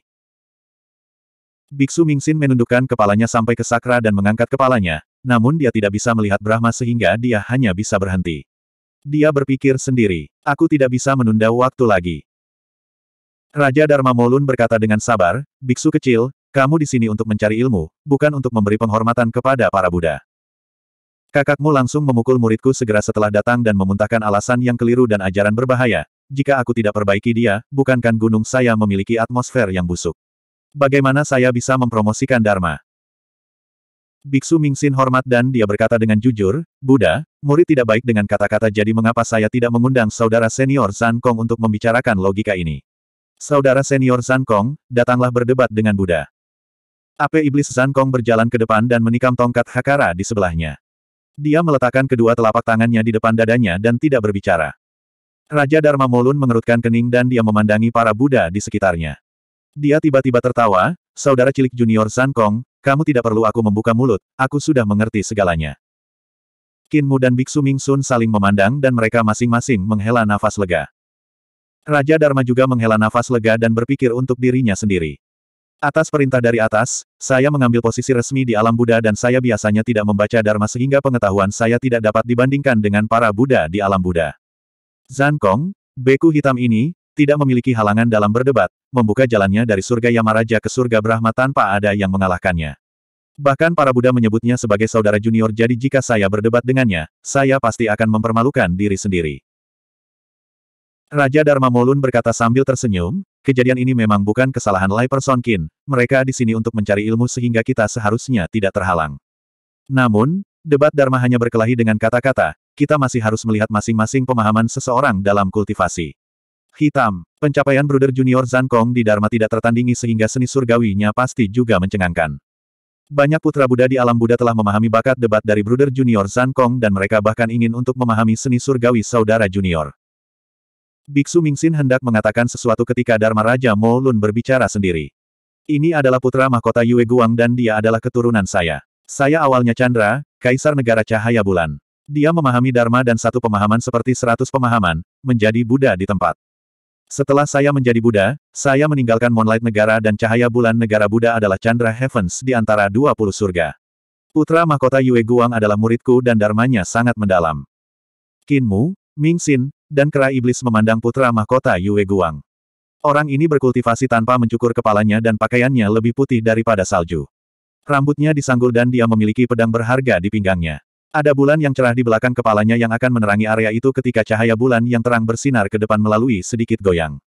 Biksu Mingsin menundukkan kepalanya sampai ke sakra dan mengangkat kepalanya, namun dia tidak bisa melihat Brahma sehingga dia hanya bisa berhenti. Dia berpikir sendiri, aku tidak bisa menunda waktu lagi. Raja Dharma Molun berkata dengan sabar, Biksu kecil, kamu di sini untuk mencari ilmu, bukan untuk memberi penghormatan kepada para Buddha. Kakakmu langsung memukul muridku segera setelah datang dan memuntahkan alasan yang keliru dan ajaran berbahaya. Jika aku tidak perbaiki dia, bukankan gunung saya memiliki atmosfer yang busuk? Bagaimana saya bisa mempromosikan Dharma? Biksu Mingxin hormat dan dia berkata dengan jujur, Buddha, murid tidak baik dengan kata-kata jadi mengapa saya tidak mengundang saudara senior San Kong untuk membicarakan logika ini? Saudara senior San Kong, datanglah berdebat dengan Buddha. Ape Iblis Zankong berjalan ke depan dan menikam tongkat Hakara di sebelahnya. Dia meletakkan kedua telapak tangannya di depan dadanya dan tidak berbicara. Raja Dharma Molun mengerutkan kening dan dia memandangi para Buddha di sekitarnya. Dia tiba-tiba tertawa, saudara cilik junior Zankong, kamu tidak perlu aku membuka mulut, aku sudah mengerti segalanya. Kinmu dan Biksu Ming Sun saling memandang dan mereka masing-masing menghela nafas lega. Raja Dharma juga menghela nafas lega dan berpikir untuk dirinya sendiri. Atas perintah dari atas, saya mengambil posisi resmi di alam Buddha dan saya biasanya tidak membaca Dharma sehingga pengetahuan saya tidak dapat dibandingkan dengan para Buddha di alam Buddha. Zan Kong, beku hitam ini, tidak memiliki halangan dalam berdebat, membuka jalannya dari surga Yamaraja ke surga Brahma tanpa ada yang mengalahkannya. Bahkan para Buddha menyebutnya sebagai saudara junior jadi jika saya berdebat dengannya, saya pasti akan mempermalukan diri sendiri. Raja Dharma Molun berkata sambil tersenyum, Kejadian ini memang bukan kesalahan Lai Person mereka di sini untuk mencari ilmu sehingga kita seharusnya tidak terhalang. Namun, debat Dharma hanya berkelahi dengan kata-kata, kita masih harus melihat masing-masing pemahaman seseorang dalam kultivasi. Hitam, pencapaian Bruder Junior Kong di Dharma tidak tertandingi sehingga seni surgawinya pasti juga mencengangkan. Banyak putra Buddha di alam Buddha telah memahami bakat debat dari Bruder Junior Kong dan mereka bahkan ingin untuk memahami seni surgawi saudara junior. Biksu Mingxin hendak mengatakan sesuatu ketika Dharma Raja Mo Lun berbicara sendiri. Ini adalah putra mahkota Yue Guang dan dia adalah keturunan saya. Saya awalnya Chandra, Kaisar Negara Cahaya Bulan. Dia memahami Dharma dan satu pemahaman seperti seratus pemahaman, menjadi Buddha di tempat. Setelah saya menjadi Buddha, saya meninggalkan Moonlight Negara dan Cahaya Bulan Negara Buddha adalah Chandra Heavens di antara dua puluh surga. Putra mahkota Yue Guang adalah muridku dan dharmanya sangat mendalam. Kinmu, Mingxin, dan kera iblis memandang putra mahkota Yue Guang. Orang ini berkultivasi tanpa mencukur kepalanya dan pakaiannya lebih putih daripada salju. Rambutnya disanggul dan dia memiliki pedang berharga di pinggangnya. Ada bulan yang cerah di belakang kepalanya yang akan menerangi area itu ketika cahaya bulan yang terang bersinar ke depan melalui sedikit goyang.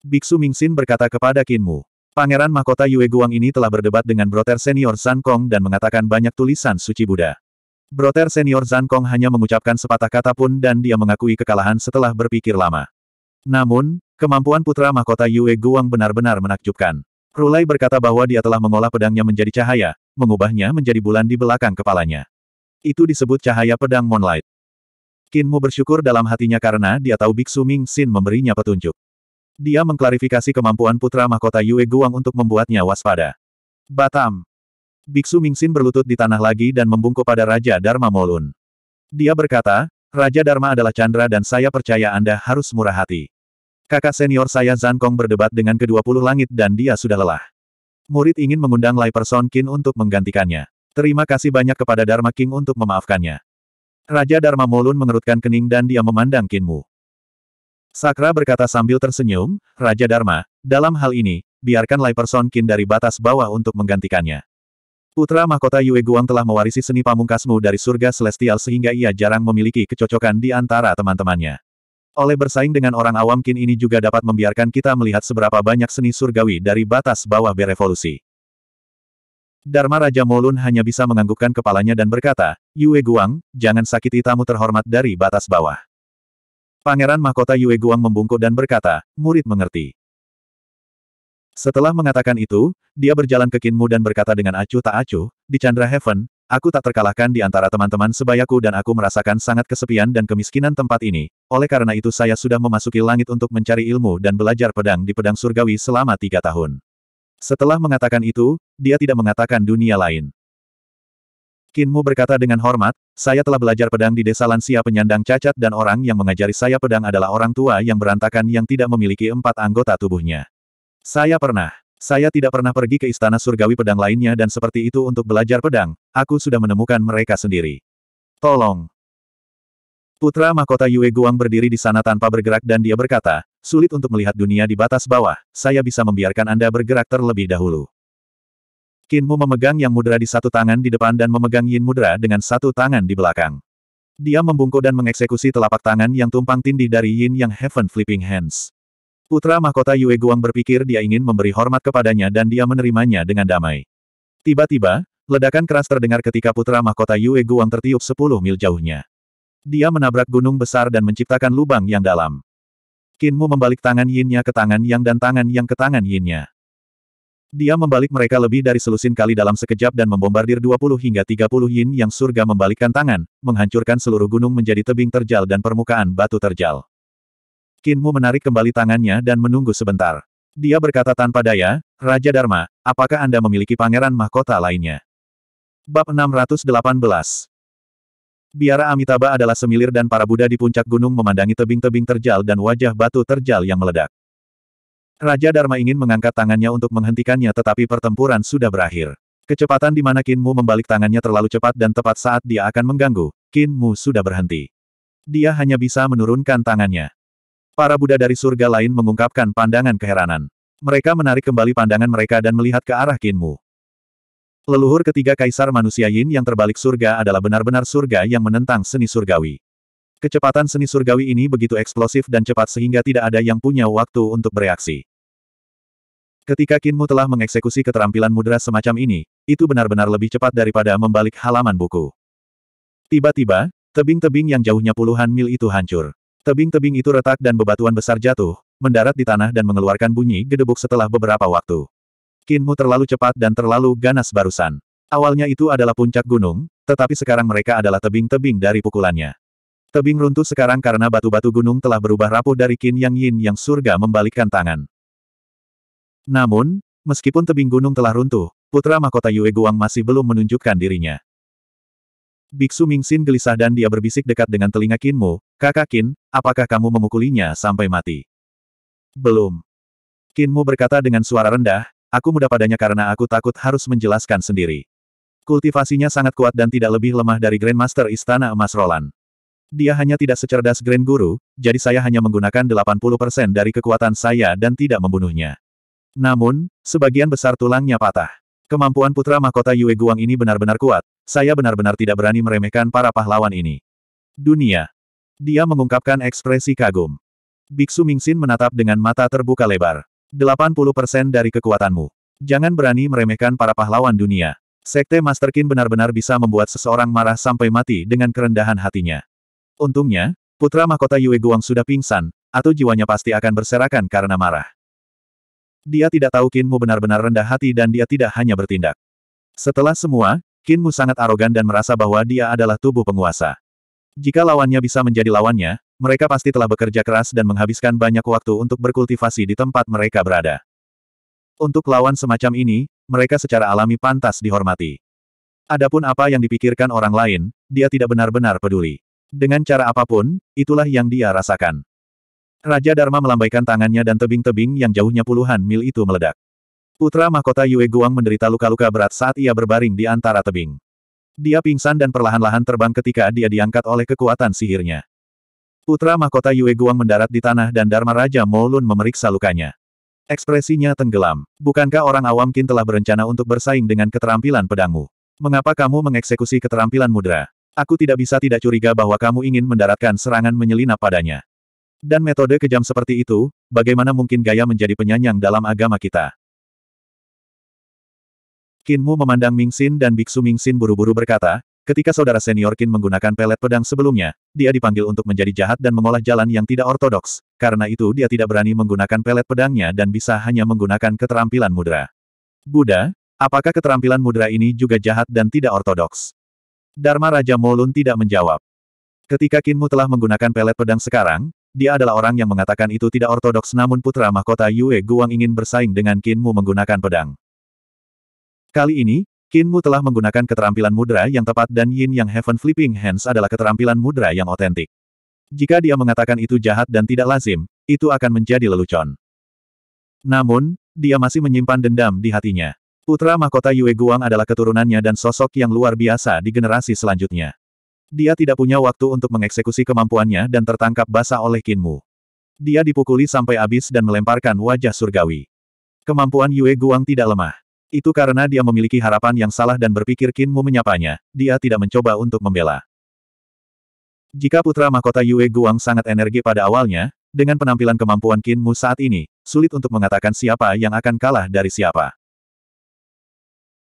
Biksu Mingxin berkata kepada Kinmu, Pangeran mahkota Yue Guang ini telah berdebat dengan broter senior San Kong dan mengatakan banyak tulisan suci Buddha. Broter senior Zan Kong hanya mengucapkan sepatah kata pun dan dia mengakui kekalahan setelah berpikir lama. Namun, kemampuan putra mahkota Yue Guang benar-benar menakjubkan. Rulai berkata bahwa dia telah mengolah pedangnya menjadi cahaya, mengubahnya menjadi bulan di belakang kepalanya. Itu disebut cahaya pedang Moonlight. Kinmu bersyukur dalam hatinya karena dia tahu Biksu Ming Xin memberinya petunjuk. Dia mengklarifikasi kemampuan putra mahkota Yue Guang untuk membuatnya waspada. Batam, Biksu Mingxin berlutut di tanah lagi dan membungkuk pada Raja Dharma Molun. Dia berkata, Raja Dharma adalah Chandra dan saya percaya Anda harus murah hati. Kakak senior saya Zan berdebat dengan kedua puluh langit dan dia sudah lelah. Murid ingin mengundang Lai Person Qin untuk menggantikannya. Terima kasih banyak kepada Dharma King untuk memaafkannya. Raja Dharma Molun mengerutkan kening dan dia memandang Kinmu. Sakra berkata sambil tersenyum, Raja Dharma, dalam hal ini, biarkan Lai Person Qin dari batas bawah untuk menggantikannya. Putra mahkota Yue Guang telah mewarisi seni pamungkasmu dari surga celestial sehingga ia jarang memiliki kecocokan di antara teman-temannya. Oleh bersaing dengan orang awam kin ini juga dapat membiarkan kita melihat seberapa banyak seni surgawi dari batas bawah berevolusi. Dharma Raja Molun hanya bisa menganggukkan kepalanya dan berkata, Yue Guang, jangan sakiti tamu terhormat dari batas bawah. Pangeran mahkota Yue Guang membungkuk dan berkata, murid mengerti. Setelah mengatakan itu, dia berjalan ke Kinmu dan berkata dengan acuh tak acuh, di Chandra Heaven, aku tak terkalahkan di antara teman-teman sebayaku dan aku merasakan sangat kesepian dan kemiskinan tempat ini, oleh karena itu saya sudah memasuki langit untuk mencari ilmu dan belajar pedang di pedang surgawi selama tiga tahun. Setelah mengatakan itu, dia tidak mengatakan dunia lain. Kinmu berkata dengan hormat, saya telah belajar pedang di desa lansia penyandang cacat dan orang yang mengajari saya pedang adalah orang tua yang berantakan yang tidak memiliki empat anggota tubuhnya. Saya pernah. Saya tidak pernah pergi ke istana surgawi pedang lainnya dan seperti itu untuk belajar pedang, aku sudah menemukan mereka sendiri. Tolong. Putra mahkota Yue Guang berdiri di sana tanpa bergerak dan dia berkata, sulit untuk melihat dunia di batas bawah, saya bisa membiarkan Anda bergerak terlebih dahulu. Kinmu memegang yang mudra di satu tangan di depan dan memegang yin mudra dengan satu tangan di belakang. Dia membungkuk dan mengeksekusi telapak tangan yang tumpang tindih dari yin yang heaven flipping hands. Putra mahkota Yue Guang berpikir dia ingin memberi hormat kepadanya dan dia menerimanya dengan damai. Tiba-tiba, ledakan keras terdengar ketika putra mahkota Yue Guang tertiup 10 mil jauhnya. Dia menabrak gunung besar dan menciptakan lubang yang dalam. Kinmu membalik tangan yinnya ke tangan yang dan tangan yang ke tangan yinnya. Dia membalik mereka lebih dari selusin kali dalam sekejap dan membombardir 20 hingga 30 yin yang surga membalikkan tangan, menghancurkan seluruh gunung menjadi tebing terjal dan permukaan batu terjal. Kinmu menarik kembali tangannya dan menunggu sebentar. Dia berkata tanpa daya, Raja Dharma, apakah Anda memiliki pangeran mahkota lainnya? Bab 618 Biara Amitabha adalah semilir dan para Buddha di puncak gunung memandangi tebing-tebing terjal dan wajah batu terjal yang meledak. Raja Dharma ingin mengangkat tangannya untuk menghentikannya tetapi pertempuran sudah berakhir. Kecepatan di mana Kinmu membalik tangannya terlalu cepat dan tepat saat dia akan mengganggu, Kinmu sudah berhenti. Dia hanya bisa menurunkan tangannya. Para Buddha dari surga lain mengungkapkan pandangan keheranan. Mereka menarik kembali pandangan mereka dan melihat ke arah Kinmu. Leluhur ketiga kaisar manusia Yin yang terbalik surga adalah benar-benar surga yang menentang seni surgawi. Kecepatan seni surgawi ini begitu eksplosif dan cepat sehingga tidak ada yang punya waktu untuk bereaksi. Ketika Kinmu telah mengeksekusi keterampilan mudra semacam ini, itu benar-benar lebih cepat daripada membalik halaman buku. Tiba-tiba, tebing-tebing yang jauhnya puluhan mil itu hancur. Tebing-tebing itu retak dan bebatuan besar jatuh, mendarat di tanah dan mengeluarkan bunyi gedebuk setelah beberapa waktu. Kinmu terlalu cepat dan terlalu ganas barusan. Awalnya itu adalah puncak gunung, tetapi sekarang mereka adalah tebing-tebing dari pukulannya. Tebing runtuh sekarang karena batu-batu gunung telah berubah rapuh dari Kin Yang Yin yang surga membalikkan tangan. Namun, meskipun tebing gunung telah runtuh, putra mahkota Yue Guang masih belum menunjukkan dirinya. Biksu Mingxin gelisah dan dia berbisik dekat dengan telinga Kinmu, kakak Kin, apakah kamu memukulinya sampai mati? Belum. Kinmu berkata dengan suara rendah, aku mudah padanya karena aku takut harus menjelaskan sendiri. Kultivasinya sangat kuat dan tidak lebih lemah dari Grandmaster Istana Emas Roland. Dia hanya tidak secerdas Grand Guru, jadi saya hanya menggunakan 80% dari kekuatan saya dan tidak membunuhnya. Namun, sebagian besar tulangnya patah. Kemampuan putra mahkota Yue Guang ini benar-benar kuat, saya benar-benar tidak berani meremehkan para pahlawan ini. Dunia. Dia mengungkapkan ekspresi kagum. Biksu Mingxin menatap dengan mata terbuka lebar. 80% dari kekuatanmu. Jangan berani meremehkan para pahlawan dunia. Sekte Master Qin benar-benar bisa membuat seseorang marah sampai mati dengan kerendahan hatinya. Untungnya, putra mahkota Yue Guang sudah pingsan, atau jiwanya pasti akan berserakan karena marah. Dia tidak tahu Kinmu benar-benar rendah hati dan dia tidak hanya bertindak. Setelah semua, Kinmu sangat arogan dan merasa bahwa dia adalah tubuh penguasa. Jika lawannya bisa menjadi lawannya, mereka pasti telah bekerja keras dan menghabiskan banyak waktu untuk berkultivasi di tempat mereka berada. Untuk lawan semacam ini, mereka secara alami pantas dihormati. Adapun apa yang dipikirkan orang lain, dia tidak benar-benar peduli. Dengan cara apapun, itulah yang dia rasakan. Raja Dharma melambaikan tangannya dan tebing-tebing yang jauhnya puluhan mil itu meledak. Putra mahkota Yue Guang menderita luka-luka berat saat ia berbaring di antara tebing. Dia pingsan dan perlahan-lahan terbang ketika dia diangkat oleh kekuatan sihirnya. Putra mahkota Yue Guang mendarat di tanah dan Dharma Raja Molun memeriksa lukanya. Ekspresinya tenggelam. Bukankah orang awam kin telah berencana untuk bersaing dengan keterampilan pedangmu? Mengapa kamu mengeksekusi keterampilan mudra? Aku tidak bisa tidak curiga bahwa kamu ingin mendaratkan serangan menyelinap padanya. Dan metode kejam seperti itu, bagaimana mungkin gaya menjadi penyanyang dalam agama kita? Kinmu memandang Mingxin dan Biksu Mingxin buru-buru berkata, ketika saudara senior Kin menggunakan pelet pedang sebelumnya, dia dipanggil untuk menjadi jahat dan mengolah jalan yang tidak ortodoks, karena itu dia tidak berani menggunakan pelet pedangnya dan bisa hanya menggunakan keterampilan mudra. Buddha, apakah keterampilan mudra ini juga jahat dan tidak ortodoks? Dharma Raja Molun tidak menjawab. Ketika Kinmu telah menggunakan pelet pedang sekarang, dia adalah orang yang mengatakan itu tidak ortodoks namun putra mahkota Yue Guang ingin bersaing dengan Mu menggunakan pedang. Kali ini, Mu telah menggunakan keterampilan mudra yang tepat dan Yin Yang Heaven Flipping Hands adalah keterampilan mudra yang otentik. Jika dia mengatakan itu jahat dan tidak lazim, itu akan menjadi lelucon. Namun, dia masih menyimpan dendam di hatinya. Putra mahkota Yue Guang adalah keturunannya dan sosok yang luar biasa di generasi selanjutnya. Dia tidak punya waktu untuk mengeksekusi kemampuannya dan tertangkap basah oleh Kinmu. Dia dipukuli sampai habis dan melemparkan wajah surgawi. Kemampuan Yue Guang tidak lemah. Itu karena dia memiliki harapan yang salah dan berpikir Kinmu menyapanya, dia tidak mencoba untuk membela. Jika putra mahkota Yue Guang sangat energi pada awalnya, dengan penampilan kemampuan Kinmu saat ini, sulit untuk mengatakan siapa yang akan kalah dari siapa.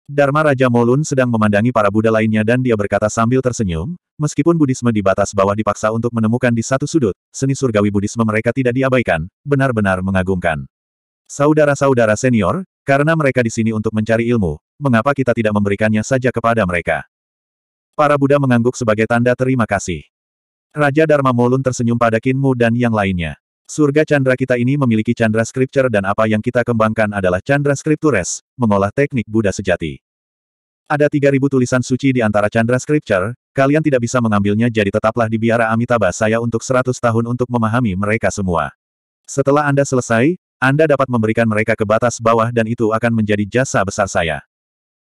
Dharma Raja Molun sedang memandangi para Buddha lainnya dan dia berkata sambil tersenyum, meskipun Budisme di batas bawah dipaksa untuk menemukan di satu sudut, seni surgawi Budisme mereka tidak diabaikan, benar-benar mengagumkan. Saudara-saudara senior, karena mereka di sini untuk mencari ilmu, mengapa kita tidak memberikannya saja kepada mereka? Para Buddha mengangguk sebagai tanda terima kasih. Raja Dharma Molun tersenyum pada Kinmu dan yang lainnya. Surga Chandra kita ini memiliki Chandra Scripture dan apa yang kita kembangkan adalah Chandra Scriptures, mengolah teknik Buddha sejati. Ada 3000 tulisan suci di antara Chandra Scripture, kalian tidak bisa mengambilnya jadi tetaplah di biara Amitabha saya untuk 100 tahun untuk memahami mereka semua. Setelah Anda selesai, Anda dapat memberikan mereka ke batas bawah dan itu akan menjadi jasa besar saya.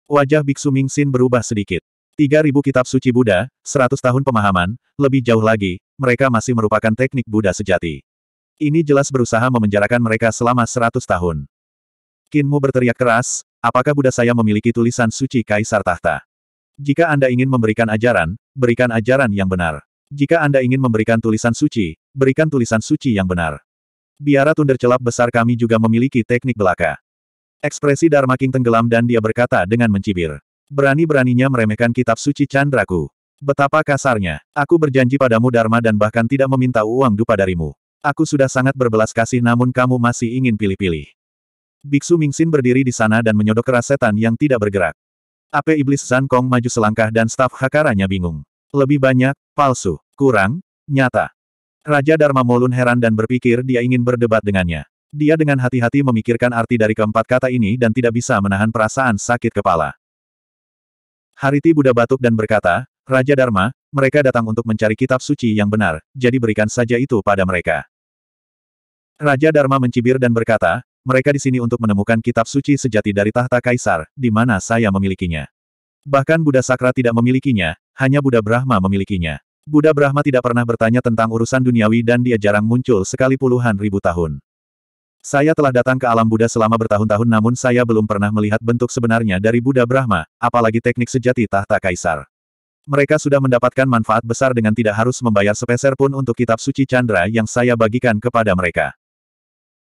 Wajah Biksu Ming Mingxin berubah sedikit. 3000 kitab suci Buddha, 100 tahun pemahaman, lebih jauh lagi, mereka masih merupakan teknik Buddha sejati. Ini jelas berusaha memenjarakan mereka selama seratus tahun. Kinmu berteriak keras, apakah Buddha saya memiliki tulisan suci Kaisar Tahta? Jika Anda ingin memberikan ajaran, berikan ajaran yang benar. Jika Anda ingin memberikan tulisan suci, berikan tulisan suci yang benar. Biara tunder celap besar kami juga memiliki teknik belaka. Ekspresi Dharma King tenggelam dan dia berkata dengan mencibir. Berani-beraninya meremehkan kitab suci Chandraku. Betapa kasarnya. Aku berjanji padamu Dharma dan bahkan tidak meminta uang dupa darimu aku sudah sangat berbelas kasih namun kamu masih ingin pilih-pilih. Biksu Mingxin berdiri di sana dan menyodok keras setan yang tidak bergerak. Ape Iblis Zan Kong maju selangkah dan staf hakaranya bingung. Lebih banyak, palsu, kurang, nyata. Raja Dharma Molun heran dan berpikir dia ingin berdebat dengannya. Dia dengan hati-hati memikirkan arti dari keempat kata ini dan tidak bisa menahan perasaan sakit kepala. Hariti Buddha batuk dan berkata, Raja Dharma, mereka datang untuk mencari kitab suci yang benar, jadi berikan saja itu pada mereka. Raja Dharma mencibir dan berkata, mereka di sini untuk menemukan kitab suci sejati dari tahta kaisar, di mana saya memilikinya. Bahkan Buddha Sakra tidak memilikinya, hanya Buddha Brahma memilikinya. Buddha Brahma tidak pernah bertanya tentang urusan duniawi dan dia jarang muncul sekali puluhan ribu tahun. Saya telah datang ke alam Buddha selama bertahun-tahun namun saya belum pernah melihat bentuk sebenarnya dari Buddha Brahma, apalagi teknik sejati tahta kaisar. Mereka sudah mendapatkan manfaat besar dengan tidak harus membayar sepeser pun untuk kitab suci Chandra yang saya bagikan kepada mereka.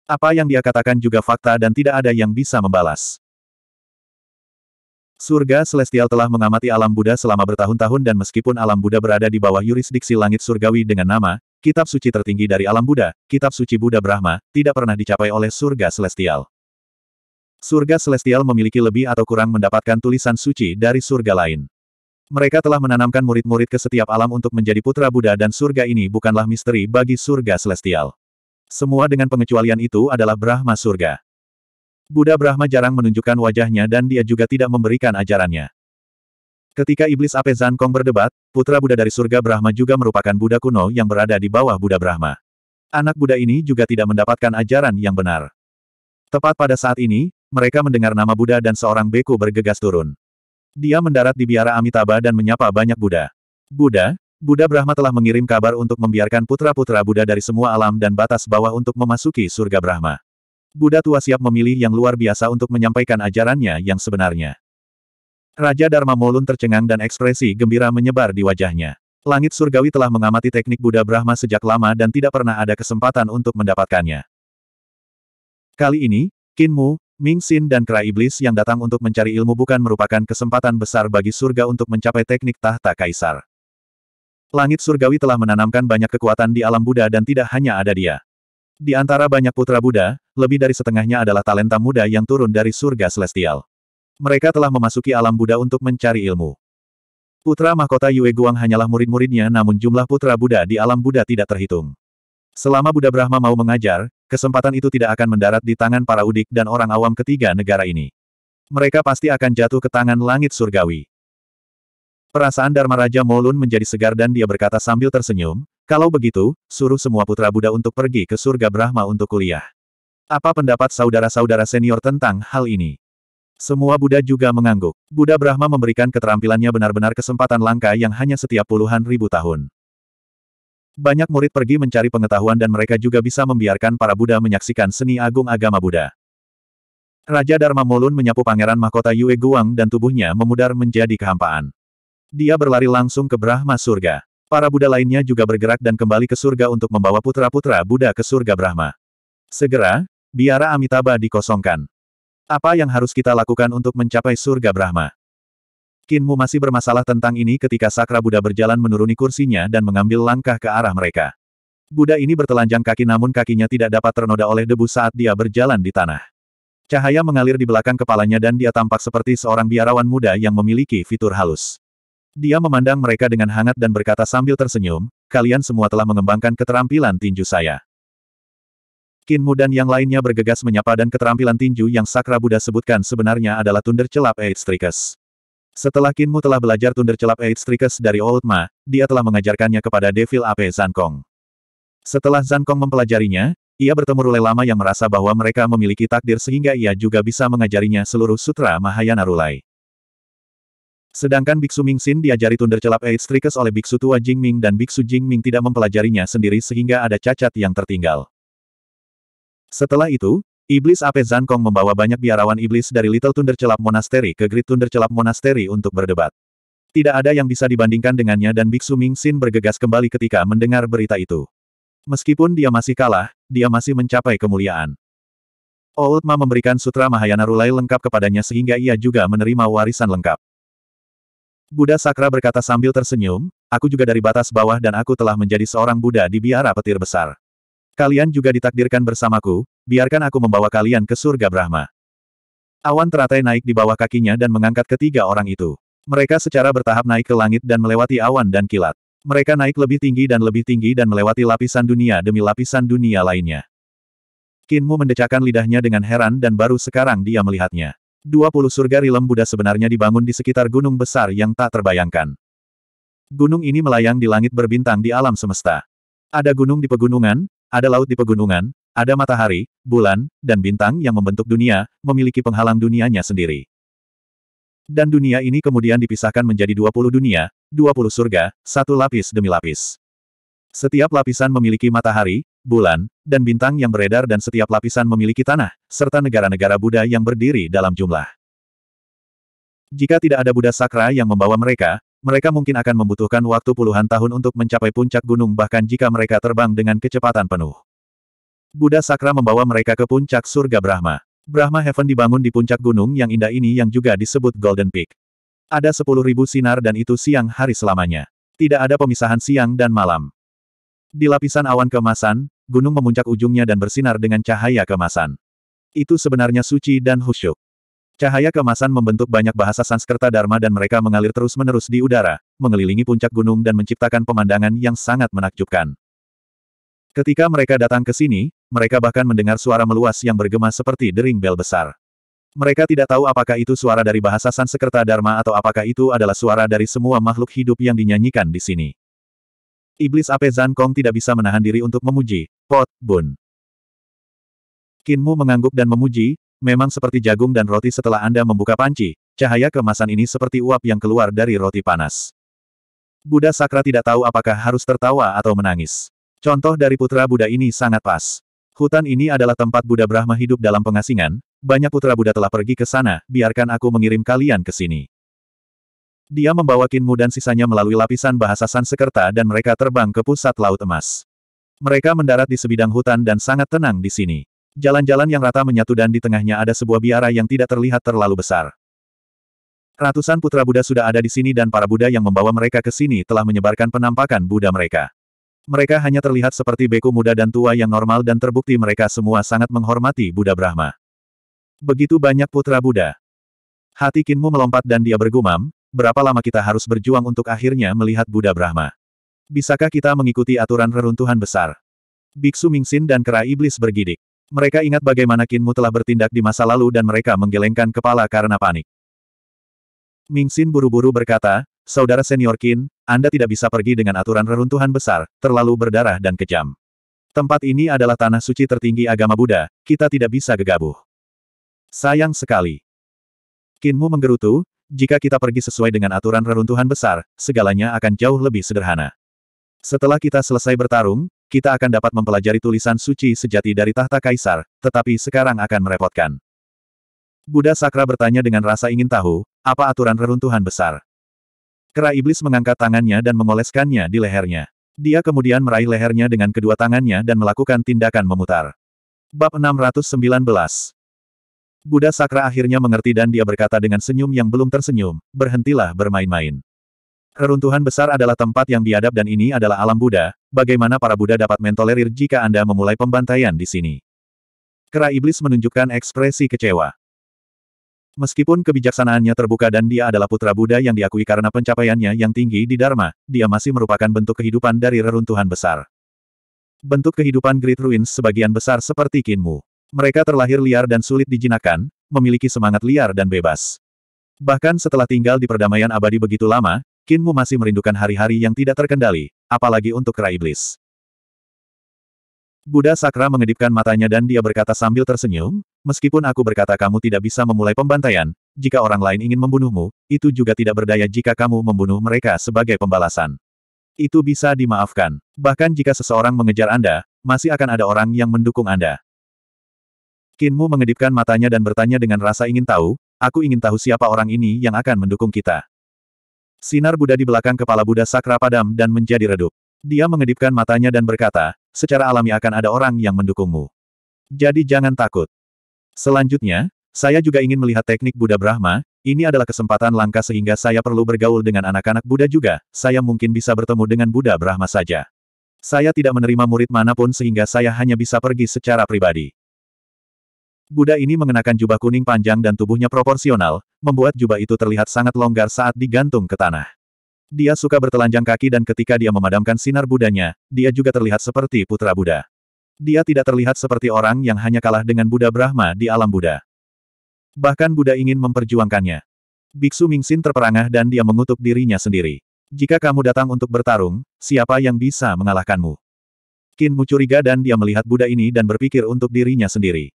Apa yang dia katakan juga fakta dan tidak ada yang bisa membalas. Surga Celestial telah mengamati alam Buddha selama bertahun-tahun dan meskipun alam Buddha berada di bawah yurisdiksi langit surgawi dengan nama, kitab suci tertinggi dari alam Buddha, kitab suci Buddha Brahma, tidak pernah dicapai oleh surga Celestial. Surga Celestial memiliki lebih atau kurang mendapatkan tulisan suci dari surga lain. Mereka telah menanamkan murid-murid ke setiap alam untuk menjadi putra Buddha dan surga ini bukanlah misteri bagi surga Celestial. Semua dengan pengecualian itu adalah Brahma surga. Buddha Brahma jarang menunjukkan wajahnya dan dia juga tidak memberikan ajarannya. Ketika iblis Ape Zankong berdebat, putra Buddha dari surga Brahma juga merupakan Buddha kuno yang berada di bawah Buddha Brahma. Anak Buddha ini juga tidak mendapatkan ajaran yang benar. Tepat pada saat ini, mereka mendengar nama Buddha dan seorang beku bergegas turun. Dia mendarat di biara Amitabha dan menyapa banyak Buddha. Buddha, Buddha Brahma telah mengirim kabar untuk membiarkan putra-putra Buddha dari semua alam dan batas bawah untuk memasuki surga Brahma. Buddha tua siap memilih yang luar biasa untuk menyampaikan ajarannya yang sebenarnya. Raja Dharma Molun tercengang dan ekspresi gembira menyebar di wajahnya. Langit surgawi telah mengamati teknik Buddha Brahma sejak lama dan tidak pernah ada kesempatan untuk mendapatkannya. Kali ini, Kinmu, Ming Xin dan Kera Iblis yang datang untuk mencari ilmu bukan merupakan kesempatan besar bagi surga untuk mencapai teknik tahta kaisar. Langit surgawi telah menanamkan banyak kekuatan di alam Buddha dan tidak hanya ada dia. Di antara banyak putra Buddha, lebih dari setengahnya adalah talenta muda yang turun dari surga celestial. Mereka telah memasuki alam Buddha untuk mencari ilmu. Putra mahkota Yue Guang hanyalah murid-muridnya namun jumlah putra Buddha di alam Buddha tidak terhitung. Selama Buddha Brahma mau mengajar, kesempatan itu tidak akan mendarat di tangan para udik dan orang awam ketiga negara ini. Mereka pasti akan jatuh ke tangan langit surgawi. Perasaan Dharma Raja Molun menjadi segar dan dia berkata sambil tersenyum, kalau begitu, suruh semua putra Buddha untuk pergi ke surga Brahma untuk kuliah. Apa pendapat saudara-saudara senior tentang hal ini? Semua Buddha juga mengangguk. Buddha Brahma memberikan keterampilannya benar-benar kesempatan langka yang hanya setiap puluhan ribu tahun. Banyak murid pergi mencari pengetahuan dan mereka juga bisa membiarkan para Buddha menyaksikan seni agung agama Buddha. Raja Dharma Molun menyapu Pangeran Mahkota Yue Guang dan tubuhnya memudar menjadi kehampaan. Dia berlari langsung ke Brahma surga. Para Buddha lainnya juga bergerak dan kembali ke surga untuk membawa putra-putra Buddha ke surga Brahma. Segera, biara Amitabha dikosongkan. Apa yang harus kita lakukan untuk mencapai surga Brahma? Kinmu masih bermasalah tentang ini ketika Sakra Buddha berjalan menuruni kursinya dan mengambil langkah ke arah mereka. Buddha ini bertelanjang kaki namun kakinya tidak dapat ternoda oleh debu saat dia berjalan di tanah. Cahaya mengalir di belakang kepalanya dan dia tampak seperti seorang biarawan muda yang memiliki fitur halus. Dia memandang mereka dengan hangat dan berkata sambil tersenyum, kalian semua telah mengembangkan keterampilan tinju saya. Kinmu dan yang lainnya bergegas menyapa dan keterampilan tinju yang Sakra Buddha sebutkan sebenarnya adalah Tunder Celap Eight Strikers. Setelah Kinmu telah belajar Tunder Celap Eight Strikers dari Old Ma, dia telah mengajarkannya kepada Devil Ape Zankong. Setelah Zankong mempelajarinya, ia bertemu Rulai Lama yang merasa bahwa mereka memiliki takdir sehingga ia juga bisa mengajarinya seluruh sutra Mahayana Rulai. Sedangkan Biksu Ming Mingxin diajari Thunder Celap Eight Strikes oleh Biksu Tua Jing Ming dan Biksu Jing Ming tidak mempelajarinya sendiri sehingga ada cacat yang tertinggal. Setelah itu, Iblis Ape Zankong membawa banyak biarawan iblis dari Little Thunder Celap Monastery ke Great Thunder Celap Monastery untuk berdebat. Tidak ada yang bisa dibandingkan dengannya dan Biksu Ming Mingxin bergegas kembali ketika mendengar berita itu. Meskipun dia masih kalah, dia masih mencapai kemuliaan. Old Ma memberikan sutra Mahayana Rulai lengkap kepadanya sehingga ia juga menerima warisan lengkap. Buddha Sakra berkata sambil tersenyum, aku juga dari batas bawah dan aku telah menjadi seorang Buddha di biara petir besar. Kalian juga ditakdirkan bersamaku, biarkan aku membawa kalian ke surga Brahma. Awan teratai naik di bawah kakinya dan mengangkat ketiga orang itu. Mereka secara bertahap naik ke langit dan melewati awan dan kilat. Mereka naik lebih tinggi dan lebih tinggi dan melewati lapisan dunia demi lapisan dunia lainnya. Kinmu mendecakkan lidahnya dengan heran dan baru sekarang dia melihatnya. 20 surga rilem Buddha sebenarnya dibangun di sekitar gunung besar yang tak terbayangkan. Gunung ini melayang di langit berbintang di alam semesta. Ada gunung di pegunungan, ada laut di pegunungan, ada matahari, bulan, dan bintang yang membentuk dunia, memiliki penghalang dunianya sendiri. Dan dunia ini kemudian dipisahkan menjadi 20 dunia, 20 surga, satu lapis demi lapis. Setiap lapisan memiliki matahari, bulan, dan bintang yang beredar dan setiap lapisan memiliki tanah, serta negara-negara Buddha yang berdiri dalam jumlah. Jika tidak ada Buddha Sakra yang membawa mereka, mereka mungkin akan membutuhkan waktu puluhan tahun untuk mencapai puncak gunung bahkan jika mereka terbang dengan kecepatan penuh. Buddha Sakra membawa mereka ke puncak surga Brahma. Brahma Heaven dibangun di puncak gunung yang indah ini yang juga disebut Golden Peak. Ada 10.000 sinar dan itu siang hari selamanya. Tidak ada pemisahan siang dan malam. Di lapisan awan kemasan, gunung memuncak ujungnya dan bersinar dengan cahaya kemasan. Itu sebenarnya suci dan khusyuk. Cahaya kemasan membentuk banyak bahasa Sanskerta Dharma dan mereka mengalir terus-menerus di udara, mengelilingi puncak gunung dan menciptakan pemandangan yang sangat menakjubkan. Ketika mereka datang ke sini, mereka bahkan mendengar suara meluas yang bergema seperti dering bel besar. Mereka tidak tahu apakah itu suara dari bahasa Sanskerta Dharma atau apakah itu adalah suara dari semua makhluk hidup yang dinyanyikan di sini. Iblis Ape Zankong tidak bisa menahan diri untuk memuji, Pot, Bun. Kinmu mengangguk dan memuji, memang seperti jagung dan roti setelah Anda membuka panci, cahaya kemasan ini seperti uap yang keluar dari roti panas. Buddha Sakra tidak tahu apakah harus tertawa atau menangis. Contoh dari putra Buddha ini sangat pas. Hutan ini adalah tempat Buddha Brahma hidup dalam pengasingan, banyak putra Buddha telah pergi ke sana, biarkan aku mengirim kalian ke sini. Dia membawa Kinmu dan sisanya melalui lapisan bahasa Sansekerta dan mereka terbang ke pusat Laut Emas. Mereka mendarat di sebidang hutan dan sangat tenang di sini. Jalan-jalan yang rata menyatu dan di tengahnya ada sebuah biara yang tidak terlihat terlalu besar. Ratusan putra Buddha sudah ada di sini dan para Buddha yang membawa mereka ke sini telah menyebarkan penampakan Buddha mereka. Mereka hanya terlihat seperti beku muda dan tua yang normal dan terbukti mereka semua sangat menghormati Buddha Brahma. Begitu banyak putra Buddha. Hati Kinmu melompat dan dia bergumam, Berapa lama kita harus berjuang untuk akhirnya melihat Buddha Brahma? Bisakah kita mengikuti aturan reruntuhan besar? Biksu Mingxin dan Kera Iblis bergidik. Mereka ingat bagaimana Kinmu telah bertindak di masa lalu dan mereka menggelengkan kepala karena panik. Mingxin buru-buru berkata, Saudara senior Kin, Anda tidak bisa pergi dengan aturan reruntuhan besar, terlalu berdarah dan kejam. Tempat ini adalah tanah suci tertinggi agama Buddha, kita tidak bisa gegabah. Sayang sekali. Kinmu menggerutu, jika kita pergi sesuai dengan aturan reruntuhan besar, segalanya akan jauh lebih sederhana. Setelah kita selesai bertarung, kita akan dapat mempelajari tulisan suci sejati dari tahta kaisar, tetapi sekarang akan merepotkan. Buddha Sakra bertanya dengan rasa ingin tahu, apa aturan reruntuhan besar? Kera iblis mengangkat tangannya dan mengoleskannya di lehernya. Dia kemudian meraih lehernya dengan kedua tangannya dan melakukan tindakan memutar. Bab 619 Buddha Sakra akhirnya mengerti dan dia berkata dengan senyum yang belum tersenyum, berhentilah bermain-main. Keruntuhan besar adalah tempat yang biadab dan ini adalah alam Buddha, bagaimana para Buddha dapat mentolerir jika Anda memulai pembantaian di sini. Kera Iblis menunjukkan ekspresi kecewa. Meskipun kebijaksanaannya terbuka dan dia adalah putra Buddha yang diakui karena pencapaiannya yang tinggi di Dharma, dia masih merupakan bentuk kehidupan dari reruntuhan besar. Bentuk kehidupan Great Ruins sebagian besar seperti Kinmu. Mereka terlahir liar dan sulit dijinakan, memiliki semangat liar dan bebas. Bahkan setelah tinggal di perdamaian abadi begitu lama, Kinmu masih merindukan hari-hari yang tidak terkendali, apalagi untuk kera iblis. Buddha Sakra mengedipkan matanya dan dia berkata sambil tersenyum, meskipun aku berkata kamu tidak bisa memulai pembantaian, jika orang lain ingin membunuhmu, itu juga tidak berdaya jika kamu membunuh mereka sebagai pembalasan. Itu bisa dimaafkan. Bahkan jika seseorang mengejar Anda, masih akan ada orang yang mendukung Anda. Kinmu mengedipkan matanya dan bertanya dengan rasa ingin tahu, aku ingin tahu siapa orang ini yang akan mendukung kita. Sinar Buddha di belakang kepala Buddha Sakra padam dan menjadi redup. Dia mengedipkan matanya dan berkata, secara alami akan ada orang yang mendukungmu. Jadi jangan takut. Selanjutnya, saya juga ingin melihat teknik Buddha Brahma, ini adalah kesempatan langka sehingga saya perlu bergaul dengan anak-anak Buddha juga, saya mungkin bisa bertemu dengan Buddha Brahma saja. Saya tidak menerima murid manapun sehingga saya hanya bisa pergi secara pribadi. Buddha ini mengenakan jubah kuning panjang dan tubuhnya proporsional, membuat jubah itu terlihat sangat longgar saat digantung ke tanah. Dia suka bertelanjang kaki dan ketika dia memadamkan sinar Budanya, dia juga terlihat seperti putra Buddha. Dia tidak terlihat seperti orang yang hanya kalah dengan Buddha Brahma di alam Buddha. Bahkan Buddha ingin memperjuangkannya. Biksu Mingxin terperangah dan dia mengutuk dirinya sendiri. Jika kamu datang untuk bertarung, siapa yang bisa mengalahkanmu? Kin Mu curiga dan dia melihat Buddha ini dan berpikir untuk dirinya sendiri.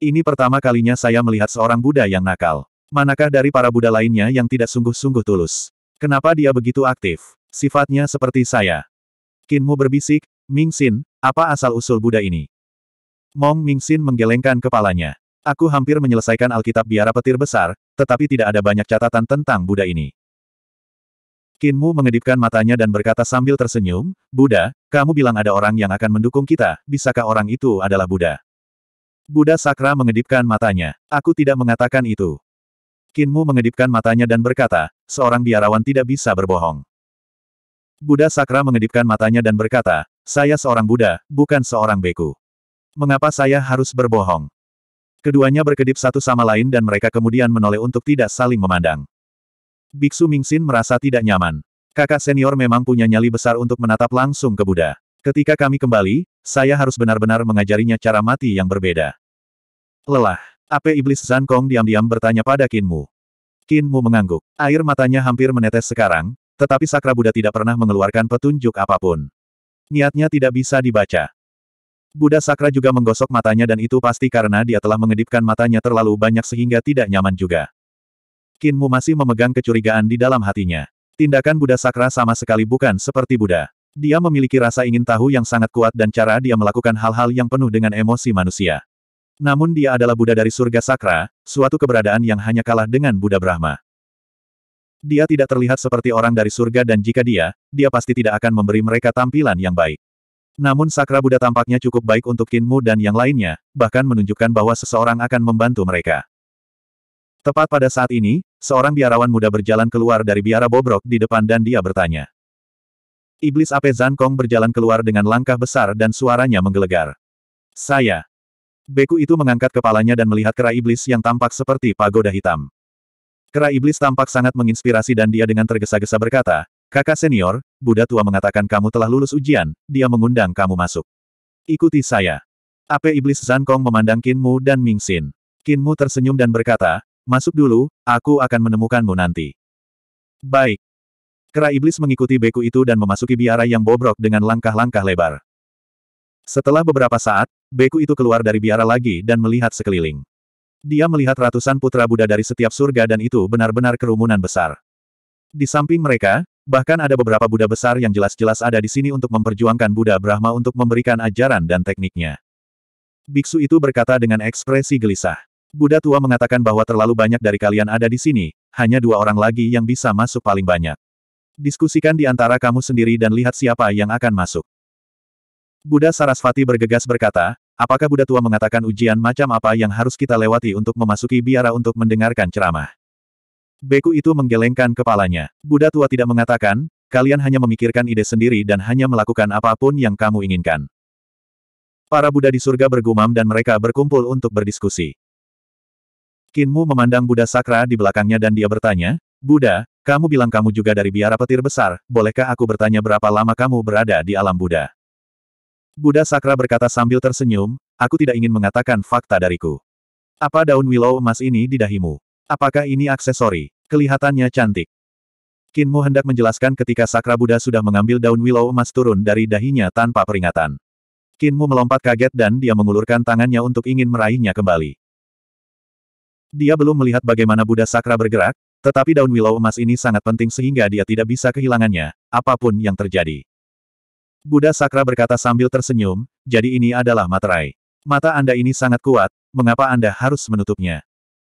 Ini pertama kalinya saya melihat seorang Buddha yang nakal. Manakah dari para Buddha lainnya yang tidak sungguh-sungguh tulus? Kenapa dia begitu aktif? Sifatnya seperti saya. Kinmu berbisik, Mingxin, apa asal-usul Buddha ini? Mong Mingxin menggelengkan kepalanya. Aku hampir menyelesaikan Alkitab Biara Petir Besar, tetapi tidak ada banyak catatan tentang Buddha ini. Kinmu mengedipkan matanya dan berkata sambil tersenyum, Buddha, kamu bilang ada orang yang akan mendukung kita, bisakah orang itu adalah Buddha? Buddha Sakra mengedipkan matanya. Aku tidak mengatakan itu. Kinmu mengedipkan matanya dan berkata, seorang biarawan tidak bisa berbohong. Buddha Sakra mengedipkan matanya dan berkata, saya seorang Buddha, bukan seorang beku. Mengapa saya harus berbohong? Keduanya berkedip satu sama lain dan mereka kemudian menoleh untuk tidak saling memandang. Biksu Mingxin merasa tidak nyaman. Kakak senior memang punya nyali besar untuk menatap langsung ke Buddha. Ketika kami kembali, saya harus benar-benar mengajarinya cara mati yang berbeda. Lelah. Ape Iblis Zankong diam-diam bertanya pada Kinmu. Kinmu mengangguk. Air matanya hampir menetes sekarang, tetapi Sakra Buddha tidak pernah mengeluarkan petunjuk apapun. Niatnya tidak bisa dibaca. Buddha Sakra juga menggosok matanya dan itu pasti karena dia telah mengedipkan matanya terlalu banyak sehingga tidak nyaman juga. Kinmu masih memegang kecurigaan di dalam hatinya. Tindakan Buddha Sakra sama sekali bukan seperti Buddha. Dia memiliki rasa ingin tahu yang sangat kuat dan cara dia melakukan hal-hal yang penuh dengan emosi manusia. Namun dia adalah Buddha dari surga sakra, suatu keberadaan yang hanya kalah dengan Buddha Brahma. Dia tidak terlihat seperti orang dari surga dan jika dia, dia pasti tidak akan memberi mereka tampilan yang baik. Namun Sakra Buddha tampaknya cukup baik untuk Kinmu dan yang lainnya, bahkan menunjukkan bahwa seseorang akan membantu mereka. Tepat pada saat ini, seorang biarawan muda berjalan keluar dari biara bobrok di depan dan dia bertanya. Iblis Ape Zankong berjalan keluar dengan langkah besar dan suaranya menggelegar. Saya, Beku itu mengangkat kepalanya dan melihat kera iblis yang tampak seperti pagoda hitam. Kera iblis tampak sangat menginspirasi dan dia dengan tergesa-gesa berkata, Kakak senior, Buddha tua mengatakan kamu telah lulus ujian, dia mengundang kamu masuk. Ikuti saya. Ape iblis Zankong memandang Kinmu dan Mingxin. Kinmu tersenyum dan berkata, masuk dulu, aku akan menemukanmu nanti. Baik. Kera iblis mengikuti beku itu dan memasuki biara yang bobrok dengan langkah-langkah lebar. Setelah beberapa saat, beku itu keluar dari biara lagi dan melihat sekeliling. Dia melihat ratusan putra Buddha dari setiap surga dan itu benar-benar kerumunan besar. Di samping mereka, bahkan ada beberapa Buddha besar yang jelas-jelas ada di sini untuk memperjuangkan Buddha Brahma untuk memberikan ajaran dan tekniknya. Biksu itu berkata dengan ekspresi gelisah. Buddha tua mengatakan bahwa terlalu banyak dari kalian ada di sini, hanya dua orang lagi yang bisa masuk paling banyak. Diskusikan di antara kamu sendiri dan lihat siapa yang akan masuk. Buddha Sarasvati bergegas berkata, apakah Buddha tua mengatakan ujian macam apa yang harus kita lewati untuk memasuki biara untuk mendengarkan ceramah? Beku itu menggelengkan kepalanya. Buddha tua tidak mengatakan, kalian hanya memikirkan ide sendiri dan hanya melakukan apapun yang kamu inginkan. Para Buddha di surga bergumam dan mereka berkumpul untuk berdiskusi. Kinmu memandang Buddha Sakra di belakangnya dan dia bertanya, Buddha, kamu bilang kamu juga dari biara petir besar, bolehkah aku bertanya berapa lama kamu berada di alam Buddha? Buddha Sakra berkata sambil tersenyum, aku tidak ingin mengatakan fakta dariku. Apa daun willow emas ini di dahimu? Apakah ini aksesori? Kelihatannya cantik. Kinmu hendak menjelaskan ketika Sakra Buddha sudah mengambil daun willow emas turun dari dahinya tanpa peringatan. Kinmu melompat kaget dan dia mengulurkan tangannya untuk ingin meraihnya kembali. Dia belum melihat bagaimana Buddha Sakra bergerak, tetapi daun willow emas ini sangat penting sehingga dia tidak bisa kehilangannya, apapun yang terjadi. Buddha Sakra berkata sambil tersenyum, jadi ini adalah materai. Mata Anda ini sangat kuat, mengapa Anda harus menutupnya?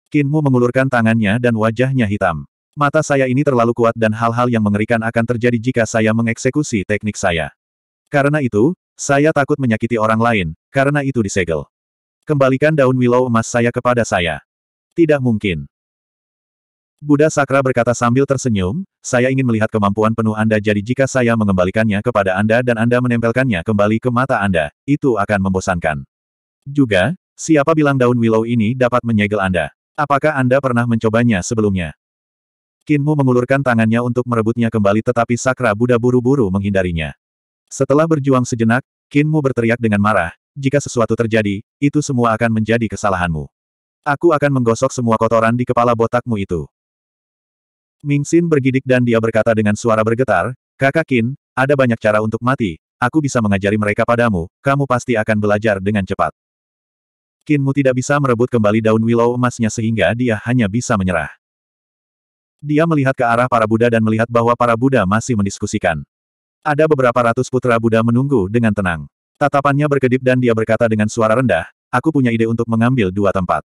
Kinmu mengulurkan tangannya dan wajahnya hitam. Mata saya ini terlalu kuat dan hal-hal yang mengerikan akan terjadi jika saya mengeksekusi teknik saya. Karena itu, saya takut menyakiti orang lain, karena itu disegel. Kembalikan daun willow emas saya kepada saya. Tidak mungkin. Buddha Sakra berkata sambil tersenyum, saya ingin melihat kemampuan penuh Anda jadi jika saya mengembalikannya kepada Anda dan Anda menempelkannya kembali ke mata Anda, itu akan membosankan. Juga, siapa bilang daun willow ini dapat menyegel Anda? Apakah Anda pernah mencobanya sebelumnya? Kinmu mengulurkan tangannya untuk merebutnya kembali tetapi Sakra Buddha buru-buru menghindarinya. Setelah berjuang sejenak, Kinmu berteriak dengan marah, jika sesuatu terjadi, itu semua akan menjadi kesalahanmu. Aku akan menggosok semua kotoran di kepala botakmu itu. Xin bergidik dan dia berkata dengan suara bergetar, Kakak Kin, ada banyak cara untuk mati, aku bisa mengajari mereka padamu, kamu pasti akan belajar dengan cepat. Kinmu tidak bisa merebut kembali daun willow emasnya sehingga dia hanya bisa menyerah. Dia melihat ke arah para Buddha dan melihat bahwa para Buddha masih mendiskusikan. Ada beberapa ratus putra Buddha menunggu dengan tenang. Tatapannya berkedip dan dia berkata dengan suara rendah, aku punya ide untuk mengambil dua tempat.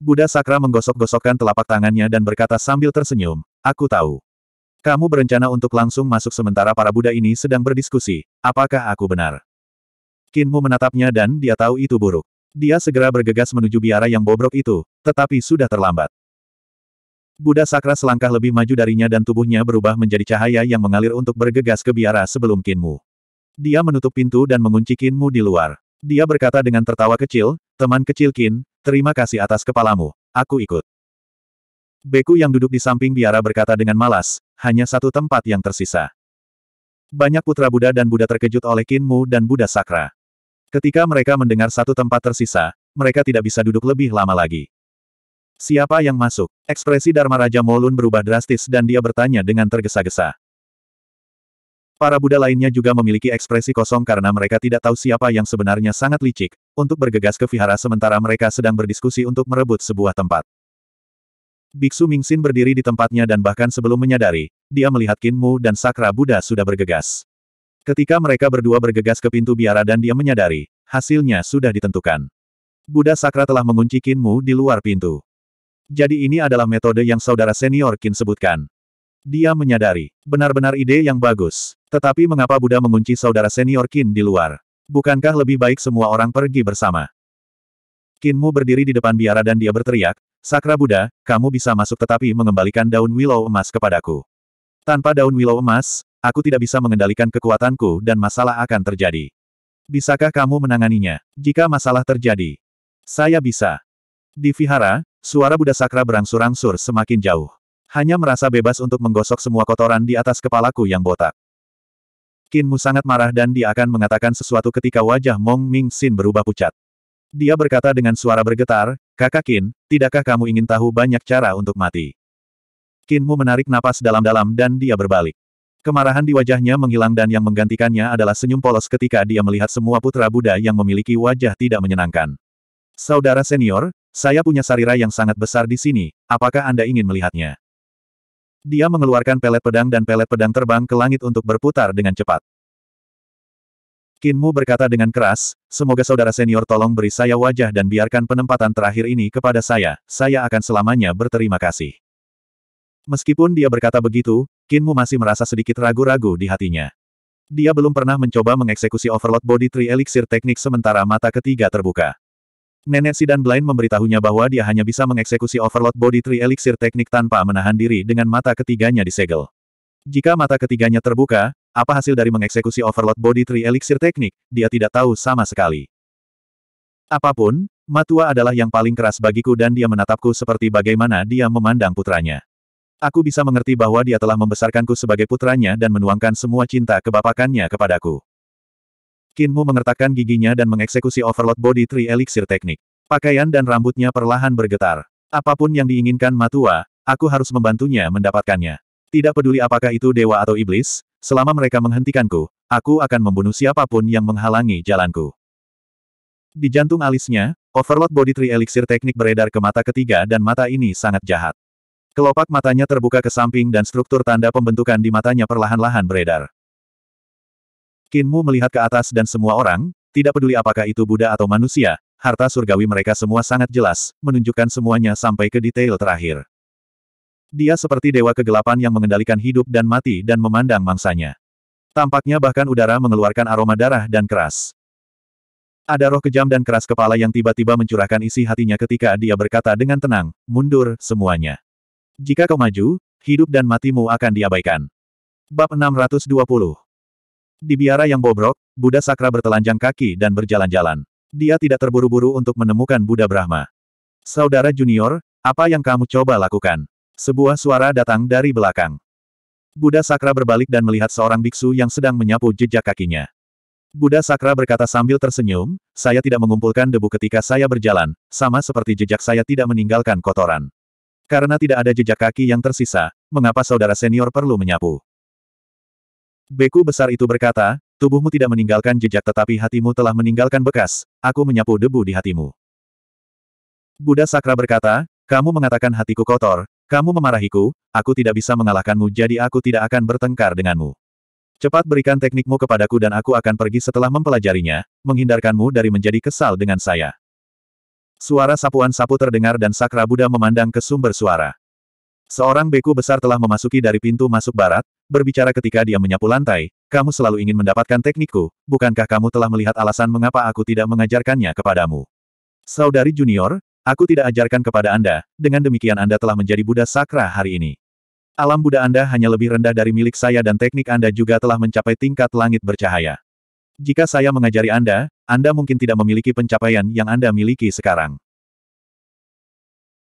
Buddha Sakra menggosok-gosokkan telapak tangannya dan berkata sambil tersenyum, Aku tahu. Kamu berencana untuk langsung masuk sementara para Buddha ini sedang berdiskusi, apakah aku benar? Kinmu menatapnya dan dia tahu itu buruk. Dia segera bergegas menuju biara yang bobrok itu, tetapi sudah terlambat. Buddha Sakra selangkah lebih maju darinya dan tubuhnya berubah menjadi cahaya yang mengalir untuk bergegas ke biara sebelum Kinmu. Dia menutup pintu dan mengunci Kinmu di luar. Dia berkata dengan tertawa kecil, teman kecil Kin, Terima kasih atas kepalamu. Aku ikut. Beku yang duduk di samping biara berkata dengan malas, hanya satu tempat yang tersisa. Banyak putra Buddha dan Buddha terkejut oleh Kinmu dan Buddha Sakra. Ketika mereka mendengar satu tempat tersisa, mereka tidak bisa duduk lebih lama lagi. Siapa yang masuk? Ekspresi Dharma Raja Molun berubah drastis dan dia bertanya dengan tergesa-gesa. Para Buddha lainnya juga memiliki ekspresi kosong karena mereka tidak tahu siapa yang sebenarnya sangat licik, untuk bergegas ke vihara sementara mereka sedang berdiskusi untuk merebut sebuah tempat. Biksu Mingxin berdiri di tempatnya dan bahkan sebelum menyadari, dia melihat Kinmu dan Sakra Buddha sudah bergegas. Ketika mereka berdua bergegas ke pintu biara dan dia menyadari, hasilnya sudah ditentukan. Buddha Sakra telah mengunci Kinmu di luar pintu. Jadi ini adalah metode yang saudara senior Kin sebutkan. Dia menyadari, benar-benar ide yang bagus. Tetapi mengapa Buddha mengunci saudara senior Qin di luar? Bukankah lebih baik semua orang pergi bersama? Qinmu berdiri di depan biara dan dia berteriak, Sakra Buddha, kamu bisa masuk tetapi mengembalikan daun willow emas kepadaku. Tanpa daun willow emas, aku tidak bisa mengendalikan kekuatanku dan masalah akan terjadi. Bisakah kamu menanganinya? Jika masalah terjadi, saya bisa. Di vihara, suara Buddha Sakra berangsur-angsur semakin jauh. Hanya merasa bebas untuk menggosok semua kotoran di atas kepalaku yang botak. Kinmu sangat marah dan dia akan mengatakan sesuatu ketika wajah Mong Ming Xin berubah pucat. Dia berkata dengan suara bergetar, Kakak Kin, tidakkah kamu ingin tahu banyak cara untuk mati? Kinmu menarik napas dalam-dalam dan dia berbalik. Kemarahan di wajahnya menghilang dan yang menggantikannya adalah senyum polos ketika dia melihat semua putra Buddha yang memiliki wajah tidak menyenangkan. Saudara senior, saya punya sarira yang sangat besar di sini, apakah Anda ingin melihatnya? Dia mengeluarkan pelet pedang dan pelet pedang terbang ke langit untuk berputar dengan cepat. Kinmu berkata dengan keras, semoga saudara senior tolong beri saya wajah dan biarkan penempatan terakhir ini kepada saya, saya akan selamanya berterima kasih. Meskipun dia berkata begitu, Kinmu masih merasa sedikit ragu-ragu di hatinya. Dia belum pernah mencoba mengeksekusi Overload Body Tree Elixir teknik sementara mata ketiga terbuka. Nenek Sidan Blind memberitahunya bahwa dia hanya bisa mengeksekusi Overload Body Tree Elixir teknik tanpa menahan diri dengan mata ketiganya disegel. Jika mata ketiganya terbuka, apa hasil dari mengeksekusi Overload Body Tree Elixir teknik, dia tidak tahu sama sekali. Apapun, Matua adalah yang paling keras bagiku dan dia menatapku seperti bagaimana dia memandang putranya. Aku bisa mengerti bahwa dia telah membesarkanku sebagai putranya dan menuangkan semua cinta kebapakannya kepadaku. Kinmu mengertakkan giginya dan mengeksekusi overload body tree elixir teknik. Pakaian dan rambutnya perlahan bergetar. Apapun yang diinginkan Matua, aku harus membantunya mendapatkannya. Tidak peduli apakah itu dewa atau iblis, selama mereka menghentikanku, aku akan membunuh siapapun yang menghalangi jalanku. Di jantung alisnya, overload body tree elixir teknik beredar ke mata ketiga dan mata ini sangat jahat. Kelopak matanya terbuka ke samping dan struktur tanda pembentukan di matanya perlahan-lahan beredar. Kinmu melihat ke atas dan semua orang, tidak peduli apakah itu Buddha atau manusia, harta surgawi mereka semua sangat jelas, menunjukkan semuanya sampai ke detail terakhir. Dia seperti dewa kegelapan yang mengendalikan hidup dan mati dan memandang mangsanya. Tampaknya bahkan udara mengeluarkan aroma darah dan keras. Ada roh kejam dan keras kepala yang tiba-tiba mencurahkan isi hatinya ketika dia berkata dengan tenang, mundur, semuanya. Jika kau maju, hidup dan matimu akan diabaikan. Bab 620 di biara yang bobrok, Buddha Sakra bertelanjang kaki dan berjalan-jalan. Dia tidak terburu-buru untuk menemukan Buddha Brahma. Saudara junior, apa yang kamu coba lakukan? Sebuah suara datang dari belakang. Buddha Sakra berbalik dan melihat seorang biksu yang sedang menyapu jejak kakinya. Buddha Sakra berkata sambil tersenyum, saya tidak mengumpulkan debu ketika saya berjalan, sama seperti jejak saya tidak meninggalkan kotoran. Karena tidak ada jejak kaki yang tersisa, mengapa saudara senior perlu menyapu? Beku besar itu berkata, tubuhmu tidak meninggalkan jejak tetapi hatimu telah meninggalkan bekas, aku menyapu debu di hatimu. Buddha Sakra berkata, kamu mengatakan hatiku kotor, kamu memarahiku, aku tidak bisa mengalahkanmu jadi aku tidak akan bertengkar denganmu. Cepat berikan teknikmu kepadaku dan aku akan pergi setelah mempelajarinya, menghindarkanmu dari menjadi kesal dengan saya. Suara sapuan sapu terdengar dan Sakra Buddha memandang ke sumber suara. Seorang beku besar telah memasuki dari pintu masuk barat, berbicara ketika dia menyapu lantai, kamu selalu ingin mendapatkan teknikku, bukankah kamu telah melihat alasan mengapa aku tidak mengajarkannya kepadamu? Saudari junior, aku tidak ajarkan kepada Anda, dengan demikian Anda telah menjadi Buddha Sakra hari ini. Alam Buddha Anda hanya lebih rendah dari milik saya dan teknik Anda juga telah mencapai tingkat langit bercahaya. Jika saya mengajari Anda, Anda mungkin tidak memiliki pencapaian yang Anda miliki sekarang.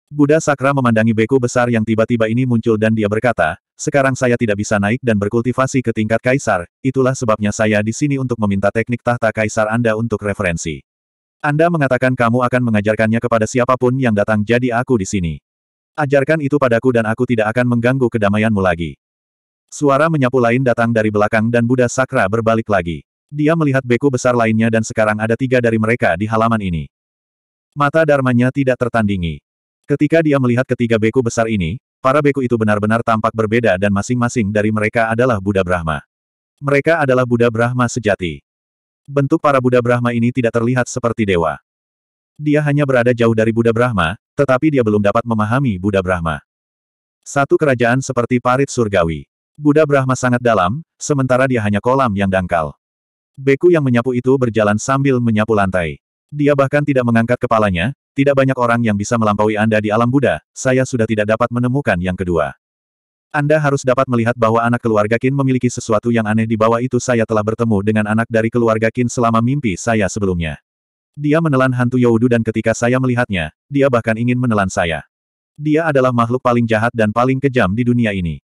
Buddha Sakra memandangi beku besar yang tiba-tiba ini muncul dan dia berkata, sekarang saya tidak bisa naik dan berkultivasi ke tingkat kaisar, itulah sebabnya saya di sini untuk meminta teknik tahta kaisar Anda untuk referensi. Anda mengatakan kamu akan mengajarkannya kepada siapapun yang datang jadi aku di sini. Ajarkan itu padaku dan aku tidak akan mengganggu kedamaianmu lagi. Suara menyapu lain datang dari belakang dan Buddha Sakra berbalik lagi. Dia melihat beku besar lainnya dan sekarang ada tiga dari mereka di halaman ini. Mata Dharmanya tidak tertandingi. Ketika dia melihat ketiga beku besar ini, para beku itu benar-benar tampak berbeda dan masing-masing dari mereka adalah Buddha Brahma. Mereka adalah Buddha Brahma sejati. Bentuk para Buddha Brahma ini tidak terlihat seperti dewa. Dia hanya berada jauh dari Buddha Brahma, tetapi dia belum dapat memahami Buddha Brahma. Satu kerajaan seperti parit surgawi. Buddha Brahma sangat dalam, sementara dia hanya kolam yang dangkal. Beku yang menyapu itu berjalan sambil menyapu lantai. Dia bahkan tidak mengangkat kepalanya, tidak banyak orang yang bisa melampaui Anda di alam Buddha, saya sudah tidak dapat menemukan yang kedua. Anda harus dapat melihat bahwa anak keluarga Kin memiliki sesuatu yang aneh di bawah itu saya telah bertemu dengan anak dari keluarga Kin selama mimpi saya sebelumnya. Dia menelan hantu Youdu dan ketika saya melihatnya, dia bahkan ingin menelan saya. Dia adalah makhluk paling jahat dan paling kejam di dunia ini.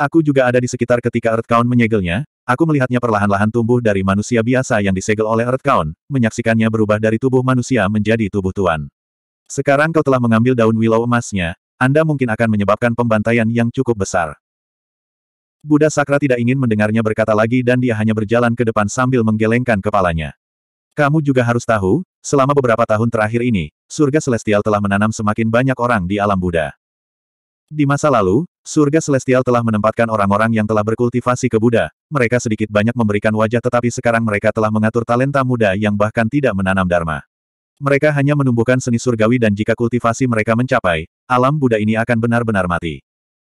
Aku juga ada di sekitar ketika Earthcount menyegelnya, aku melihatnya perlahan-lahan tumbuh dari manusia biasa yang disegel oleh Earthcount, menyaksikannya berubah dari tubuh manusia menjadi tubuh tuan. Sekarang kau telah mengambil daun willow emasnya, Anda mungkin akan menyebabkan pembantaian yang cukup besar. Buddha Sakra tidak ingin mendengarnya berkata lagi dan dia hanya berjalan ke depan sambil menggelengkan kepalanya. Kamu juga harus tahu, selama beberapa tahun terakhir ini, surga celestial telah menanam semakin banyak orang di alam Buddha. Di masa lalu, Surga Celestial telah menempatkan orang-orang yang telah berkultivasi ke Buddha, mereka sedikit banyak memberikan wajah tetapi sekarang mereka telah mengatur talenta muda yang bahkan tidak menanam dharma. Mereka hanya menumbuhkan seni surgawi dan jika kultivasi mereka mencapai, alam Buddha ini akan benar-benar mati.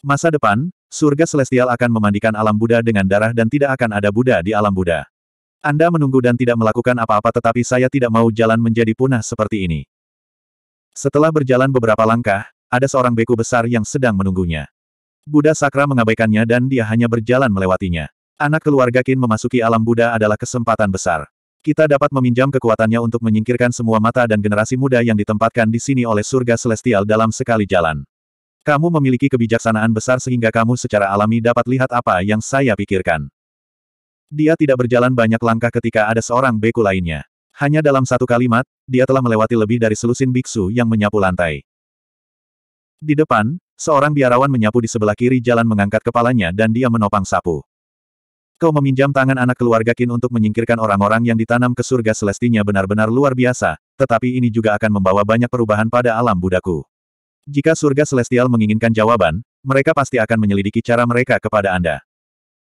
Masa depan, surga celestial akan memandikan alam Buddha dengan darah dan tidak akan ada Buddha di alam Buddha. Anda menunggu dan tidak melakukan apa-apa tetapi saya tidak mau jalan menjadi punah seperti ini. Setelah berjalan beberapa langkah, ada seorang beku besar yang sedang menunggunya. Buddha Sakra mengabaikannya dan dia hanya berjalan melewatinya. Anak keluarga Qin memasuki alam Buddha adalah kesempatan besar. Kita dapat meminjam kekuatannya untuk menyingkirkan semua mata dan generasi muda yang ditempatkan di sini oleh surga celestial dalam sekali jalan. Kamu memiliki kebijaksanaan besar sehingga kamu secara alami dapat lihat apa yang saya pikirkan. Dia tidak berjalan banyak langkah ketika ada seorang beku lainnya. Hanya dalam satu kalimat, dia telah melewati lebih dari selusin biksu yang menyapu lantai. Di depan, seorang biarawan menyapu di sebelah kiri jalan mengangkat kepalanya dan dia menopang sapu. Kau meminjam tangan anak keluarga Kin untuk menyingkirkan orang-orang yang ditanam ke surga selestinya benar-benar luar biasa, tetapi ini juga akan membawa banyak perubahan pada alam budaku. Jika surga celestial menginginkan jawaban, mereka pasti akan menyelidiki cara mereka kepada Anda.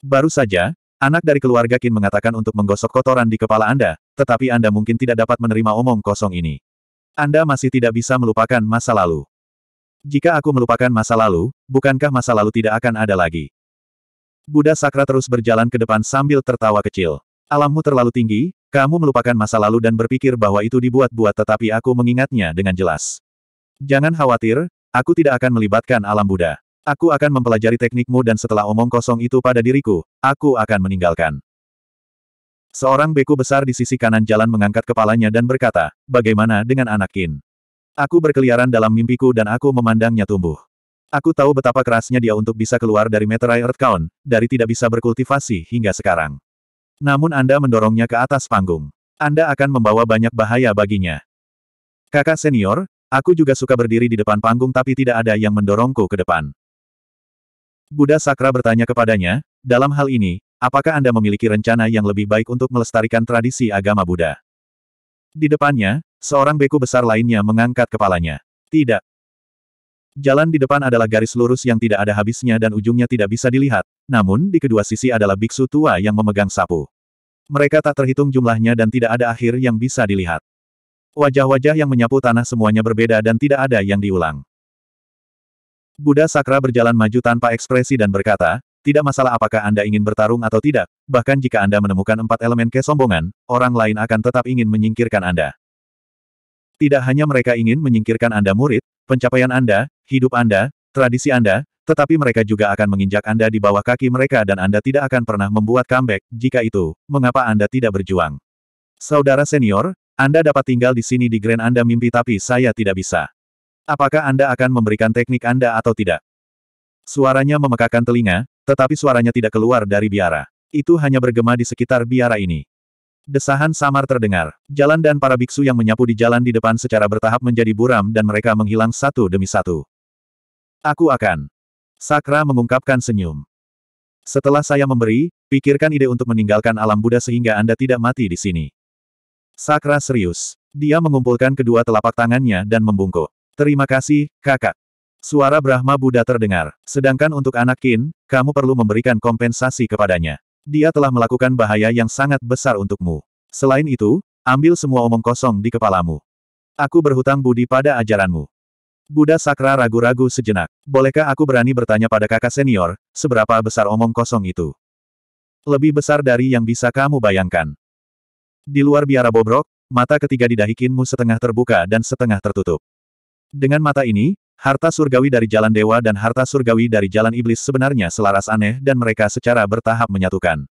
Baru saja, anak dari keluarga Kin mengatakan untuk menggosok kotoran di kepala Anda, tetapi Anda mungkin tidak dapat menerima omong kosong ini. Anda masih tidak bisa melupakan masa lalu. Jika aku melupakan masa lalu, bukankah masa lalu tidak akan ada lagi? Buddha Sakra terus berjalan ke depan sambil tertawa kecil. Alammu terlalu tinggi, kamu melupakan masa lalu dan berpikir bahwa itu dibuat-buat tetapi aku mengingatnya dengan jelas. Jangan khawatir, aku tidak akan melibatkan alam Buddha. Aku akan mempelajari teknikmu dan setelah omong kosong itu pada diriku, aku akan meninggalkan. Seorang beku besar di sisi kanan jalan mengangkat kepalanya dan berkata, bagaimana dengan anak Kin? Aku berkeliaran dalam mimpiku dan aku memandangnya tumbuh. Aku tahu betapa kerasnya dia untuk bisa keluar dari meterai Earth Earthcount, dari tidak bisa berkultivasi hingga sekarang. Namun Anda mendorongnya ke atas panggung. Anda akan membawa banyak bahaya baginya. Kakak senior, aku juga suka berdiri di depan panggung tapi tidak ada yang mendorongku ke depan. Buddha Sakra bertanya kepadanya, dalam hal ini, apakah Anda memiliki rencana yang lebih baik untuk melestarikan tradisi agama Buddha? Di depannya, Seorang beku besar lainnya mengangkat kepalanya. Tidak. Jalan di depan adalah garis lurus yang tidak ada habisnya dan ujungnya tidak bisa dilihat, namun di kedua sisi adalah biksu tua yang memegang sapu. Mereka tak terhitung jumlahnya dan tidak ada akhir yang bisa dilihat. Wajah-wajah yang menyapu tanah semuanya berbeda dan tidak ada yang diulang. Buddha Sakra berjalan maju tanpa ekspresi dan berkata, tidak masalah apakah Anda ingin bertarung atau tidak, bahkan jika Anda menemukan empat elemen kesombongan, orang lain akan tetap ingin menyingkirkan Anda. Tidak hanya mereka ingin menyingkirkan Anda murid, pencapaian Anda, hidup Anda, tradisi Anda, tetapi mereka juga akan menginjak Anda di bawah kaki mereka dan Anda tidak akan pernah membuat comeback, jika itu, mengapa Anda tidak berjuang? Saudara senior, Anda dapat tinggal di sini di Grand Anda mimpi tapi saya tidak bisa. Apakah Anda akan memberikan teknik Anda atau tidak? Suaranya memekakan telinga, tetapi suaranya tidak keluar dari biara. Itu hanya bergema di sekitar biara ini. Desahan samar terdengar. Jalan dan para biksu yang menyapu di jalan di depan secara bertahap menjadi buram dan mereka menghilang satu demi satu. Aku akan. Sakra mengungkapkan senyum. Setelah saya memberi, pikirkan ide untuk meninggalkan alam Buddha sehingga Anda tidak mati di sini. Sakra serius. Dia mengumpulkan kedua telapak tangannya dan membungkuk. Terima kasih, kakak. Suara Brahma Buddha terdengar. Sedangkan untuk anak Kin, kamu perlu memberikan kompensasi kepadanya. Dia telah melakukan bahaya yang sangat besar untukmu. Selain itu, ambil semua omong kosong di kepalamu. Aku berhutang budi pada ajaranmu. Buddha Sakra ragu-ragu sejenak. Bolehkah aku berani bertanya pada kakak senior, seberapa besar omong kosong itu? Lebih besar dari yang bisa kamu bayangkan. Di luar biara bobrok, mata ketiga didahikinmu setengah terbuka dan setengah tertutup. Dengan mata ini, Harta surgawi dari jalan dewa dan harta surgawi dari jalan iblis sebenarnya selaras aneh dan mereka secara bertahap menyatukan.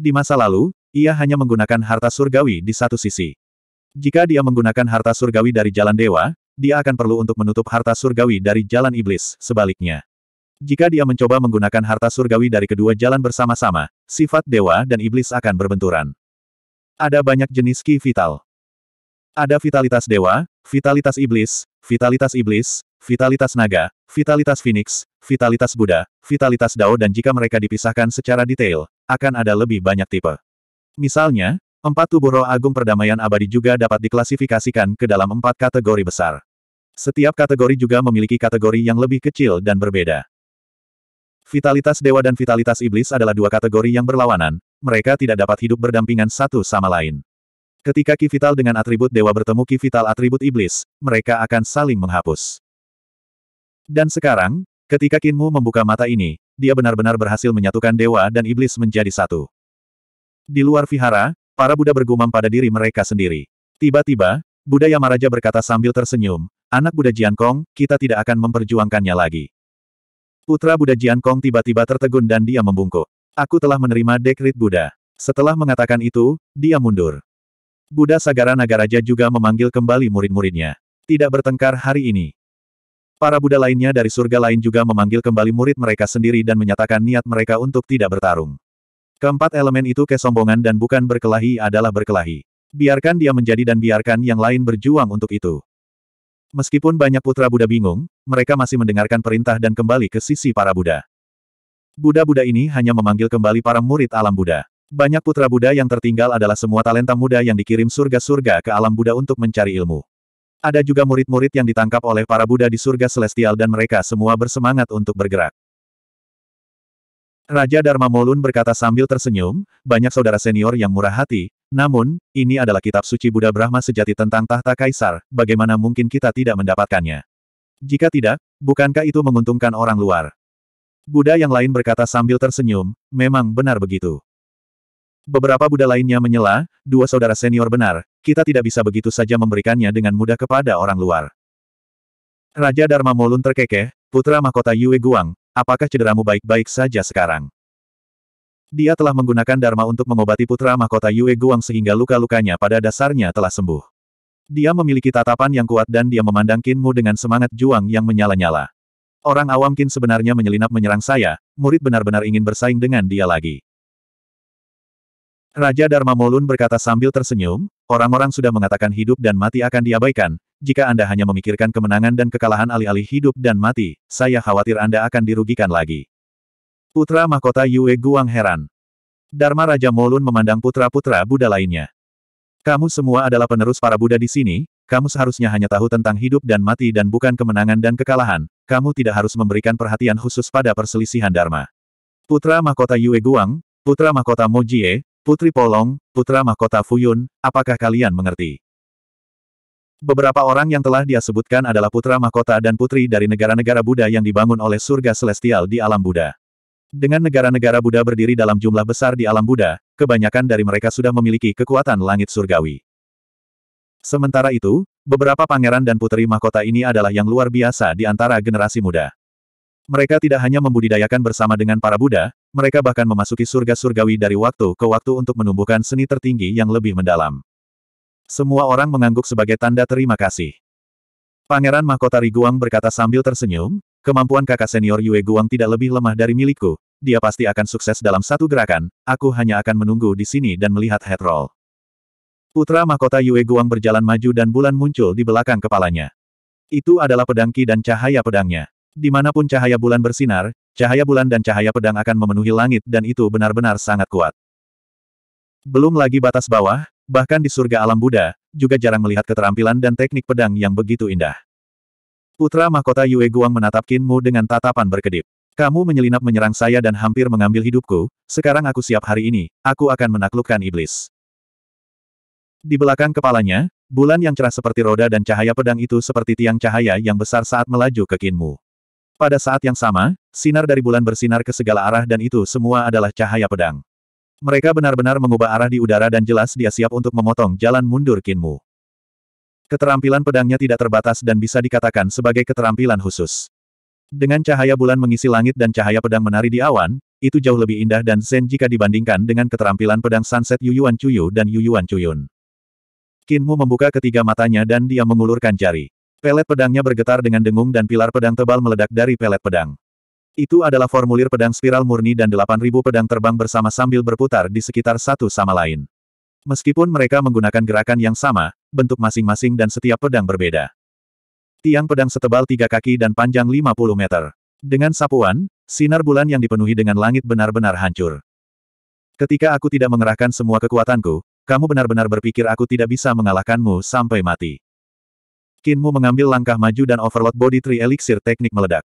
Di masa lalu, ia hanya menggunakan harta surgawi di satu sisi. Jika dia menggunakan harta surgawi dari jalan dewa, dia akan perlu untuk menutup harta surgawi dari jalan iblis, sebaliknya. Jika dia mencoba menggunakan harta surgawi dari kedua jalan bersama-sama, sifat dewa dan iblis akan berbenturan. Ada banyak jenis ki vital. Ada vitalitas dewa, vitalitas iblis, vitalitas iblis, vitalitas naga, vitalitas phoenix, vitalitas Buddha, vitalitas Dao dan jika mereka dipisahkan secara detail, akan ada lebih banyak tipe. Misalnya, empat tubuh roh agung perdamaian abadi juga dapat diklasifikasikan ke dalam empat kategori besar. Setiap kategori juga memiliki kategori yang lebih kecil dan berbeda. Vitalitas dewa dan vitalitas iblis adalah dua kategori yang berlawanan, mereka tidak dapat hidup berdampingan satu sama lain. Ketika Ki Vital dengan atribut dewa bertemu Ki Vital atribut iblis, mereka akan saling menghapus. Dan sekarang, ketika Kinmu membuka mata ini, dia benar-benar berhasil menyatukan dewa dan iblis menjadi satu. Di luar vihara, para Buddha bergumam pada diri mereka sendiri. Tiba-tiba, Buddha Yamaraja berkata sambil tersenyum, Anak Buddha Jiankong, kita tidak akan memperjuangkannya lagi. Putra Buddha Jiankong tiba-tiba tertegun dan dia membungkuk. Aku telah menerima dekrit Buddha. Setelah mengatakan itu, dia mundur. Buddha Sagara Nagaraja juga memanggil kembali murid-muridnya. Tidak bertengkar hari ini. Para Buddha lainnya dari surga lain juga memanggil kembali murid mereka sendiri dan menyatakan niat mereka untuk tidak bertarung. Keempat elemen itu kesombongan dan bukan berkelahi adalah berkelahi. Biarkan dia menjadi dan biarkan yang lain berjuang untuk itu. Meskipun banyak putra Buddha bingung, mereka masih mendengarkan perintah dan kembali ke sisi para Buddha. Buddha-Buddha ini hanya memanggil kembali para murid alam Buddha. Banyak putra Buddha yang tertinggal adalah semua talenta muda yang dikirim surga-surga ke alam Buddha untuk mencari ilmu. Ada juga murid-murid yang ditangkap oleh para Buddha di surga celestial dan mereka semua bersemangat untuk bergerak. Raja Dharma Molun berkata sambil tersenyum, banyak saudara senior yang murah hati, namun, ini adalah kitab suci Buddha Brahma sejati tentang tahta kaisar, bagaimana mungkin kita tidak mendapatkannya? Jika tidak, bukankah itu menguntungkan orang luar? Buddha yang lain berkata sambil tersenyum, memang benar begitu. Beberapa Buddha lainnya menyela, dua saudara senior benar, kita tidak bisa begitu saja memberikannya dengan mudah kepada orang luar. Raja Dharma Molun terkekeh, putra mahkota Yue Guang, apakah cederamu baik-baik saja sekarang? Dia telah menggunakan Dharma untuk mengobati putra mahkota Yue Guang sehingga luka-lukanya pada dasarnya telah sembuh. Dia memiliki tatapan yang kuat dan dia memandang Kinmu dengan semangat juang yang menyala-nyala. Orang awam Kin sebenarnya menyelinap menyerang saya, murid benar-benar ingin bersaing dengan dia lagi. Raja Dharma Molun berkata sambil tersenyum, orang-orang sudah mengatakan hidup dan mati akan diabaikan, jika Anda hanya memikirkan kemenangan dan kekalahan alih-alih hidup dan mati, saya khawatir Anda akan dirugikan lagi. Putra Mahkota Yue Guang heran. Dharma Raja Molun memandang putra-putra Buddha lainnya. Kamu semua adalah penerus para Buddha di sini, kamu seharusnya hanya tahu tentang hidup dan mati dan bukan kemenangan dan kekalahan, kamu tidak harus memberikan perhatian khusus pada perselisihan Dharma. Putra Mahkota Yue Guang, Putra Mahkota Mojie. Putri Polong, Putra Mahkota Fuyun, apakah kalian mengerti? Beberapa orang yang telah dia sebutkan adalah putra mahkota dan putri dari negara-negara Buddha yang dibangun oleh surga celestial di alam Buddha. Dengan negara-negara Buddha berdiri dalam jumlah besar di alam Buddha, kebanyakan dari mereka sudah memiliki kekuatan langit surgawi. Sementara itu, beberapa pangeran dan putri mahkota ini adalah yang luar biasa di antara generasi muda. Mereka tidak hanya membudidayakan bersama dengan para Buddha, mereka bahkan memasuki surga surgawi dari waktu ke waktu untuk menumbuhkan seni tertinggi yang lebih mendalam. Semua orang mengangguk sebagai tanda terima kasih. Pangeran Mahkota Riguang berkata sambil tersenyum, kemampuan kakak senior Yue Guang tidak lebih lemah dari milikku, dia pasti akan sukses dalam satu gerakan, aku hanya akan menunggu di sini dan melihat head roll. Putra Mahkota Yue Guang berjalan maju dan bulan muncul di belakang kepalanya. Itu adalah pedangki dan cahaya pedangnya. Dimanapun cahaya bulan bersinar, cahaya bulan dan cahaya pedang akan memenuhi langit dan itu benar-benar sangat kuat. Belum lagi batas bawah, bahkan di surga alam Buddha, juga jarang melihat keterampilan dan teknik pedang yang begitu indah. Putra mahkota Yue Guang menatap Kinmu dengan tatapan berkedip. Kamu menyelinap menyerang saya dan hampir mengambil hidupku, sekarang aku siap hari ini, aku akan menaklukkan iblis. Di belakang kepalanya, bulan yang cerah seperti roda dan cahaya pedang itu seperti tiang cahaya yang besar saat melaju ke Kinmu. Pada saat yang sama, sinar dari bulan bersinar ke segala arah dan itu semua adalah cahaya pedang. Mereka benar-benar mengubah arah di udara dan jelas dia siap untuk memotong jalan mundur Kinmu. Keterampilan pedangnya tidak terbatas dan bisa dikatakan sebagai keterampilan khusus. Dengan cahaya bulan mengisi langit dan cahaya pedang menari di awan, itu jauh lebih indah dan zen jika dibandingkan dengan keterampilan pedang sunset Yuyuan Chuyu dan Yuyuan Chuyun. Kinmu membuka ketiga matanya dan dia mengulurkan jari. Pelet pedangnya bergetar dengan dengung dan pilar pedang tebal meledak dari pelet pedang. Itu adalah formulir pedang spiral murni dan 8.000 pedang terbang bersama sambil berputar di sekitar satu sama lain. Meskipun mereka menggunakan gerakan yang sama, bentuk masing-masing dan setiap pedang berbeda. Tiang pedang setebal tiga kaki dan panjang 50 meter. Dengan sapuan, sinar bulan yang dipenuhi dengan langit benar-benar hancur. Ketika aku tidak mengerahkan semua kekuatanku, kamu benar-benar berpikir aku tidak bisa mengalahkanmu sampai mati. Kinmu mengambil langkah maju dan overload body tree elixir teknik meledak.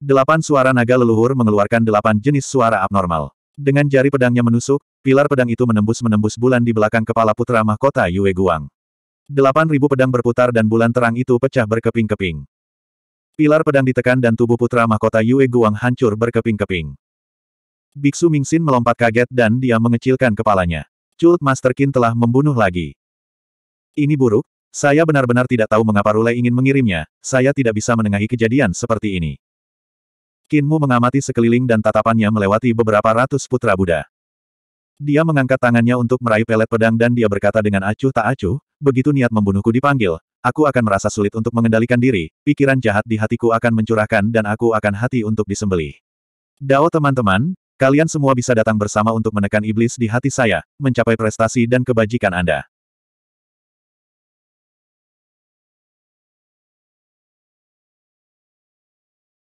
Delapan suara naga leluhur mengeluarkan delapan jenis suara abnormal. Dengan jari pedangnya menusuk, pilar pedang itu menembus-menembus bulan di belakang kepala putra mahkota Yue Guang. Delapan ribu pedang berputar dan bulan terang itu pecah berkeping-keping. Pilar pedang ditekan dan tubuh putra mahkota Yue Guang hancur berkeping-keping. Biksu Mingxin melompat kaget dan dia mengecilkan kepalanya. Cult Master Qin telah membunuh lagi. Ini buruk, saya benar-benar tidak tahu mengapa Rulai ingin mengirimnya, saya tidak bisa menengahi kejadian seperti ini. Kinmu mengamati sekeliling dan tatapannya melewati beberapa ratus putra Buddha. Dia mengangkat tangannya untuk meraih pelet pedang dan dia berkata dengan acuh tak acuh, begitu niat membunuhku dipanggil, aku akan merasa sulit untuk mengendalikan diri, pikiran jahat di hatiku akan mencurahkan dan aku akan hati untuk disembelih. Dao teman-teman, kalian semua bisa datang bersama untuk menekan iblis di hati saya, mencapai prestasi dan kebajikan Anda.